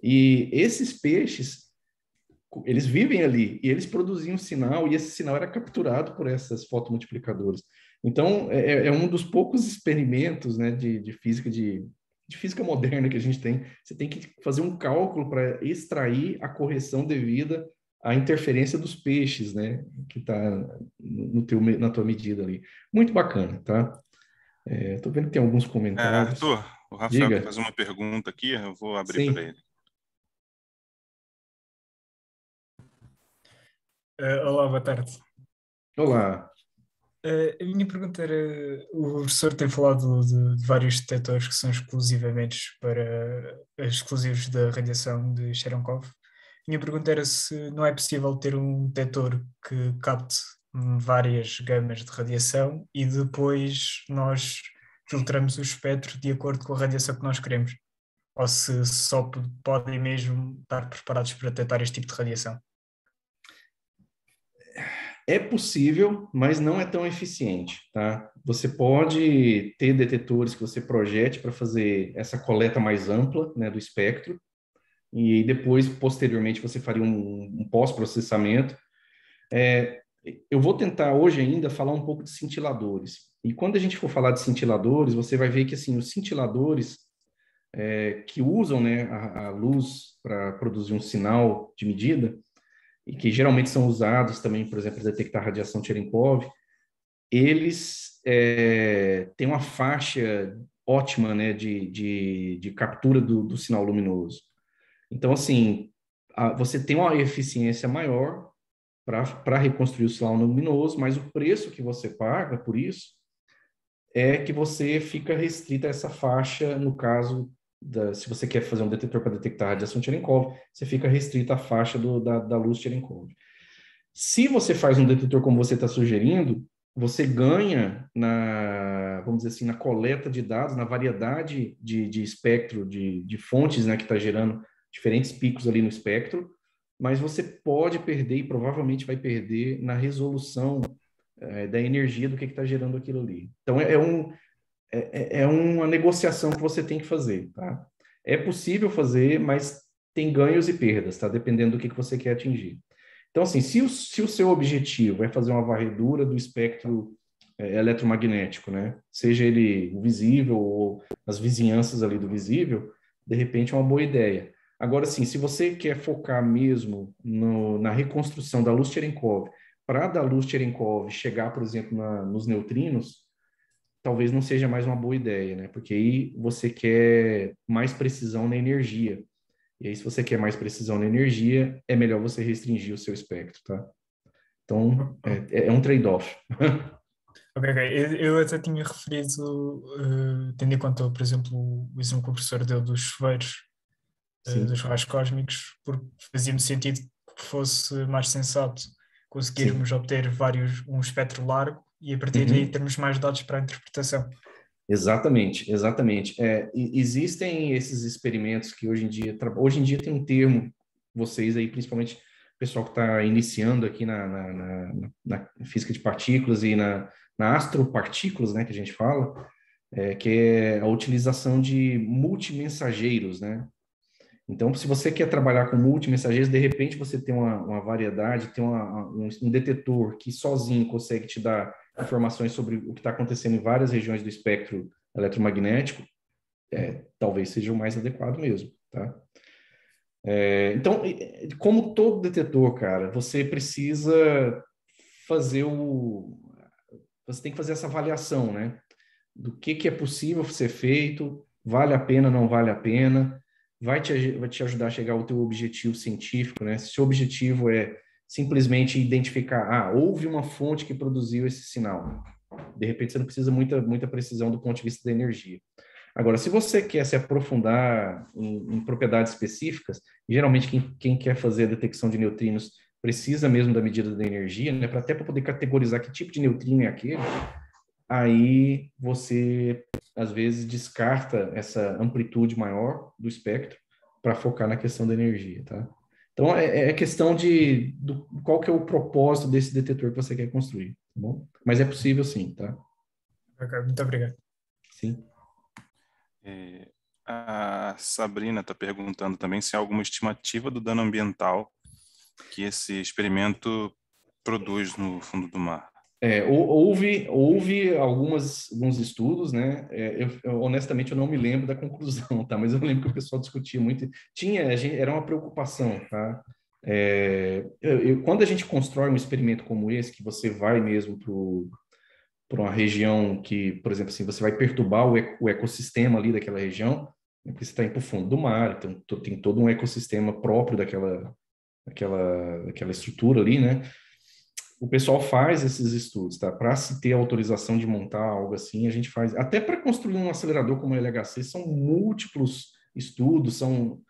E esses peixes, eles vivem ali e eles produziam sinal e esse sinal era capturado por essas fotomultiplicadores. Então, é, é, é um dos poucos experimentos né, de, de física de de física moderna que a gente tem, você tem que fazer um cálculo para extrair a correção devida à interferência dos peixes, né, que está no teu na tua medida ali. Muito bacana, tá? Estou é, vendo que tem alguns comentários. É, Arthur, o Rafael Diga. quer tá fazer uma pergunta aqui, eu vou abrir para ele. É, olá, boa tarde. Olá. Uh, a minha pergunta era: o professor tem falado de, de vários detectores que são exclusivamente para exclusivos da radiação de Cherenkov. A minha pergunta era se não é possível ter um detector que capte várias gamas de radiação e depois nós filtramos o espectro de acordo com a radiação que nós queremos, ou se só podem mesmo estar preparados para detectar este tipo de radiação. É possível, mas não é tão eficiente, tá? Você pode ter detetores que você projete para fazer essa coleta mais ampla, né, do espectro, e depois, posteriormente, você faria um, um pós-processamento. É, eu vou tentar hoje ainda falar um pouco de cintiladores. E quando a gente for falar de cintiladores, você vai ver que assim os cintiladores é, que usam né, a, a luz para produzir um sinal de medida, e que geralmente são usados também, por exemplo, para detectar radiação Cherenkov, eles é, têm uma faixa ótima né, de, de, de captura do, do, sinal luminoso. Então, assim, a, você tem uma eficiência maior para reconstruir o sinal luminoso, mas o preço que você paga por isso é que você fica restrito a essa faixa, no caso, da, se você quer fazer um detetor para detectar a radiação Cherenkov, você fica restrito à faixa do, da, da luz Cherenkov. Se você faz um detetor como você está sugerindo, você ganha na, vamos dizer assim, na coleta de dados, na variedade de, de espectro, de, de fontes né, que está gerando diferentes picos ali no espectro, mas você pode perder e provavelmente vai perder na resolução é, da energia do que está gerando aquilo ali. Então, é, é, um, é, é, é, uma negociação que você tem que fazer, tá? É possível fazer, mas tem ganhos e perdas, tá? Dependendo do que, que você quer atingir. Então, assim, se o, se o seu objetivo é fazer uma varredura do espectro é, eletromagnético, né? Seja ele o visível ou as vizinhanças ali do visível, de repente é uma boa ideia. Agora, sim, se você quer focar mesmo no, na reconstrução da luz Cherenkov, para da luz Cherenkov chegar, por exemplo, na, nos neutrinos, talvez não seja mais uma boa ideia, né? Porque aí você quer mais precisão na energia. E aí, se você quer mais precisão na energia, é melhor você restringir o seu espectro, tá? Então, é, é, é um trade-off. [LAUGHS] Ok, ok. Eu até tinha referido, uh, tendo em conta, por exemplo, o exemplo que o professor deu dos chuveiros, uh, dos raios cósmicos, porque fazia-me sentido que fosse mais sensato conseguirmos Sim. obter vários, um espectro largo e a partir uhum. daí termos mais dados para a interpretação. Exatamente, exatamente. É, existem esses experimentos que hoje em dia, hoje em dia tem um termo, vocês aí, principalmente o pessoal que está iniciando aqui na, na, na, na, física de partículas e na, astropartículas, né, que a gente fala, é, que é a utilização de multimensageiros, né? Então, se você quer trabalhar com multimensageiros, de repente você tem uma, uma variedade, tem uma, um, um detetor que sozinho consegue te dar informações sobre o que está acontecendo em várias regiões do espectro eletromagnético, é, talvez seja o mais adequado mesmo, tá? É, então, como todo detetor, cara, você precisa fazer o... Você tem que fazer essa avaliação, né? Do que, que é possível ser feito, vale a pena, não vale a pena, vai te, vai te ajudar a chegar ao teu objetivo científico, né? Se o objetivo é simplesmente identificar, ah, houve uma fonte que produziu esse sinal. De repente, você não precisa muita, muita precisão do ponto de vista da energia. Agora, se você quer se aprofundar em, em propriedades específicas, geralmente quem, quem, quer fazer a detecção de neutrinos precisa mesmo da medida da energia, né, pra, até para poder categorizar que tipo de neutrino é aquele, aí você, às vezes, descarta essa amplitude maior do espectro para focar na questão da energia, tá? Então, é, é questão de do, qual que é o propósito desse detetor que você quer construir, tá bom? Mas é possível sim, tá? Muito obrigado. Sim. É, a Sabrina está perguntando também se há alguma estimativa do dano ambiental que esse experimento produz no fundo do mar. É, houve, houve algumas, alguns estudos, né? É, eu, eu, honestamente, eu não me lembro da conclusão, tá? Mas eu lembro que o pessoal discutia muito. Tinha, era uma preocupação, tá? É, eu, eu, quando a gente constrói um experimento como esse, que você vai mesmo para uma região que, por exemplo, assim, você vai perturbar o, o ecossistema ali daquela região, né? porque você está indo para o fundo do mar, então tem todo um ecossistema próprio daquela, daquela, daquela estrutura ali, né? o pessoal faz esses estudos, tá? Para se ter autorização de montar algo assim, a gente faz. Até para construir um acelerador como o LHC, são múltiplos estudos, são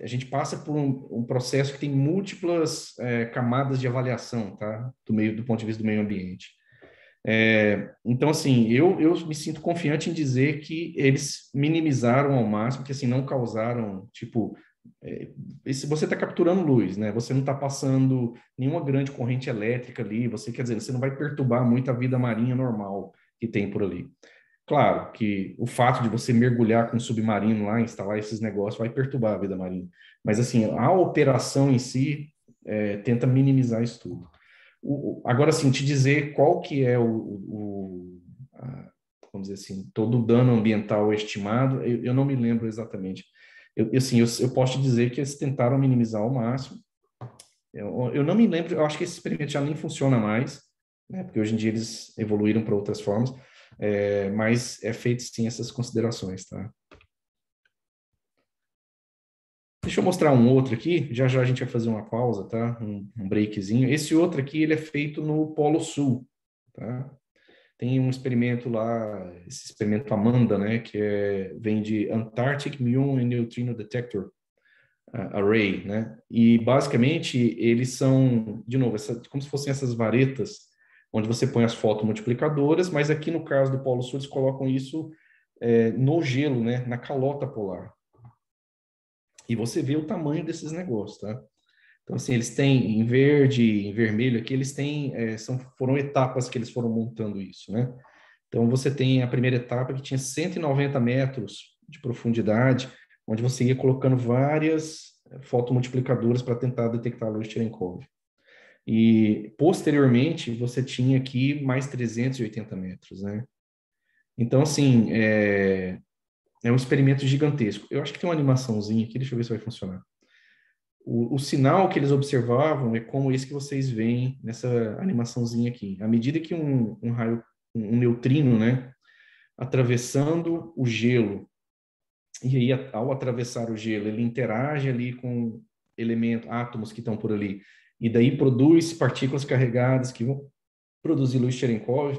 a gente passa por um, um processo que tem múltiplas é, camadas de avaliação, tá? Do meio, do ponto de vista do meio ambiente. É, então, assim, eu, eu me sinto confiante em dizer que eles minimizaram ao máximo, que assim não causaram tipo é, se você está capturando luz, né? Você não está passando nenhuma grande corrente elétrica ali. Você quer dizer, você não vai perturbar muito a vida marinha normal que tem por ali. Claro que o fato de você mergulhar com um submarino lá, instalar esses negócios, vai perturbar a vida marinha. Mas assim, a operação em si é, tenta minimizar isso tudo. O, agora, sim, te dizer qual que é o, o a, vamos dizer assim, todo o dano ambiental estimado, eu, eu não me lembro exatamente eu, assim, eu, eu, posso te dizer que eles tentaram minimizar ao máximo. Eu, eu não me lembro, eu acho que esse experimento já nem funciona mais, né? Porque hoje em dia eles evoluíram para outras formas, é, mas é feito sim essas considerações, tá? Deixa eu mostrar um outro aqui, já já a gente vai fazer uma pausa, tá? Um, um breakzinho. Esse outro aqui, ele é feito no Polo Sul, tá? tem um experimento lá, esse experimento Amanda, né, que é, vem de Antarctic Muon and Neutrino Detector Array, né, e basicamente eles são, de novo, essa, como se fossem essas varetas onde você põe as fotomultiplicadoras, mas aqui no caso do Polo Sul eles colocam isso é, no gelo, né, na calota polar. E você vê o tamanho desses negócios, tá? Então, assim, eles têm em verde, em vermelho aqui, eles têm, é, são, foram etapas que eles foram montando isso, né? Então, você tem a primeira etapa que tinha 190 metros de profundidade, onde você ia colocando várias é, fotomultiplicadoras para tentar detectar a luz de Cherenkov. E, posteriormente, você tinha aqui mais 380 metros, né? Então, assim, é, é um experimento gigantesco. Eu acho que tem uma animaçãozinha aqui, deixa eu ver se vai funcionar o, o, sinal que eles observavam é como esse que vocês veem nessa animaçãozinha aqui. À medida que um, um raio, um neutrino, né, atravessando o gelo, e aí ao atravessar o gelo, ele interage ali com elementos, átomos que estão por ali, e daí produz partículas carregadas que vão produzir luz Cherenkov.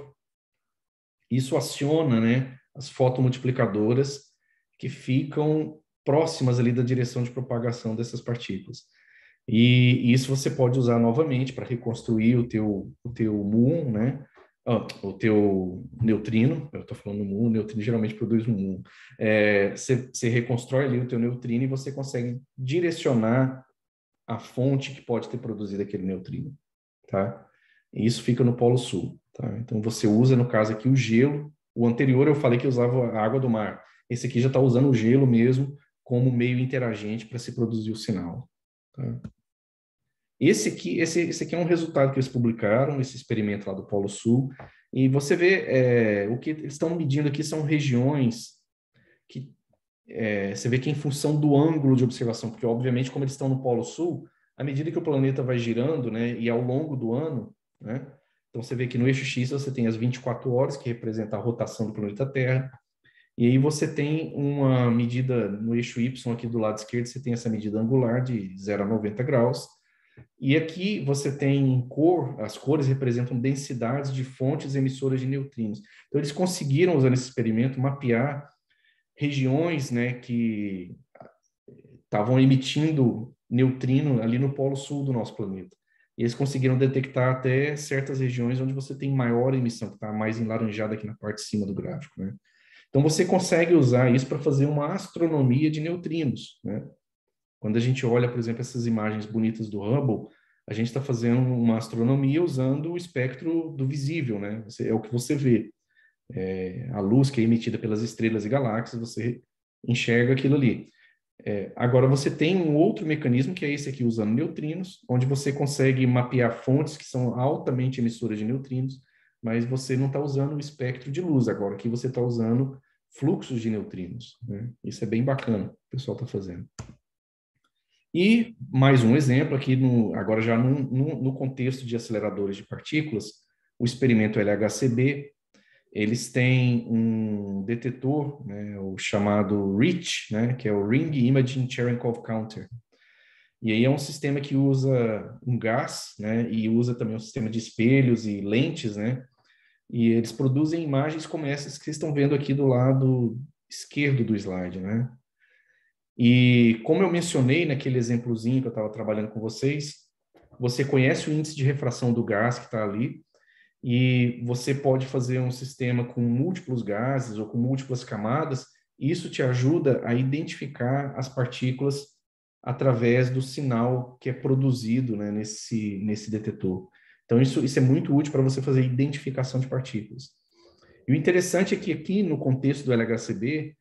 Isso aciona, né, as fotomultiplicadoras que ficam próximas ali da direção de propagação dessas partículas. E, isso você pode usar novamente para reconstruir o teu, o teu muon, né? Ah, o teu neutrino, eu estou falando muon, neutrino geralmente produz um muon. É, você, reconstrói ali o teu neutrino e você consegue direcionar a fonte que pode ter produzido aquele neutrino, tá? E isso fica no Polo Sul, tá? Então você usa, no caso aqui, o gelo. O anterior eu falei que usava a água do mar. Esse aqui já está usando o gelo mesmo como meio interagente para se produzir o sinal. Tá? Esse aqui, esse, esse aqui é um resultado que eles publicaram, esse experimento lá do Polo Sul, e você vê é, o que eles estão medindo aqui são regiões que é, você vê que é em função do ângulo de observação, porque obviamente como eles estão no Polo Sul, à medida que o planeta vai girando, né, e ao longo do ano, né, então você vê que no eixo X você tem as 24 horas que representa a rotação do planeta Terra, e aí você tem uma medida no eixo Y aqui do lado esquerdo, você tem essa medida angular de 0 a 90 graus. E aqui você tem cor, as cores representam densidades de fontes emissoras de neutrinos. Então eles conseguiram usando esse experimento mapear regiões, né, que estavam emitindo neutrino ali no polo sul do nosso planeta. E eles conseguiram detectar até certas regiões onde você tem maior emissão, que está mais enlaranjada aqui na parte de cima do gráfico, né? Então você consegue usar isso para fazer uma astronomia de neutrinos, né? Quando a gente olha, por exemplo, essas imagens bonitas do Hubble, a gente está fazendo uma astronomia usando o espectro do visível, né? É o que você vê. É, a luz que é emitida pelas estrelas e galáxias, você enxerga aquilo ali. É, agora, você tem um outro mecanismo, que é esse aqui, usando neutrinos, onde você consegue mapear fontes que são altamente emissoras de neutrinos, mas você não está usando o espectro de luz. Agora, aqui você está usando fluxos de neutrinos. Né? Isso é bem bacana, o pessoal está fazendo. E mais um exemplo aqui, no, agora já no, no, no, contexto de aceleradores de partículas, o experimento LHCb, eles têm um detetor, né, o chamado RICH, né, que é o Ring Imaging Cherenkov Counter. E aí é um sistema que usa um gás, né, e usa também um sistema de espelhos e lentes, né, e eles produzem imagens como essas que vocês estão vendo aqui do lado esquerdo do slide, né? E como eu mencionei naquele exemplozinho que eu estava trabalhando com vocês, você conhece o índice de refração do gás que está ali, e você pode fazer um sistema com múltiplos gases ou com múltiplas camadas, e isso te ajuda a identificar as partículas através do sinal que é produzido né, nesse, nesse detetor. Então, isso, isso é muito útil para você fazer identificação de partículas. E o interessante é que aqui, no contexto do LHCb,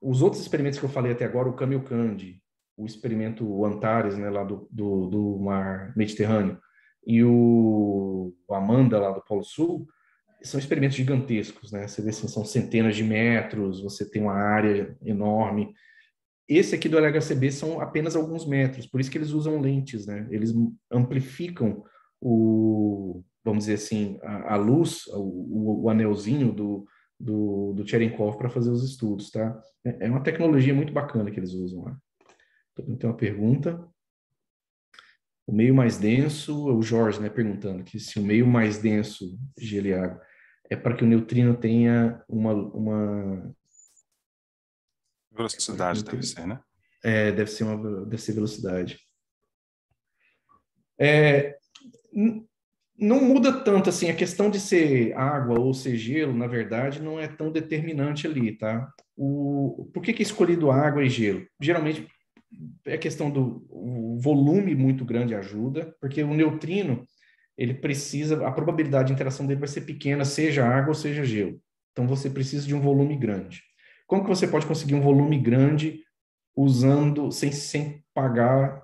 os outros experimentos que eu falei até agora, o Kamiokande, o experimento Antares, né, lá do, do, do mar Mediterrâneo, e o, o Amanda, lá do Polo Sul, são experimentos gigantescos, né? Você vê assim, são centenas de metros, você tem uma área enorme. Esse aqui do LHCb são apenas alguns metros, por isso que eles usam lentes, né? Eles amplificam o, vamos dizer assim, a, a luz, o, o, anelzinho do, do, do Cherenkov para fazer os estudos, tá? É, é uma tecnologia muito bacana que eles usam lá. Então, uma pergunta. O meio mais denso, é o Jorge, né, perguntando que se o meio mais denso, Geliago, é para que o neutrino tenha uma... uma... Velocidade deve ser, né? É, deve ser, uma, deve ser velocidade. É, não muda tanto assim a questão de ser água ou ser gelo, na verdade, não é tão determinante ali, tá? O por que que é escolhido água e gelo? Geralmente é questão do volume muito grande ajuda, porque o neutrino ele precisa a probabilidade de interação dele vai ser pequena, seja água ou seja gelo. Então você precisa de um volume grande. Como que você pode conseguir um volume grande usando sem sem pagar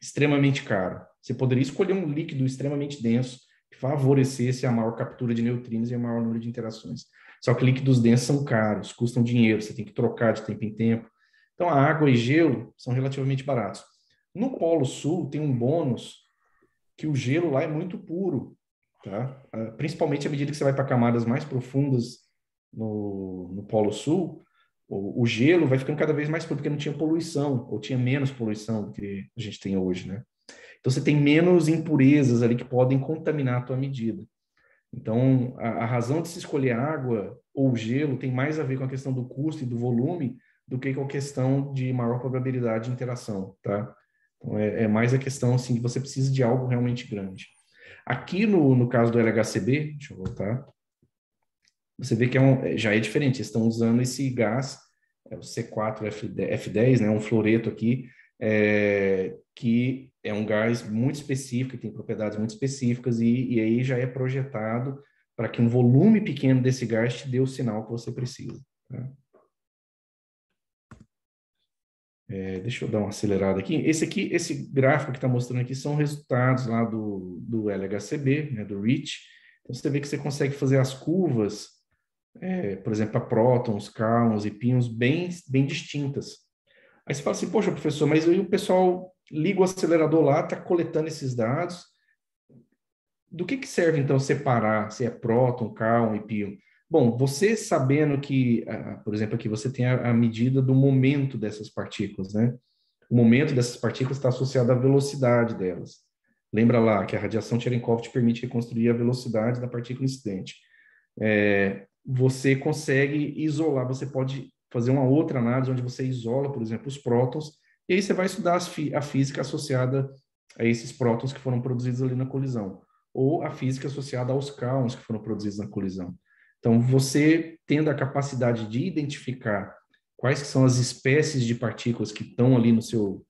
extremamente caro? Você poderia escolher um líquido extremamente denso que favorecesse a maior captura de neutrinos e o maior número de interações. Só que líquidos densos são caros, custam dinheiro, você tem que trocar de tempo em tempo. Então, a água e gelo são relativamente baratos. No Polo Sul tem um bônus que o gelo lá é muito puro, tá? Ah, principalmente à medida que você vai para camadas mais profundas no, no Polo Sul, o, o, gelo vai ficando cada vez mais puro porque não tinha poluição ou tinha menos poluição do que a gente tem hoje, né? Então você tem menos impurezas ali que podem contaminar a tua medida. Então a, a razão de se escolher água ou gelo tem mais a ver com a questão do custo e do volume do que com a questão de maior probabilidade de interação, tá? Então é, é mais a questão assim que você precisa de algo realmente grande. Aqui no, no caso do LHCb, deixa eu voltar, você vê que é um, é, já é diferente. Eles estão usando esse gás, é o C4F10, né, um floreto aqui, é, que é um gás muito específico, que tem propriedades muito específicas, e, e aí já é projetado para que um volume pequeno desse gás te dê o sinal que você precisa. Tá? É, deixa eu dar uma acelerada aqui. Esse aqui, esse gráfico que está mostrando aqui são resultados lá do, do LHCb, né, do REACH. Então, você vê que você consegue fazer as curvas, é, por exemplo, para prótons, cáons e pinos bem, bem distintas. Aí você fala assim, poxa, professor, mas aí o pessoal liga o acelerador lá, está coletando esses dados. Do que, que serve, então, separar se é próton, cáon e pion? Bom, você sabendo que, ah, por exemplo, aqui você tem a, medida do momento dessas partículas, né? O momento dessas partículas está associado à velocidade delas. Lembra lá que a radiação Cherenkov te permite reconstruir a velocidade da partícula incidente. É, você consegue isolar, você pode fazer uma outra análise onde você isola, por exemplo, os prótons e aí você vai estudar a física associada a esses prótons que foram produzidos ali na colisão, ou a física associada aos cáons que foram produzidos na colisão. Então, você tendo a capacidade de identificar quais são as espécies de partículas que estão ali no seu,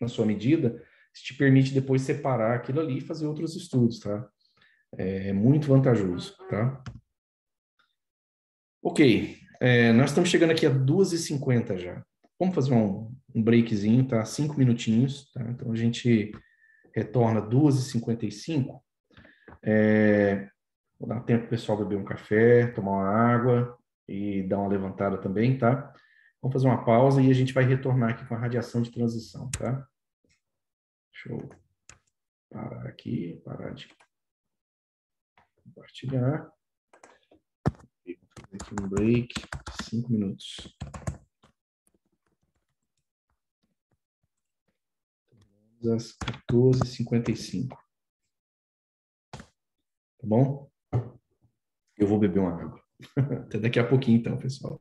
na sua medida, isso te permite depois separar aquilo ali e fazer outros estudos, tá? É muito vantajoso, tá? Ok, é, nós estamos chegando aqui a 2h50 já. Vamos fazer um, um breakzinho, tá? Cinco minutinhos, tá? Então a gente retorna 2h55. É, vou dar tempo pro pessoal beber um café, tomar uma água e dar uma levantada também, tá? Vamos fazer uma pausa e a gente vai retornar aqui com a radiação de transição, tá? Deixa eu parar aqui, parar de compartilhar. Vou fazer aqui um break, cinco minutos. às 14h55. Tá bom? Eu vou beber uma água. [LAUGHS] Até daqui a pouquinho, então, pessoal.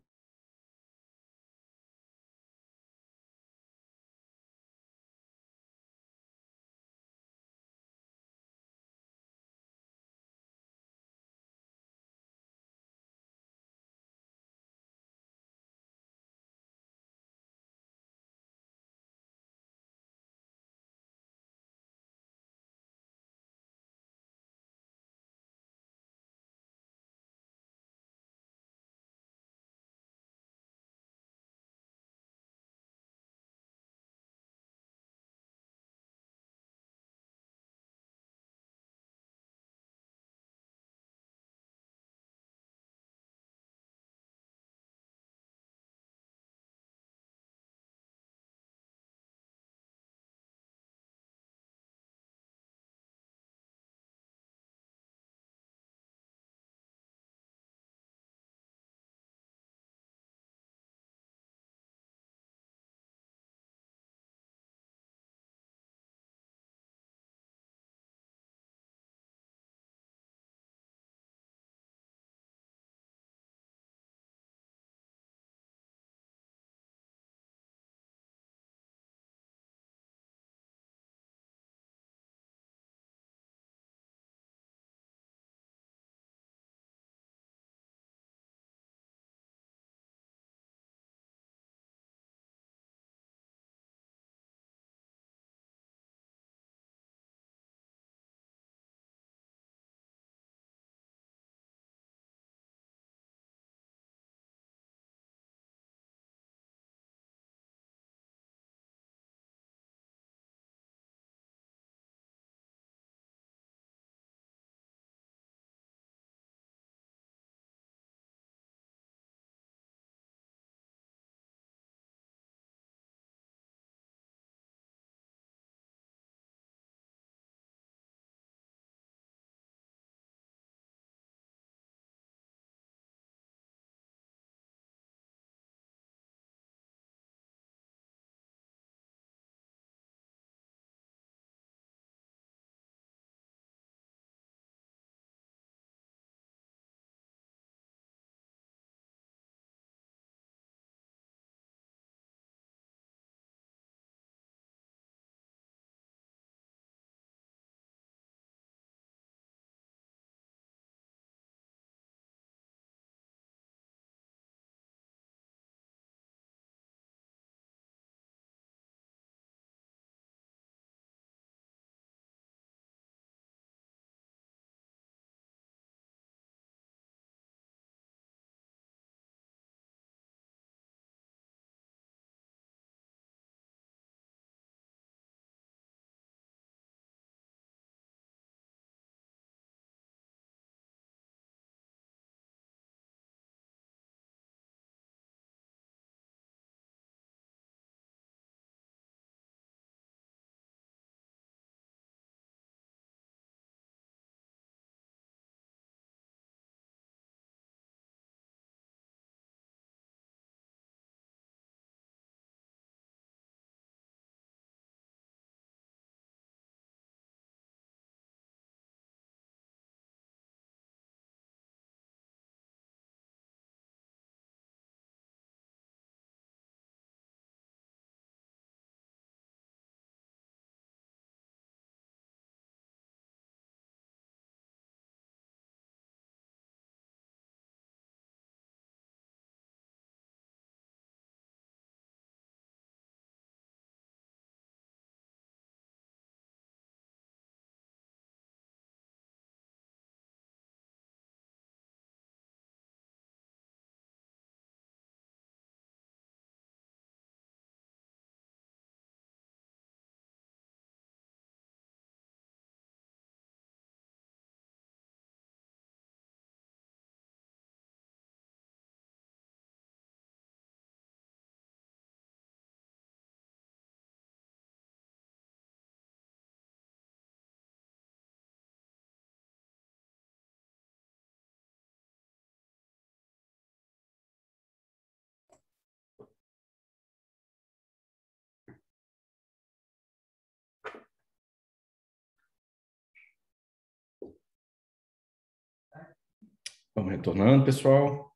Vamos retornando, pessoal.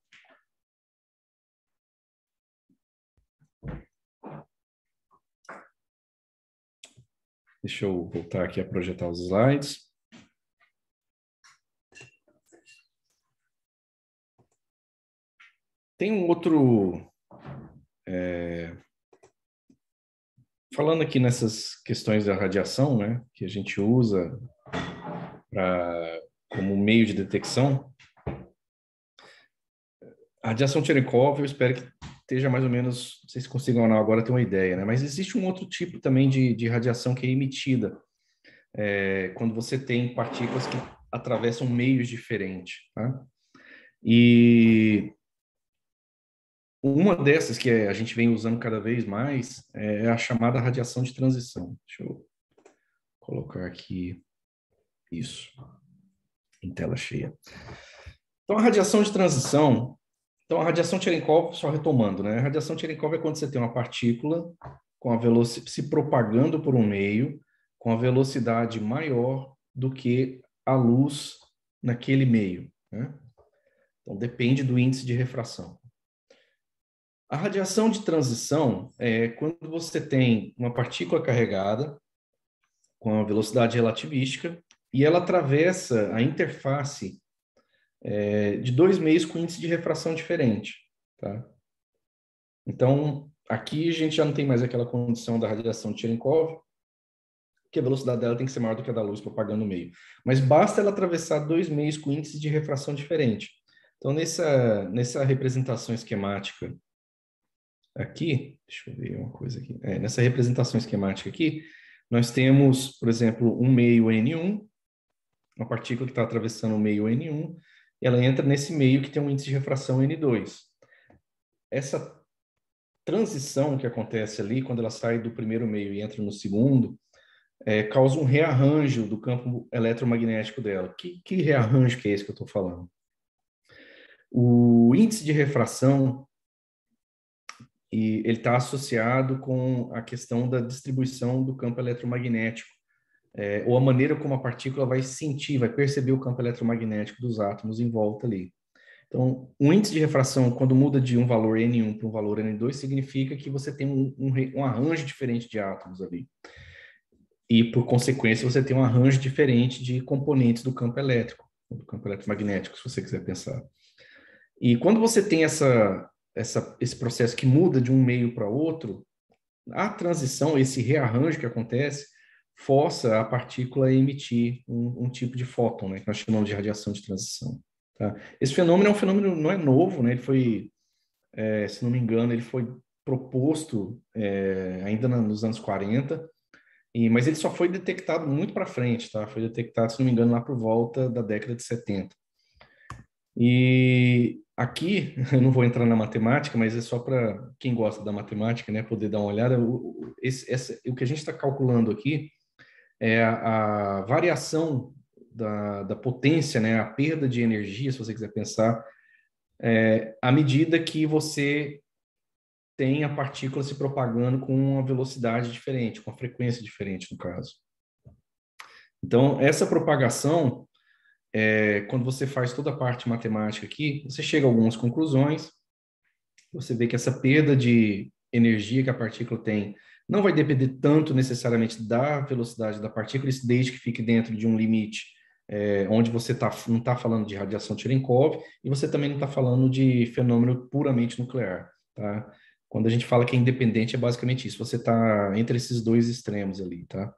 Deixa eu voltar aqui a projetar os slides. Tem um outro. É, falando aqui nessas questões da radiação, né, que a gente usa pra, como meio de detecção, a radiação Cherenkov, eu espero que esteja mais ou menos, não sei se consigam agora ter uma ideia, né? Mas existe um outro tipo também de, de radiação que é emitida é, quando você tem partículas que atravessam meios diferentes, tá? E uma dessas que é, a gente vem usando cada vez mais é a chamada radiação de transição. Deixa eu colocar aqui isso em tela cheia. Então, a radiação de transição então, a radiação Cherenkov, só retomando, né? A radiação Cherenkov é quando você tem uma partícula com a velocidade se propagando por um meio com a velocidade maior do que a luz naquele meio. Né? Então, depende do índice de refração. A radiação de transição é quando você tem uma partícula carregada com a velocidade relativística e ela atravessa a interface é, de dois meios com índice de refração diferente. Tá? Então, aqui a gente já não tem mais aquela condição da radiação de Cherenkov, que a velocidade dela tem que ser maior do que a da luz propagando no meio. Mas basta ela atravessar dois meios com índice de refração diferente. Então, nessa, nessa representação esquemática aqui, deixa eu ver uma coisa aqui, é, nessa representação esquemática aqui, nós temos, por exemplo, um meio N1, uma partícula que está atravessando o um meio N1, ela entra nesse meio que tem um índice de refração N2. Essa transição que acontece ali, quando ela sai do primeiro meio e entra no segundo, é, causa um rearranjo do campo eletromagnético dela. Que, que rearranjo que é esse que eu estou falando? O índice de refração e ele está associado com a questão da distribuição do campo eletromagnético é, ou a maneira como a partícula vai sentir, vai perceber o campo eletromagnético dos átomos em volta ali. Então, o índice de refração, quando muda de um valor N1 para um valor N2, significa que você tem um, um, um arranjo diferente de átomos ali. E, por consequência, você tem um arranjo diferente de componentes do campo elétrico, do campo eletromagnético, se você quiser pensar. E quando você tem essa, essa, esse processo que muda de um meio para outro, a transição, esse rearranjo que acontece, força a partícula a emitir um, um tipo de fóton, né, que nós chamamos de radiação de transição. Tá? Esse fenômeno é um fenômeno não é novo, né? Ele foi, é, se não me engano, ele foi proposto é, ainda na, nos anos 40, e, mas ele só foi detectado muito para frente, tá? Foi detectado, se não me engano, lá por volta da década de 70. E aqui, [LAUGHS] eu não vou entrar na matemática, mas é só para quem gosta da matemática, né, poder dar uma olhada. O, esse, o que a gente está calculando aqui é a variação da, da potência, né, a perda de energia, se você quiser pensar, é, à medida que você tem a partícula se propagando com uma velocidade diferente, com uma frequência diferente, no caso. Então, essa propagação, é, quando você faz toda a parte matemática aqui, você chega a algumas conclusões, você vê que essa perda de energia que a partícula tem não vai depender tanto necessariamente da velocidade da partícula, desde que fique dentro de um limite é, onde você tá, não está falando de radiação Cherenkov e você também não está falando de fenômeno puramente nuclear. Tá? Quando a gente fala que é independente, é basicamente isso. Você está entre esses dois extremos ali, tá?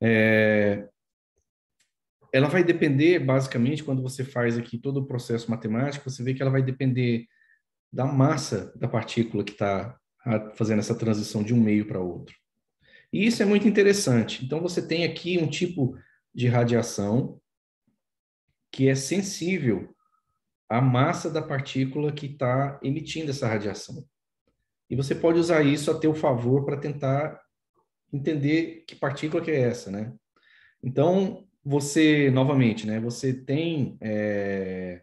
É... Ela vai depender, basicamente, quando você faz aqui todo o processo matemático, você vê que ela vai depender da massa da partícula que está fazendo essa transição de um meio para outro. E isso é muito interessante. Então, você tem aqui um tipo de radiação que é sensível à massa da partícula que está emitindo essa radiação. E você pode usar isso a teu favor para tentar entender que partícula que é essa, né? Então, você, novamente, né, você tem é,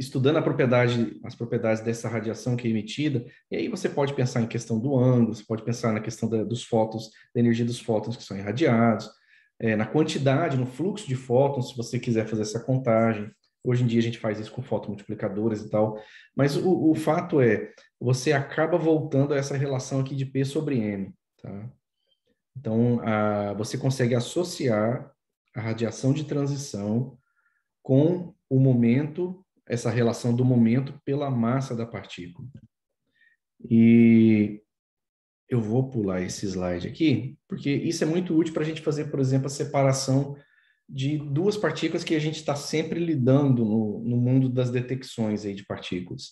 estudando a propriedade, as propriedades dessa radiação que é emitida, e aí você pode pensar em questão do ângulo, você pode pensar na questão da, dos fótons, da energia dos fótons que são irradiados, é, na quantidade, no fluxo de fótons, se você quiser fazer essa contagem. Hoje em dia a gente faz isso com fotomultiplicadores e tal, mas o, o fato é, você acaba voltando a essa relação aqui de P sobre M, tá? Então, a, você consegue associar a radiação de transição com o momento essa relação do momento pela massa da partícula. E eu vou pular esse slide aqui, porque isso é muito útil para a gente fazer, por exemplo, a separação de duas partículas que a gente está sempre lidando no, no, mundo das detecções aí de partículas.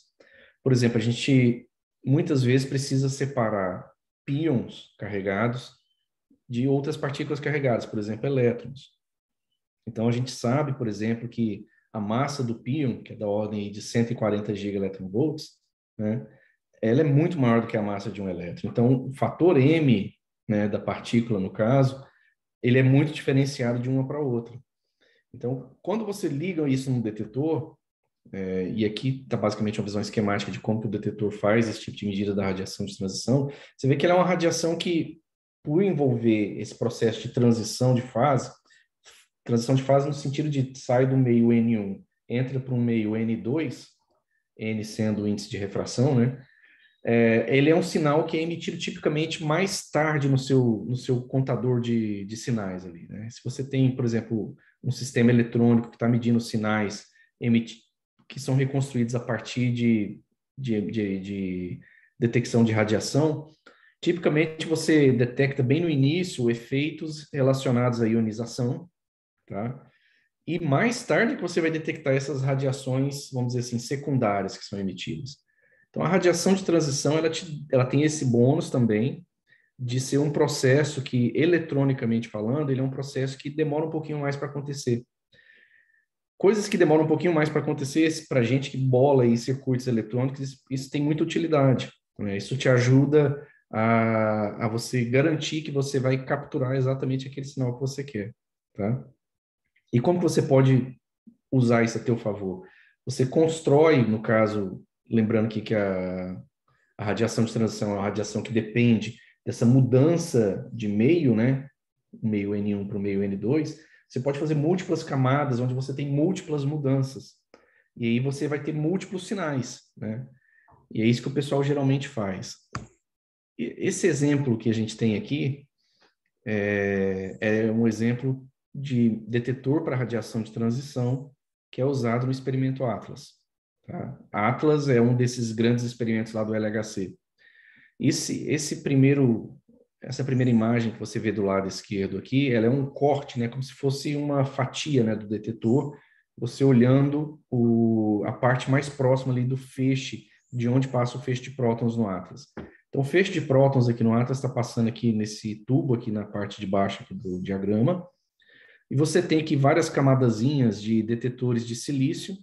Por exemplo, a gente muitas vezes precisa separar pions carregados de outras partículas carregadas, por exemplo, elétrons. Então, a gente sabe, por exemplo, que a massa do pion, que é da ordem de 140 gigaelectronvolts, né, ela é muito maior do que a massa de um elétron. Então, o fator M né, da partícula, no caso, ele é muito diferenciado de uma para outra. Então, quando você liga isso num detetor, é, e aqui está basicamente uma visão esquemática de como o detetor faz esse tipo de medida da radiação de transição, você vê que ela é uma radiação que, por envolver esse processo de transição de fase, Transição de fase no sentido de sai do meio N1, entra para um meio N2, N sendo o índice de refração, né? É, ele é um sinal que é emitido tipicamente mais tarde no seu, no seu contador de, de sinais ali. Né? Se você tem, por exemplo, um sistema eletrônico que está medindo sinais emiti que são reconstruídos a partir de, de, de, de detecção de radiação, tipicamente você detecta bem no início efeitos relacionados à ionização, tá? E mais tarde que você vai detectar essas radiações, vamos dizer assim, secundárias que são emitidas. Então, a radiação de transição, ela, te, ela tem esse bônus também de ser um processo que, eletronicamente falando, ele é um processo que demora um pouquinho mais para acontecer. Coisas que demoram um pouquinho mais para acontecer, para gente que bola e circuitos eletrônicos, isso, isso tem muita utilidade. Né? Isso te ajuda a, a, você garantir que você vai capturar exatamente aquele sinal que você quer, tá? E como que você pode usar isso a teu favor? Você constrói, no caso, lembrando aqui que a, a radiação de transição é uma radiação que depende dessa mudança de meio, né? Meio N1 para o meio N2, você pode fazer múltiplas camadas onde você tem múltiplas mudanças. E aí você vai ter múltiplos sinais, né? E é isso que o pessoal geralmente faz. E esse exemplo que a gente tem aqui é, é um exemplo de detetor para radiação de transição que é usado no experimento Atlas. Tá? Atlas é um desses grandes experimentos lá do LHC. Esse, esse primeiro, essa primeira imagem que você vê do lado esquerdo aqui, ela é um corte, né, como se fosse uma fatia né, do detetor, você olhando o, a parte mais próxima ali do feixe, de onde passa o feixe de prótons no Atlas. Então, o feixe de prótons aqui no Atlas está passando aqui nesse tubo, aqui na parte de baixo do diagrama, e você tem aqui várias camadazinhas de detetores de silício.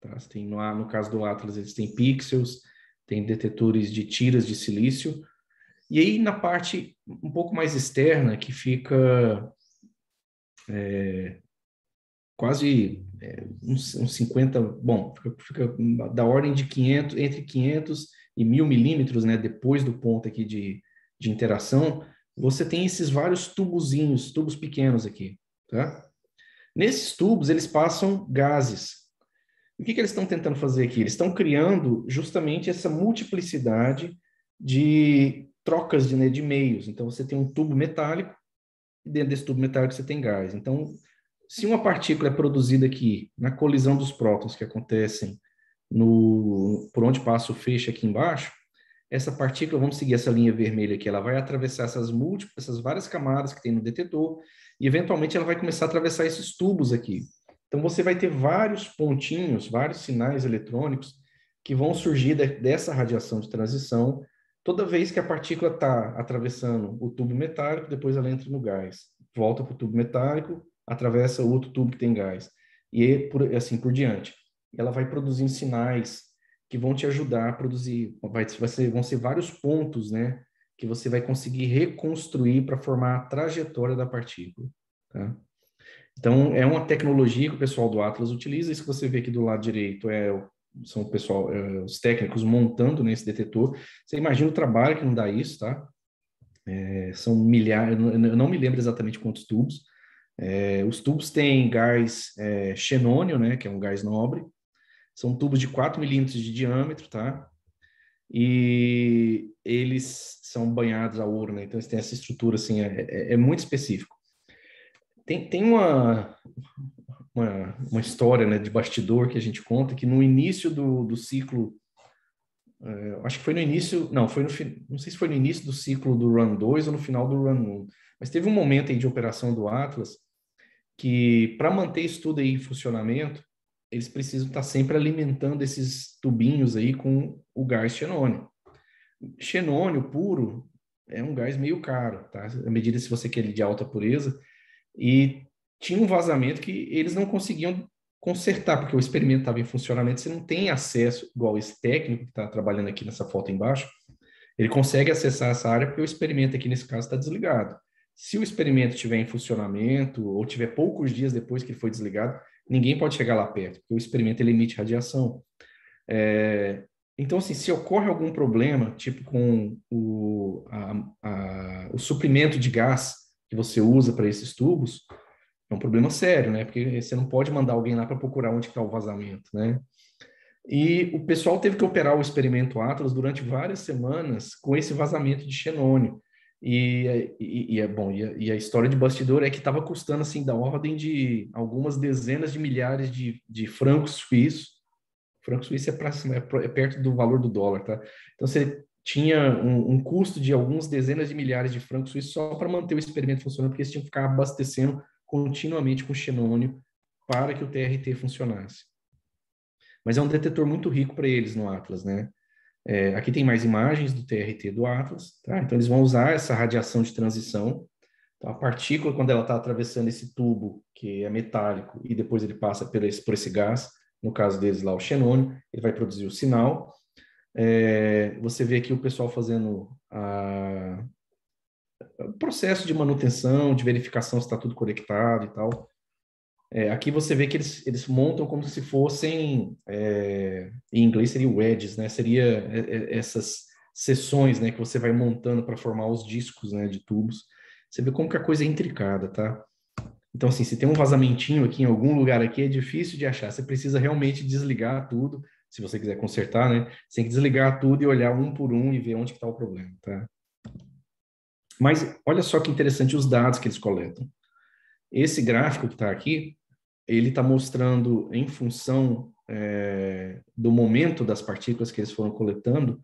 Tá? Tem, no, no caso do Atlas, eles têm pixels, tem detetores de tiras de silício. E aí, na parte um pouco mais externa, que fica é, quase é, uns, uns 50, bom, fica, fica, da ordem de 500, entre 500 e 1000 milímetros, né, depois do ponto aqui de, de interação, você tem esses vários tubozinhos, tubos pequenos aqui. Tá? Nesses tubos, eles passam gases. O que, que eles estão tentando fazer aqui? Eles estão criando justamente essa multiplicidade de trocas de, né, de meios. Então, você tem um tubo metálico, e dentro desse tubo metálico você tem gás. Então, se uma partícula é produzida aqui na colisão dos prótons que acontecem no, por onde passa o feixe aqui embaixo, essa partícula, vamos seguir essa linha vermelha aqui, ela vai atravessar essas múltiplas, essas várias camadas que tem no detetor, e eventualmente ela vai começar a atravessar esses tubos aqui. Então você vai ter vários pontinhos, vários sinais eletrônicos que vão surgir de, dessa radiação de transição toda vez que a partícula está atravessando o tubo metálico, depois ela entra no gás, volta para o tubo metálico, atravessa outro tubo que tem gás e por, assim por diante. Ela vai produzindo sinais que vão te ajudar a produzir, vai, vai ser, vão ser vários pontos, né, que você vai conseguir reconstruir para formar a trajetória da partícula. Tá? Então, é uma tecnologia que o pessoal do Atlas utiliza. Isso que você vê aqui do lado direito é, são o pessoal, é, os técnicos montando nesse detetor. Você imagina o trabalho que não dá isso, tá? É, são milhares, eu não me lembro exatamente quantos tubos. É, os tubos têm gás é, xenônio, né, que é um gás nobre. São tubos de 4 milímetros de diâmetro, tá? E eles são banhados a ouro, né? Então eles têm essa estrutura, assim, é, é, é, muito específico. Tem, tem uma, uma, uma, história né, de bastidor que a gente conta que no início do, do ciclo, uh, acho que foi no início, não, foi no, não sei se foi no início do ciclo do Run 2 ou no final do Run 1, mas teve um momento aí de operação do Atlas que para manter isso tudo aí em funcionamento, eles precisam estar tá sempre alimentando esses tubinhos aí com o gás xenônio xenônio puro é um gás meio caro, tá? À medida se você quer ele de alta pureza. E tinha um vazamento que eles não conseguiam consertar, porque o experimento estava em funcionamento, você não tem acesso, igual esse técnico que está trabalhando aqui nessa foto embaixo, ele consegue acessar essa área porque o experimento aqui nesse caso está desligado. Se o experimento estiver em funcionamento ou tiver poucos dias depois que ele foi desligado, ninguém pode chegar lá perto, porque o experimento ele emite radiação. É, então, assim, se ocorre algum problema, tipo com o, a, a, o suprimento de gás que você usa para esses tubos, é um problema sério, né? Porque você não pode mandar alguém lá para procurar onde está o vazamento, né? E o pessoal teve que operar o experimento Atlas durante várias semanas com esse vazamento de xenônio. E, e, e é bom, e a, e a, história de bastidor é que estava custando assim da ordem de algumas dezenas de milhares de, de francos suíços franco suíço é, é, é perto do valor do dólar, tá? Então você tinha um, um custo de algumas dezenas de milhares de francos suíços só para manter o experimento funcionando, porque eles tinham que ficar abastecendo continuamente com xenônio para que o TRT funcionasse. Mas é um detetor muito rico para eles no Atlas, né? É, aqui tem mais imagens do TRT do Atlas, tá? Então eles vão usar essa radiação de transição. Então, a partícula, quando ela está atravessando esse tubo, que é metálico, e depois ele passa por esse, por esse gás, no caso deles lá o xenônio, ele vai produzir o sinal. É, você vê aqui o pessoal fazendo a, o processo de manutenção, de verificação se está tudo conectado e tal. É, aqui você vê que eles, eles montam como se fossem, é, em inglês seria wedges, né? Seria é, é, essas seções, né, que você vai montando para formar os discos, né, de tubos. Você vê como que a coisa é intricada, tá? Então, assim, se tem um vazamentinho aqui em algum lugar aqui, é difícil de achar. Você precisa realmente desligar tudo, se você quiser consertar, né? Você tem que desligar tudo e olhar um por um e ver onde está o problema, tá? Mas olha só que interessante os dados que eles coletam. Esse gráfico que está aqui, ele está mostrando em função é, do momento das partículas que eles foram coletando,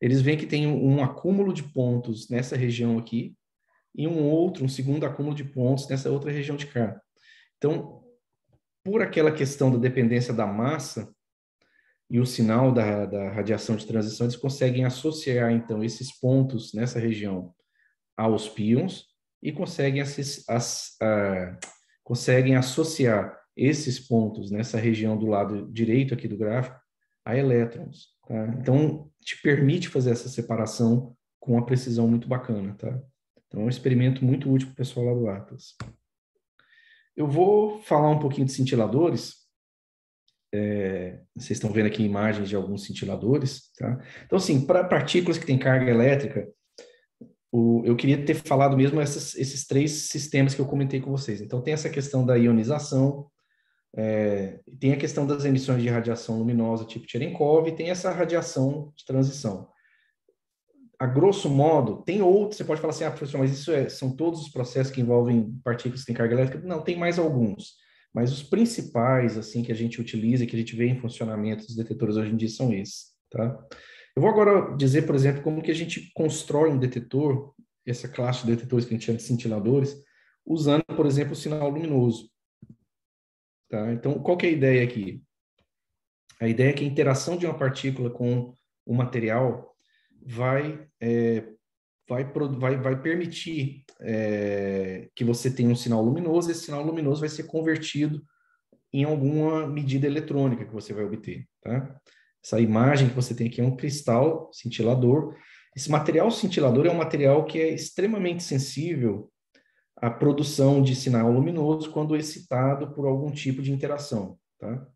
eles veem que tem um acúmulo de pontos nessa região aqui, e um outro, um segundo acúmulo de pontos nessa outra região de cá. Então, por aquela questão da dependência da massa e o sinal da, da radiação de transição, eles conseguem associar, então, esses pontos nessa região aos pions e conseguem, as, as, conseguem associar esses pontos nessa região do lado direito aqui do gráfico a elétrons. Tá? Então, te permite fazer essa separação com uma precisão muito bacana, tá? Então, é um experimento muito útil para o pessoal lá do Atlas. Eu vou falar um pouquinho de cintiladores. É, vocês estão vendo aqui imagens de alguns cintiladores, tá? Então, assim, para partículas que têm carga elétrica, o, eu queria ter falado mesmo essas, esses três sistemas que eu comentei com vocês. Então, tem essa questão da ionização, é, tem a questão das emissões de radiação luminosa tipo Cherenkov, e tem essa radiação de transição a grosso modo, tem outros, você pode falar assim, ah, professor, mas isso é, são todos os processos que envolvem partículas que têm carga elétrica? Não, tem mais alguns. Mas os principais, assim, que a gente utiliza, que a gente vê em funcionamento dos detetores hoje em dia são esses, tá? Eu vou agora dizer, por exemplo, como que a gente constrói um detetor, essa classe de detetores que a gente chama de cintiladores, usando, por exemplo, o sinal luminoso. Tá? Então, qual é a ideia aqui? A ideia é que a interação de uma partícula com o material vai, é, vai, vai, vai permitir é, que você tenha um sinal luminoso, esse sinal luminoso vai ser convertido em alguma medida eletrônica que você vai obter, tá? Essa imagem que você tem aqui é um cristal cintilador. Esse material cintilador é um material que é extremamente sensível à produção de sinal luminoso quando excitado por algum tipo de interação, tá?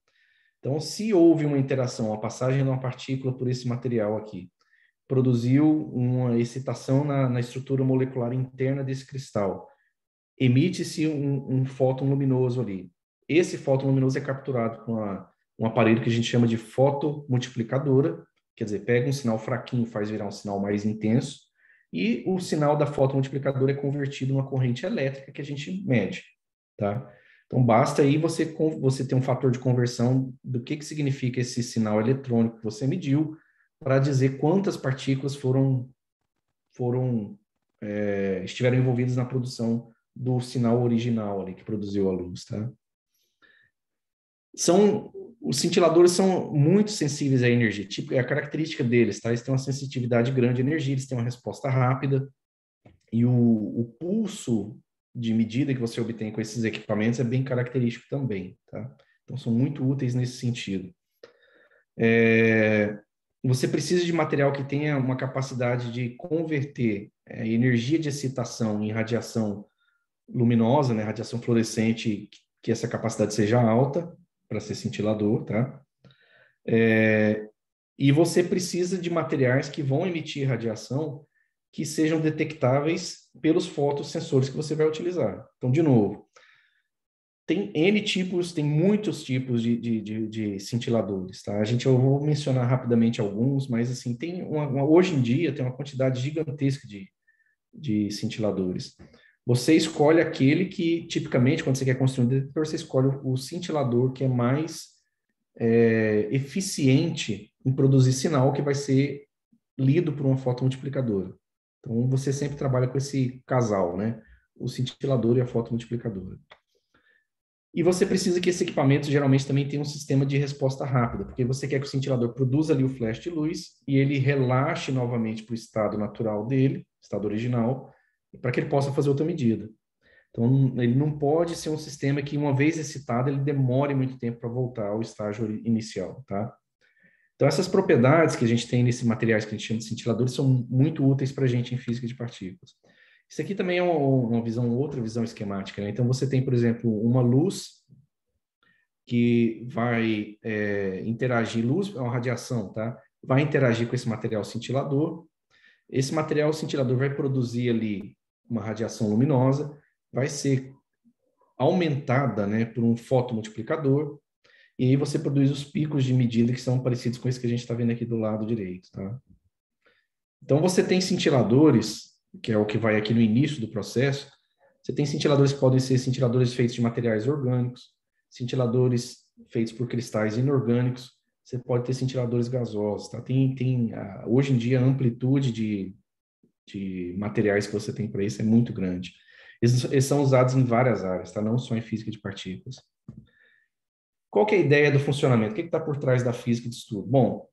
Então, se houve uma interação, a passagem de uma partícula por esse material aqui, produziu uma excitação na, na estrutura molecular interna desse cristal. Emite-se um, um, fóton luminoso ali. Esse fóton luminoso é capturado com uma, um aparelho que a gente chama de fotomultiplicadora, quer dizer, pega um sinal fraquinho, faz virar um sinal mais intenso, e o sinal da fotomultiplicadora é convertido numa corrente elétrica que a gente mede, tá? Então, basta aí você, você ter um fator de conversão do que, que significa esse sinal eletrônico que você mediu para dizer quantas partículas foram foram é, estiveram envolvidas na produção do sinal original ali que produziu a luz, tá? São os cintiladores são muito sensíveis à energia, tipo, é a característica deles, tá? Eles têm uma sensitividade grande à energia, eles têm uma resposta rápida e o, o pulso de medida que você obtém com esses equipamentos é bem característico também, tá? Então são muito úteis nesse sentido. É, você precisa de material que tenha uma capacidade de converter é, energia de excitação em radiação luminosa, né, radiação fluorescente, que essa capacidade seja alta para ser cintilador, tá? É, e você precisa de materiais que vão emitir radiação que sejam detectáveis pelos fotossensores que você vai utilizar. Então, de novo, tem N tipos, tem muitos tipos de, de, de, de, cintiladores, tá? A gente, eu vou mencionar rapidamente alguns, mas assim, tem uma, uma, hoje em dia tem uma quantidade gigantesca de, de cintiladores. Você escolhe aquele que, tipicamente, quando você quer construir um detector, você escolhe o cintilador que é mais é, eficiente em produzir sinal que vai ser lido por uma fotomultiplicadora. Então, você sempre trabalha com esse casal, né? O cintilador e a fotomultiplicadora. multiplicadora. E você precisa que esse equipamento geralmente também tenha um sistema de resposta rápida, porque você quer que o cintilador produza ali o flash de luz e ele relaxe novamente para o estado natural dele, estado original, para que ele possa fazer outra medida. Então, ele não pode ser um sistema que, uma vez excitado, ele demore muito tempo para voltar ao estágio inicial, tá? Então, essas propriedades que a gente tem nesses materiais que a gente chama de cintiladores são muito úteis para a gente em física de partículas. Isso aqui também é uma visão, outra visão esquemática. Né? Então, você tem, por exemplo, uma luz que vai é, interagir, luz é uma radiação, tá? Vai interagir com esse material cintilador. Esse material cintilador vai produzir ali uma radiação luminosa, vai ser aumentada né, por um fotomultiplicador, e aí você produz os picos de medida que são parecidos com esse que a gente está vendo aqui do lado direito. Tá? Então, você tem cintiladores que é o que vai aqui no início do processo, você tem cintiladores que podem ser cintiladores feitos de materiais orgânicos, cintiladores feitos por cristais inorgânicos, você pode ter cintiladores gasosos, tá? Tem, tem ah, hoje em dia a amplitude de, de materiais que você tem para isso é muito grande. Eles, eles, são usados em várias áreas, tá? Não só em física de partículas. Qual que é a ideia do funcionamento? O que está por trás da física de estudo? Bom,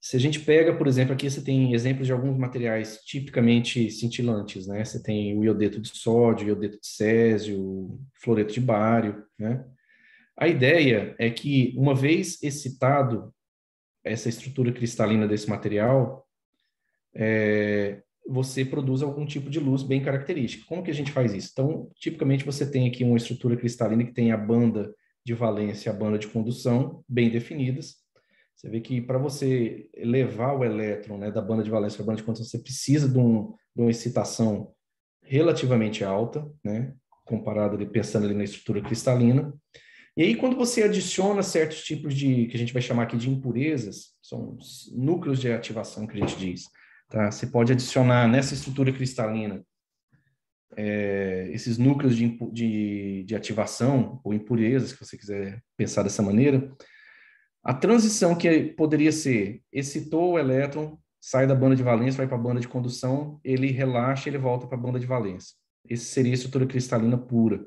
se a gente pega, por exemplo, aqui você tem exemplos de alguns materiais tipicamente cintilantes, né? Você tem o iodeto de sódio, o iodeto de césio, fluoreto de bário, né? A ideia é que, uma vez excitado essa estrutura cristalina desse material, é, você produz algum tipo de luz bem característica. Como que a gente faz isso? Então, tipicamente você tem aqui uma estrutura cristalina que tem a banda de valência e a banda de condução bem definidas. Você vê que para você levar o elétron né, da banda de valência para a banda de condução, você precisa de, um, de uma excitação relativamente alta, né, comparado ali, pensando ali na estrutura cristalina. E aí, quando você adiciona certos tipos de, que a gente vai chamar aqui de impurezas, são os núcleos de ativação que a gente diz, tá? Você pode adicionar nessa estrutura cristalina é, esses núcleos de, de, de, ativação ou impurezas, se você quiser pensar dessa maneira, a transição que poderia ser, excitou o elétron, sai da banda de valência, vai para a banda de condução, ele relaxa, ele volta para a banda de valência. Esse seria a estrutura cristalina pura.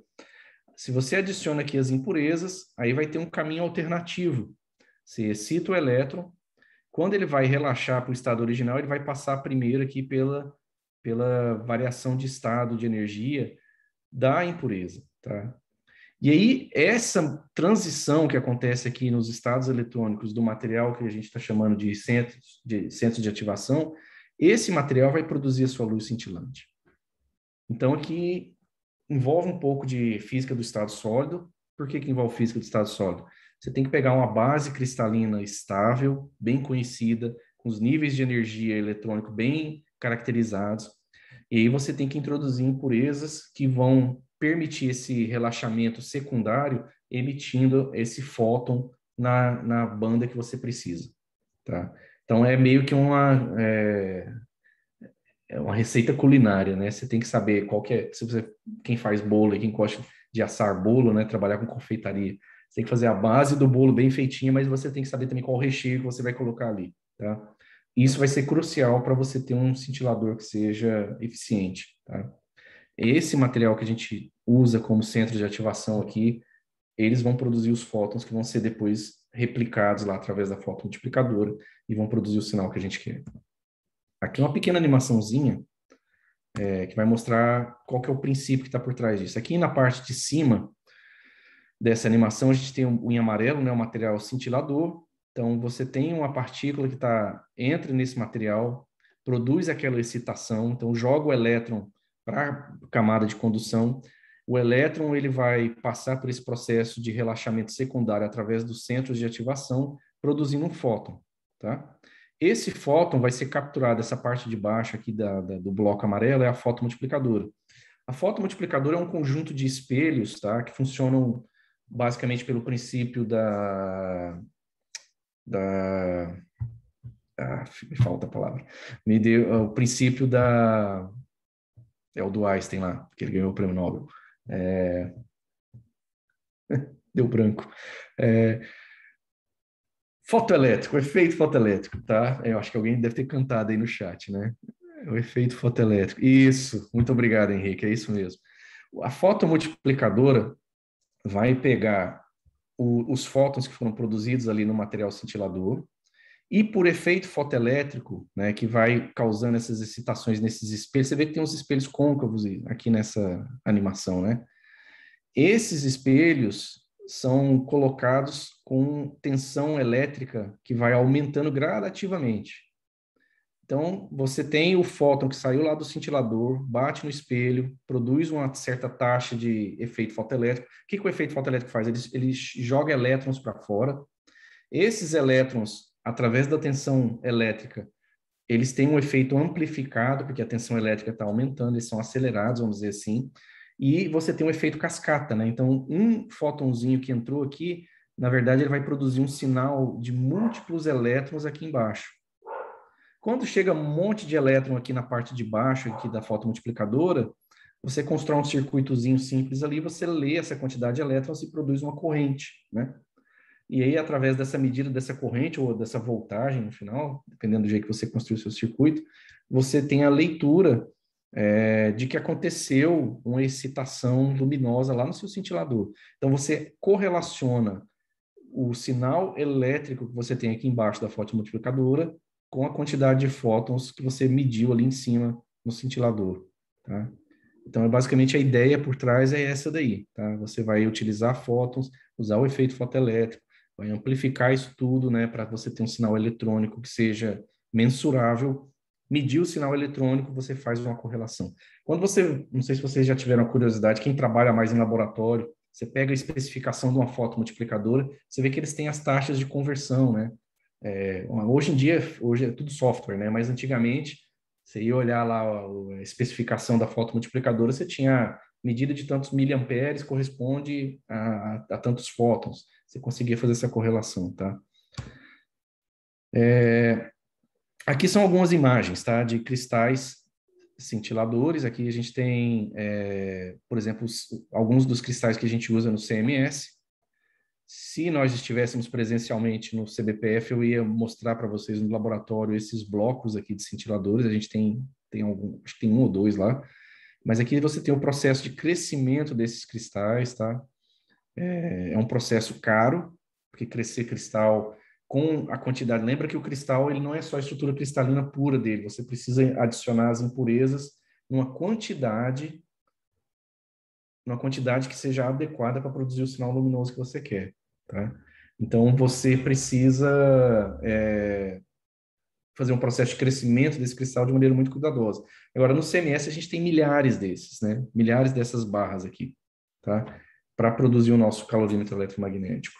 Se você adiciona aqui as impurezas, aí vai ter um caminho alternativo. Você excita o elétron, quando ele vai relaxar para o estado original, ele vai passar primeiro aqui pela, pela variação de estado de energia da impureza. Tá? E aí, essa transição que acontece aqui nos estados eletrônicos do material que a gente está chamando de centros de, centros de ativação, esse material vai produzir a sua luz cintilante. Então, aqui envolve um pouco de física do estado sólido. Por que, que envolve física do estado sólido? Você tem que pegar uma base cristalina estável, bem conhecida, com os níveis de energia eletrônico bem caracterizados, e aí você tem que introduzir impurezas que vão permitir esse relaxamento secundário emitindo esse fóton na, na banda que você precisa, tá? Então é meio que uma é, é uma receita culinária, né? Você tem que saber qual que é, se você quem faz bolo, quem gosta de assar bolo, né? Trabalhar com confeitaria, você tem que fazer a base do bolo bem feitinha, mas você tem que saber também qual recheio que você vai colocar ali, tá? Isso vai ser crucial para você ter um cintilador que seja eficiente, tá? Esse material que a gente usa como centro de ativação aqui, eles vão produzir os fótons que vão ser depois replicados lá através da foto multiplicadora e vão produzir o sinal que a gente quer. Aqui uma pequena animaçãozinha é, que vai mostrar qual é o princípio que está por trás disso. Aqui na parte de cima dessa animação, a gente tem um, em amarelo, né, o um material cintilador. Então, você tem uma partícula que tá, entra nesse material, produz aquela excitação, então joga o elétron para camada de condução, o elétron ele vai passar por esse processo de relaxamento secundário através dos centros de ativação, produzindo um fóton. Tá? Esse fóton vai ser capturado, essa parte de baixo aqui da, da, do bloco amarelo é a fotomultiplicadora. A fotomultiplicadora é um conjunto de espelhos tá? que funcionam basicamente pelo princípio da, da ah, me falta a palavra, me deu o princípio da é o do Einstein lá, que ele ganhou o prêmio Nobel. É... [LAUGHS] Deu branco. É... Fotoelétrico, efeito fotoelétrico, tá? Eu acho que alguém deve ter cantado aí no chat, né? O efeito fotoelétrico. Isso, muito obrigado, Henrique, é isso mesmo. A fotomultiplicadora vai pegar o, os fótons que foram produzidos ali no material cintilador, e por efeito fotoelétrico, né, que vai causando essas excitações nesses espelhos, você vê que tem uns espelhos côncavos aqui nessa animação, né? Esses espelhos são colocados com tensão elétrica que vai aumentando gradativamente. Então, você tem o fóton que saiu lá do cintilador, bate no espelho, produz uma certa taxa de efeito fotoelétrico. O que, que o efeito fotoelétrico faz? Ele, ele joga elétrons para fora. Esses elétrons através da tensão elétrica, eles têm um efeito amplificado, porque a tensão elétrica está aumentando, eles são acelerados, vamos dizer assim, e você tem um efeito cascata, né? Então, um fótonzinho que entrou aqui, na verdade, ele vai produzir um sinal de múltiplos elétrons aqui embaixo. Quando chega um monte de elétron aqui na parte de baixo aqui da fotomultiplicadora, você constrói um circuitozinho simples ali, você lê essa quantidade de elétrons e produz uma corrente, né? E aí, através dessa medida, dessa corrente ou dessa voltagem no final, dependendo do jeito que você construiu o seu circuito, você tem a leitura é, de que aconteceu uma excitação luminosa lá no seu cintilador. Então, você correlaciona o sinal elétrico que você tem aqui embaixo da fotomultiplicadora com a quantidade de fótons que você mediu ali em cima no cintilador, tá? Então, é basicamente a ideia por trás é essa daí, tá? Você vai utilizar fótons, usar o efeito fotoelétrico, vai amplificar isso tudo, né, para você ter um sinal eletrônico que seja mensurável. Medir o sinal eletrônico, você faz uma correlação. Quando você, não sei se vocês já tiveram a curiosidade, quem trabalha mais em laboratório, você pega a especificação de uma foto multiplicadora, você vê que eles têm as taxas de conversão, né? É, hoje em dia, hoje é tudo software, né? Mas antigamente, você ia olhar lá a especificação da foto multiplicadora, você tinha medida de tantos miliamperes corresponde a, a, a tantos fótons você conseguir fazer essa correlação, tá? É, aqui são algumas imagens, tá? De cristais cintiladores. Aqui a gente tem, é, por exemplo, os, alguns dos cristais que a gente usa no CMS. Se nós estivéssemos presencialmente no CBPF, eu ia mostrar para vocês no laboratório esses blocos aqui de cintiladores. A gente tem, tem algum, acho que tem um ou dois lá. Mas aqui você tem o processo de crescimento desses cristais, tá? É, é um processo caro, porque crescer cristal com a quantidade. Lembra que o cristal ele não é só a estrutura cristalina pura dele, você precisa adicionar as impurezas numa quantidade numa quantidade que seja adequada para produzir o sinal luminoso que você quer, tá? Então você precisa é, fazer um processo de crescimento desse cristal de maneira muito cuidadosa. Agora no CMS a gente tem milhares desses, né? Milhares dessas barras aqui, tá? para produzir o nosso calorímetro eletromagnético.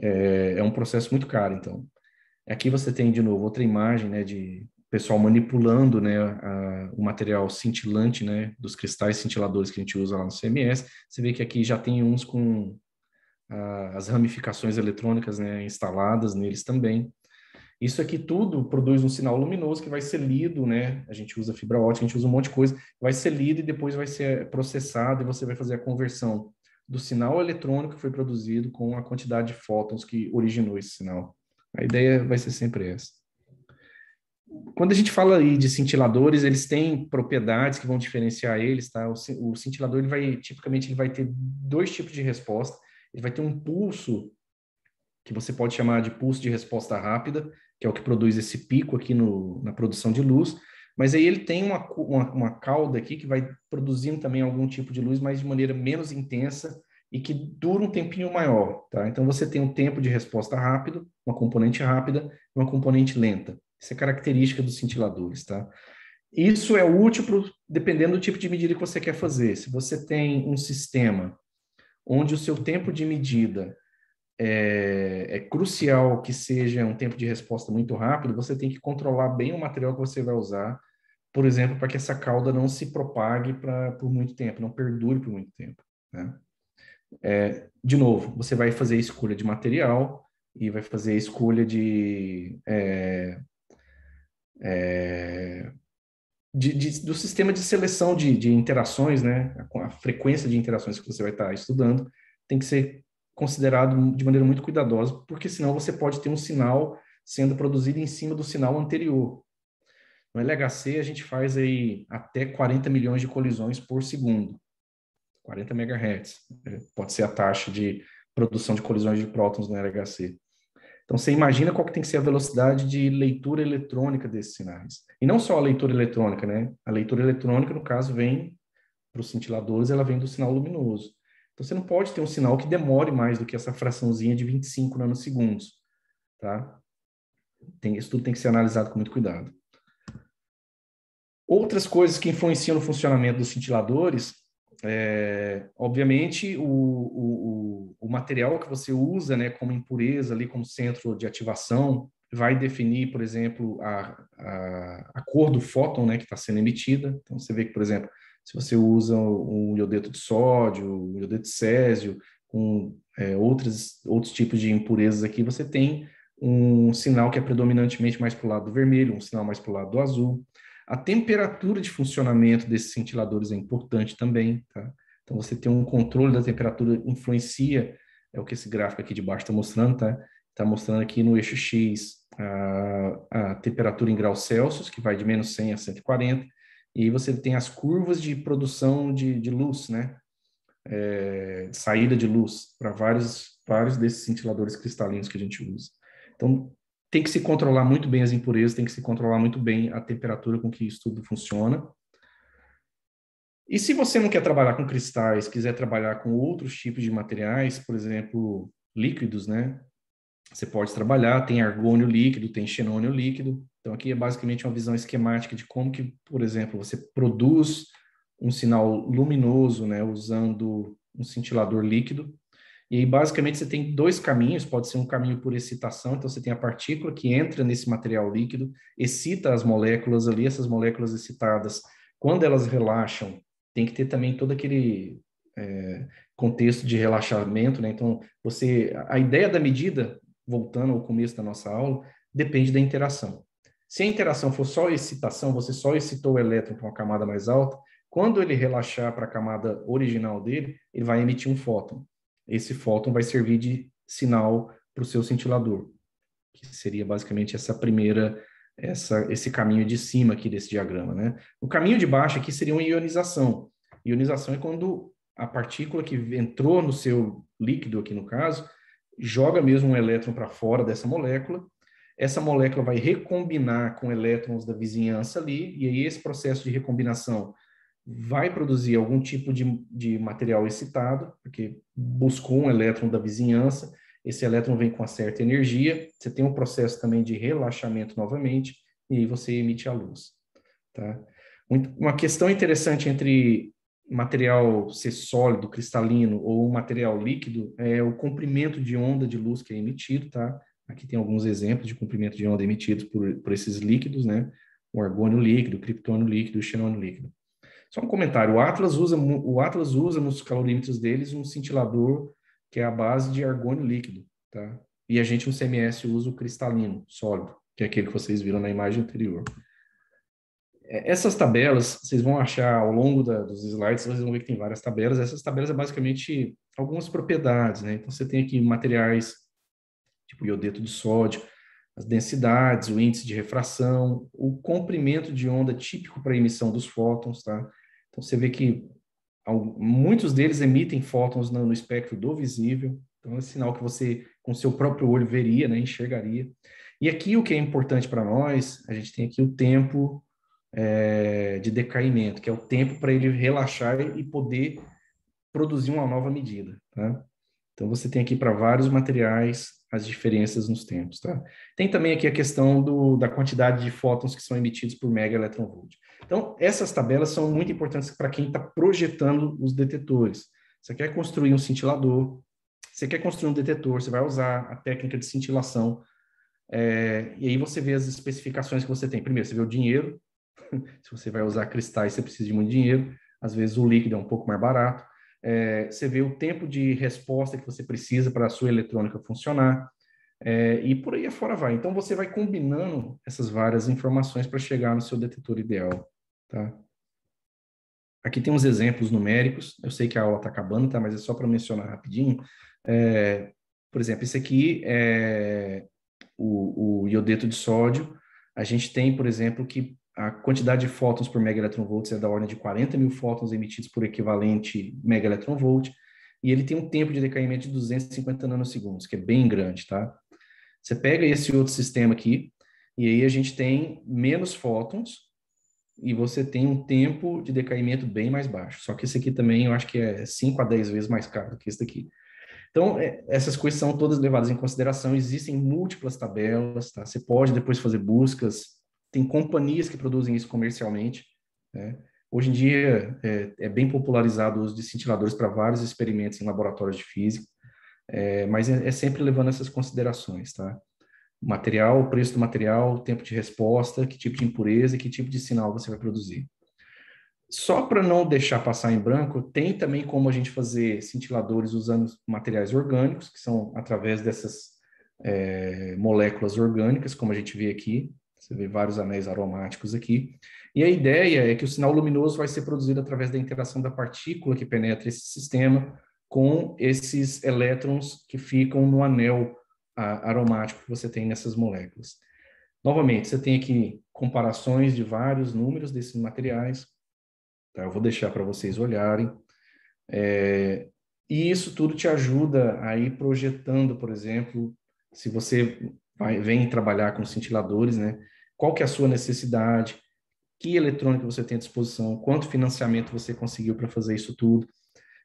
É, é, um processo muito caro, então. Aqui você tem, de novo, outra imagem né, de pessoal manipulando né, a, o material cintilante, né, dos cristais cintiladores que a gente usa lá no CMS. Você vê que aqui já tem uns com a, as ramificações eletrônicas né, instaladas neles também. Isso aqui tudo produz um sinal luminoso que vai ser lido, né? A gente usa fibra ótica, a gente usa um monte de coisa, vai ser lido e depois vai ser processado e você vai fazer a conversão do sinal eletrônico que foi produzido com a quantidade de fótons que originou esse sinal. A ideia vai ser sempre essa. Quando a gente fala aí de cintiladores, eles têm propriedades que vão diferenciar eles, tá? O, cintilador ele vai tipicamente ele vai ter dois tipos de resposta. Ele vai ter um pulso que você pode chamar de pulso de resposta rápida, que é o que produz esse pico aqui no, na produção de luz, mas aí ele tem uma, uma, uma, cauda aqui que vai produzindo também algum tipo de luz, mas de maneira menos intensa e que dura um tempinho maior, tá? Então você tem um tempo de resposta rápido, uma componente rápida e uma componente lenta. Isso é característica dos cintiladores, tá? Isso é útil pro, dependendo do tipo de medida que você quer fazer. Se você tem um sistema onde o seu tempo de medida é, é, crucial que seja um tempo de resposta muito rápido, você tem que controlar bem o material que você vai usar, por exemplo, para que essa cauda não se propague pra, por muito tempo, não perdure por muito tempo. Né? É, de novo, você vai fazer escolha de material e vai fazer escolha de, é, é de, de, do sistema de seleção de, de interações, né? A, a frequência de interações que você vai estar tá estudando tem que ser considerado de maneira muito cuidadosa, porque senão você pode ter um sinal sendo produzido em cima do sinal anterior. No LHC, a gente faz aí até 40 milhões de colisões por segundo, 40 megahertz. Né? Pode ser a taxa de produção de colisões de prótons no LHC. Então, você imagina qual que tem que ser a velocidade de leitura eletrônica desses sinais. E não só a leitura eletrônica, né? A leitura eletrônica, no caso, vem para os cintiladores, ela vem do sinal luminoso. Então, você não pode ter um sinal que demore mais do que essa fraçãozinha de 25 nanosegundos, tá? Tem, isso tudo tem que ser analisado com muito cuidado. Outras coisas que influenciam no funcionamento dos cintiladores, é, obviamente, o, o, o, material que você usa né, como impureza, ali, como centro de ativação, vai definir, por exemplo, a, a, a cor do fóton né, que está sendo emitida. Então, você vê que, por exemplo, se você usa um iodeto de sódio, um iodeto de césio, com é, outras, outros tipos de impurezas aqui, você tem um sinal que é predominantemente mais para o lado do vermelho, um sinal mais para o lado do azul. A temperatura de funcionamento desses cintiladores é importante também, tá? Então, você tem um controle da temperatura, influencia, é o que esse gráfico aqui de baixo está mostrando, tá? Está mostrando aqui no eixo X a, a temperatura em graus Celsius, que vai de menos 100 a 140, e você tem as curvas de produção de, de luz, né? É, saída de luz para vários, vários desses cintiladores cristalinos que a gente usa. Então, tem que se controlar muito bem as impurezas, tem que se controlar muito bem a temperatura com que isso tudo funciona. E se você não quer trabalhar com cristais, quiser trabalhar com outros tipos de materiais, por exemplo, líquidos, né? Você pode trabalhar, tem argônio líquido, tem xenônio líquido. Então, aqui é basicamente uma visão esquemática de como que, por exemplo, você produz um sinal luminoso, né, usando um cintilador líquido. E aí, basicamente, você tem dois caminhos. Pode ser um caminho por excitação, então você tem a partícula que entra nesse material líquido, excita as moléculas ali, essas moléculas excitadas, quando elas relaxam, tem que ter também todo aquele é, contexto de relaxamento, né? Então, você, a ideia da medida voltando ao começo da nossa aula, depende da interação. Se a interação for só excitação, você só excitou o elétron para uma camada mais alta, quando ele relaxar para a camada original dele, ele vai emitir um fóton. Esse fóton vai servir de sinal para o seu cintilador, que seria basicamente essa primeira, essa, esse caminho de cima aqui desse diagrama. Né? O caminho de baixo aqui seria uma ionização. Ionização é quando a partícula que entrou no seu líquido, aqui no caso, joga mesmo um elétron para fora dessa molécula, essa molécula vai recombinar com elétrons da vizinhança ali, e aí esse processo de recombinação vai produzir algum tipo de, de material excitado, porque buscou um elétron da vizinhança, esse elétron vem com uma certa energia, você tem um processo também de relaxamento novamente, e aí você emite a luz. Tá? Uma questão interessante entre material ser sólido, cristalino ou um material líquido é o comprimento de onda de luz que é emitido, tá? Aqui tem alguns exemplos de comprimento de onda emitidos por, por esses líquidos, né? O argônio líquido, o criptônio líquido, o xenônio líquido. Só um comentário, o Atlas usa, o Atlas usa nos calorímetros deles um cintilador que é a base de argônio líquido, tá? E a gente no CMS usa o cristalino sólido, que é aquele que vocês viram na imagem anterior. É, essas tabelas, vocês vão achar ao longo da, dos slides, vocês vão ver que tem várias tabelas. Essas tabelas é basicamente algumas propriedades, né? Então, você tem aqui materiais tipo iodeto de sódio, as densidades, o índice de refração, o comprimento de onda típico para emissão dos fótons, tá? Então, você vê que muitos deles emitem fótons no, no espectro do visível. Então, é um sinal que você, com seu próprio olho, veria, né? Enxergaria. E aqui o que é importante para nós, a gente tem aqui o tempo é, de decaimento, que é o tempo para ele relaxar e poder produzir uma nova medida. Tá? Então, você tem aqui para vários materiais as diferenças nos tempos. Tá? Tem também aqui a questão do, da quantidade de fótons que são emitidos por mega electronvolt. Então, essas tabelas são muito importantes para quem está projetando os detetores. Você quer construir um cintilador, você quer construir um detetor, você vai usar a técnica de cintilação. É, e aí você vê as especificações que você tem. Primeiro, você vê o dinheiro, [LAUGHS] Se você vai usar cristais, você precisa de muito dinheiro. Às vezes o líquido é um pouco mais barato. É, você vê o tempo de resposta que você precisa para a sua eletrônica funcionar. É, e por aí afora vai. Então você vai combinando essas várias informações para chegar no seu detetor ideal. Tá? Aqui tem uns exemplos numéricos. Eu sei que a aula está acabando, tá? mas é só para mencionar rapidinho. É, por exemplo, esse aqui é o, o, iodeto de sódio. A gente tem, por exemplo, que a quantidade de fótons por mega é da ordem de 40 mil fótons emitidos por equivalente mega electronvolt, e ele tem um tempo de decaimento de 250 nanosegundos, que é bem grande, tá? Você pega esse outro sistema aqui, e aí a gente tem menos fótons, e você tem um tempo de decaimento bem mais baixo. Só que esse aqui também eu acho que é 5 a 10 vezes mais caro do que esse daqui. Então, é, essas coisas são todas levadas em consideração, existem múltiplas tabelas, tá? Você pode depois fazer buscas tem companhias que produzem isso comercialmente. Né? Hoje em dia é, é, bem popularizado o uso de cintiladores para vários experimentos em laboratórios de física, é, mas é, é, sempre levando essas considerações, tá? O material, o preço do material, o tempo de resposta, que tipo de impureza, que tipo de sinal você vai produzir. Só para não deixar passar em branco, tem também como a gente fazer cintiladores usando materiais orgânicos, que são através dessas é, moléculas orgânicas, como a gente vê aqui, você vê vários anéis aromáticos aqui. E a ideia é que o sinal luminoso vai ser produzido através da interação da partícula que penetra esse sistema com esses elétrons que ficam no anel a, ah, aromático que você tem nessas moléculas. Novamente, você tem aqui comparações de vários números desses materiais. Tá? Eu vou deixar para vocês olharem. É, e isso tudo te ajuda a ir projetando, por exemplo, se você vai, vem trabalhar com cintiladores, né? qual que é a sua necessidade, que eletrônico você tem à disposição, quanto financiamento você conseguiu para fazer isso tudo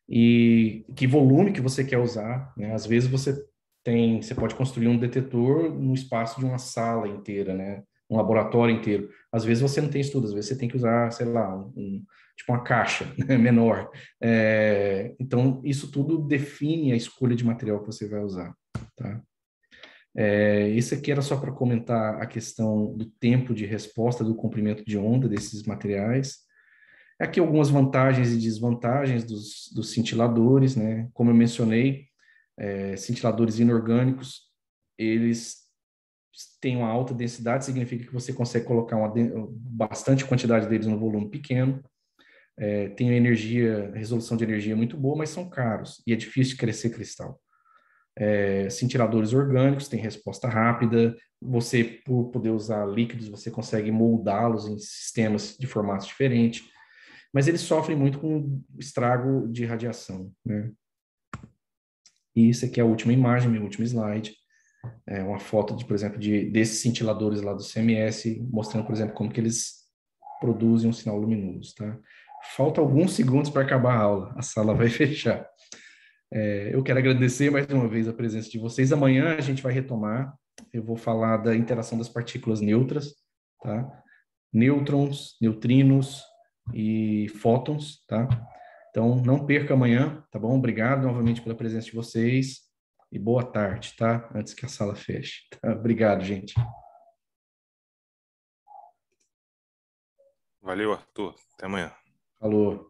e que volume que você quer usar. Né? Às vezes você tem, você pode construir um detetor no espaço de uma sala inteira, né? um laboratório inteiro. Às vezes você não tem estudo, às vezes você tem que usar, sei lá, um, um tipo uma caixa [LAUGHS] né? menor. É, então isso tudo define a escolha de material que você vai usar. Tá? É, esse aqui era só para comentar a questão do tempo de resposta, do comprimento de onda desses materiais. É aqui algumas vantagens e desvantagens dos, dos cintiladores, né? Como eu mencionei, é, cintiladores inorgânicos, eles têm uma alta densidade, significa que você consegue colocar uma, bastante quantidade deles no volume pequeno. É, tem energia, resolução de energia muito boa, mas são caros e é difícil de crescer cristal é, cintiladores orgânicos, tem resposta rápida. Você, por poder usar líquidos, você consegue moldá-los em sistemas de formatos diferentes. Mas eles sofrem muito com estrago de radiação. Né? E isso aqui é a última imagem, meu último slide. É uma foto, de, por exemplo, de, desses cintiladores lá do CMS, mostrando, por exemplo, como que eles produzem um sinal luminoso. Tá? Falta alguns segundos para acabar a aula. A sala vai [LAUGHS] fechar. É, eu quero agradecer mais uma vez a presença de vocês. Amanhã a gente vai retomar. Eu vou falar da interação das partículas neutras, tá? Nêutrons, neutrinos e fótons, tá? Então, não perca amanhã, tá bom? Obrigado novamente pela presença de vocês e boa tarde, tá? Antes que a sala feche. Tá? [LAUGHS] Obrigado, gente. Valeu, Arthur. Até amanhã. Falou.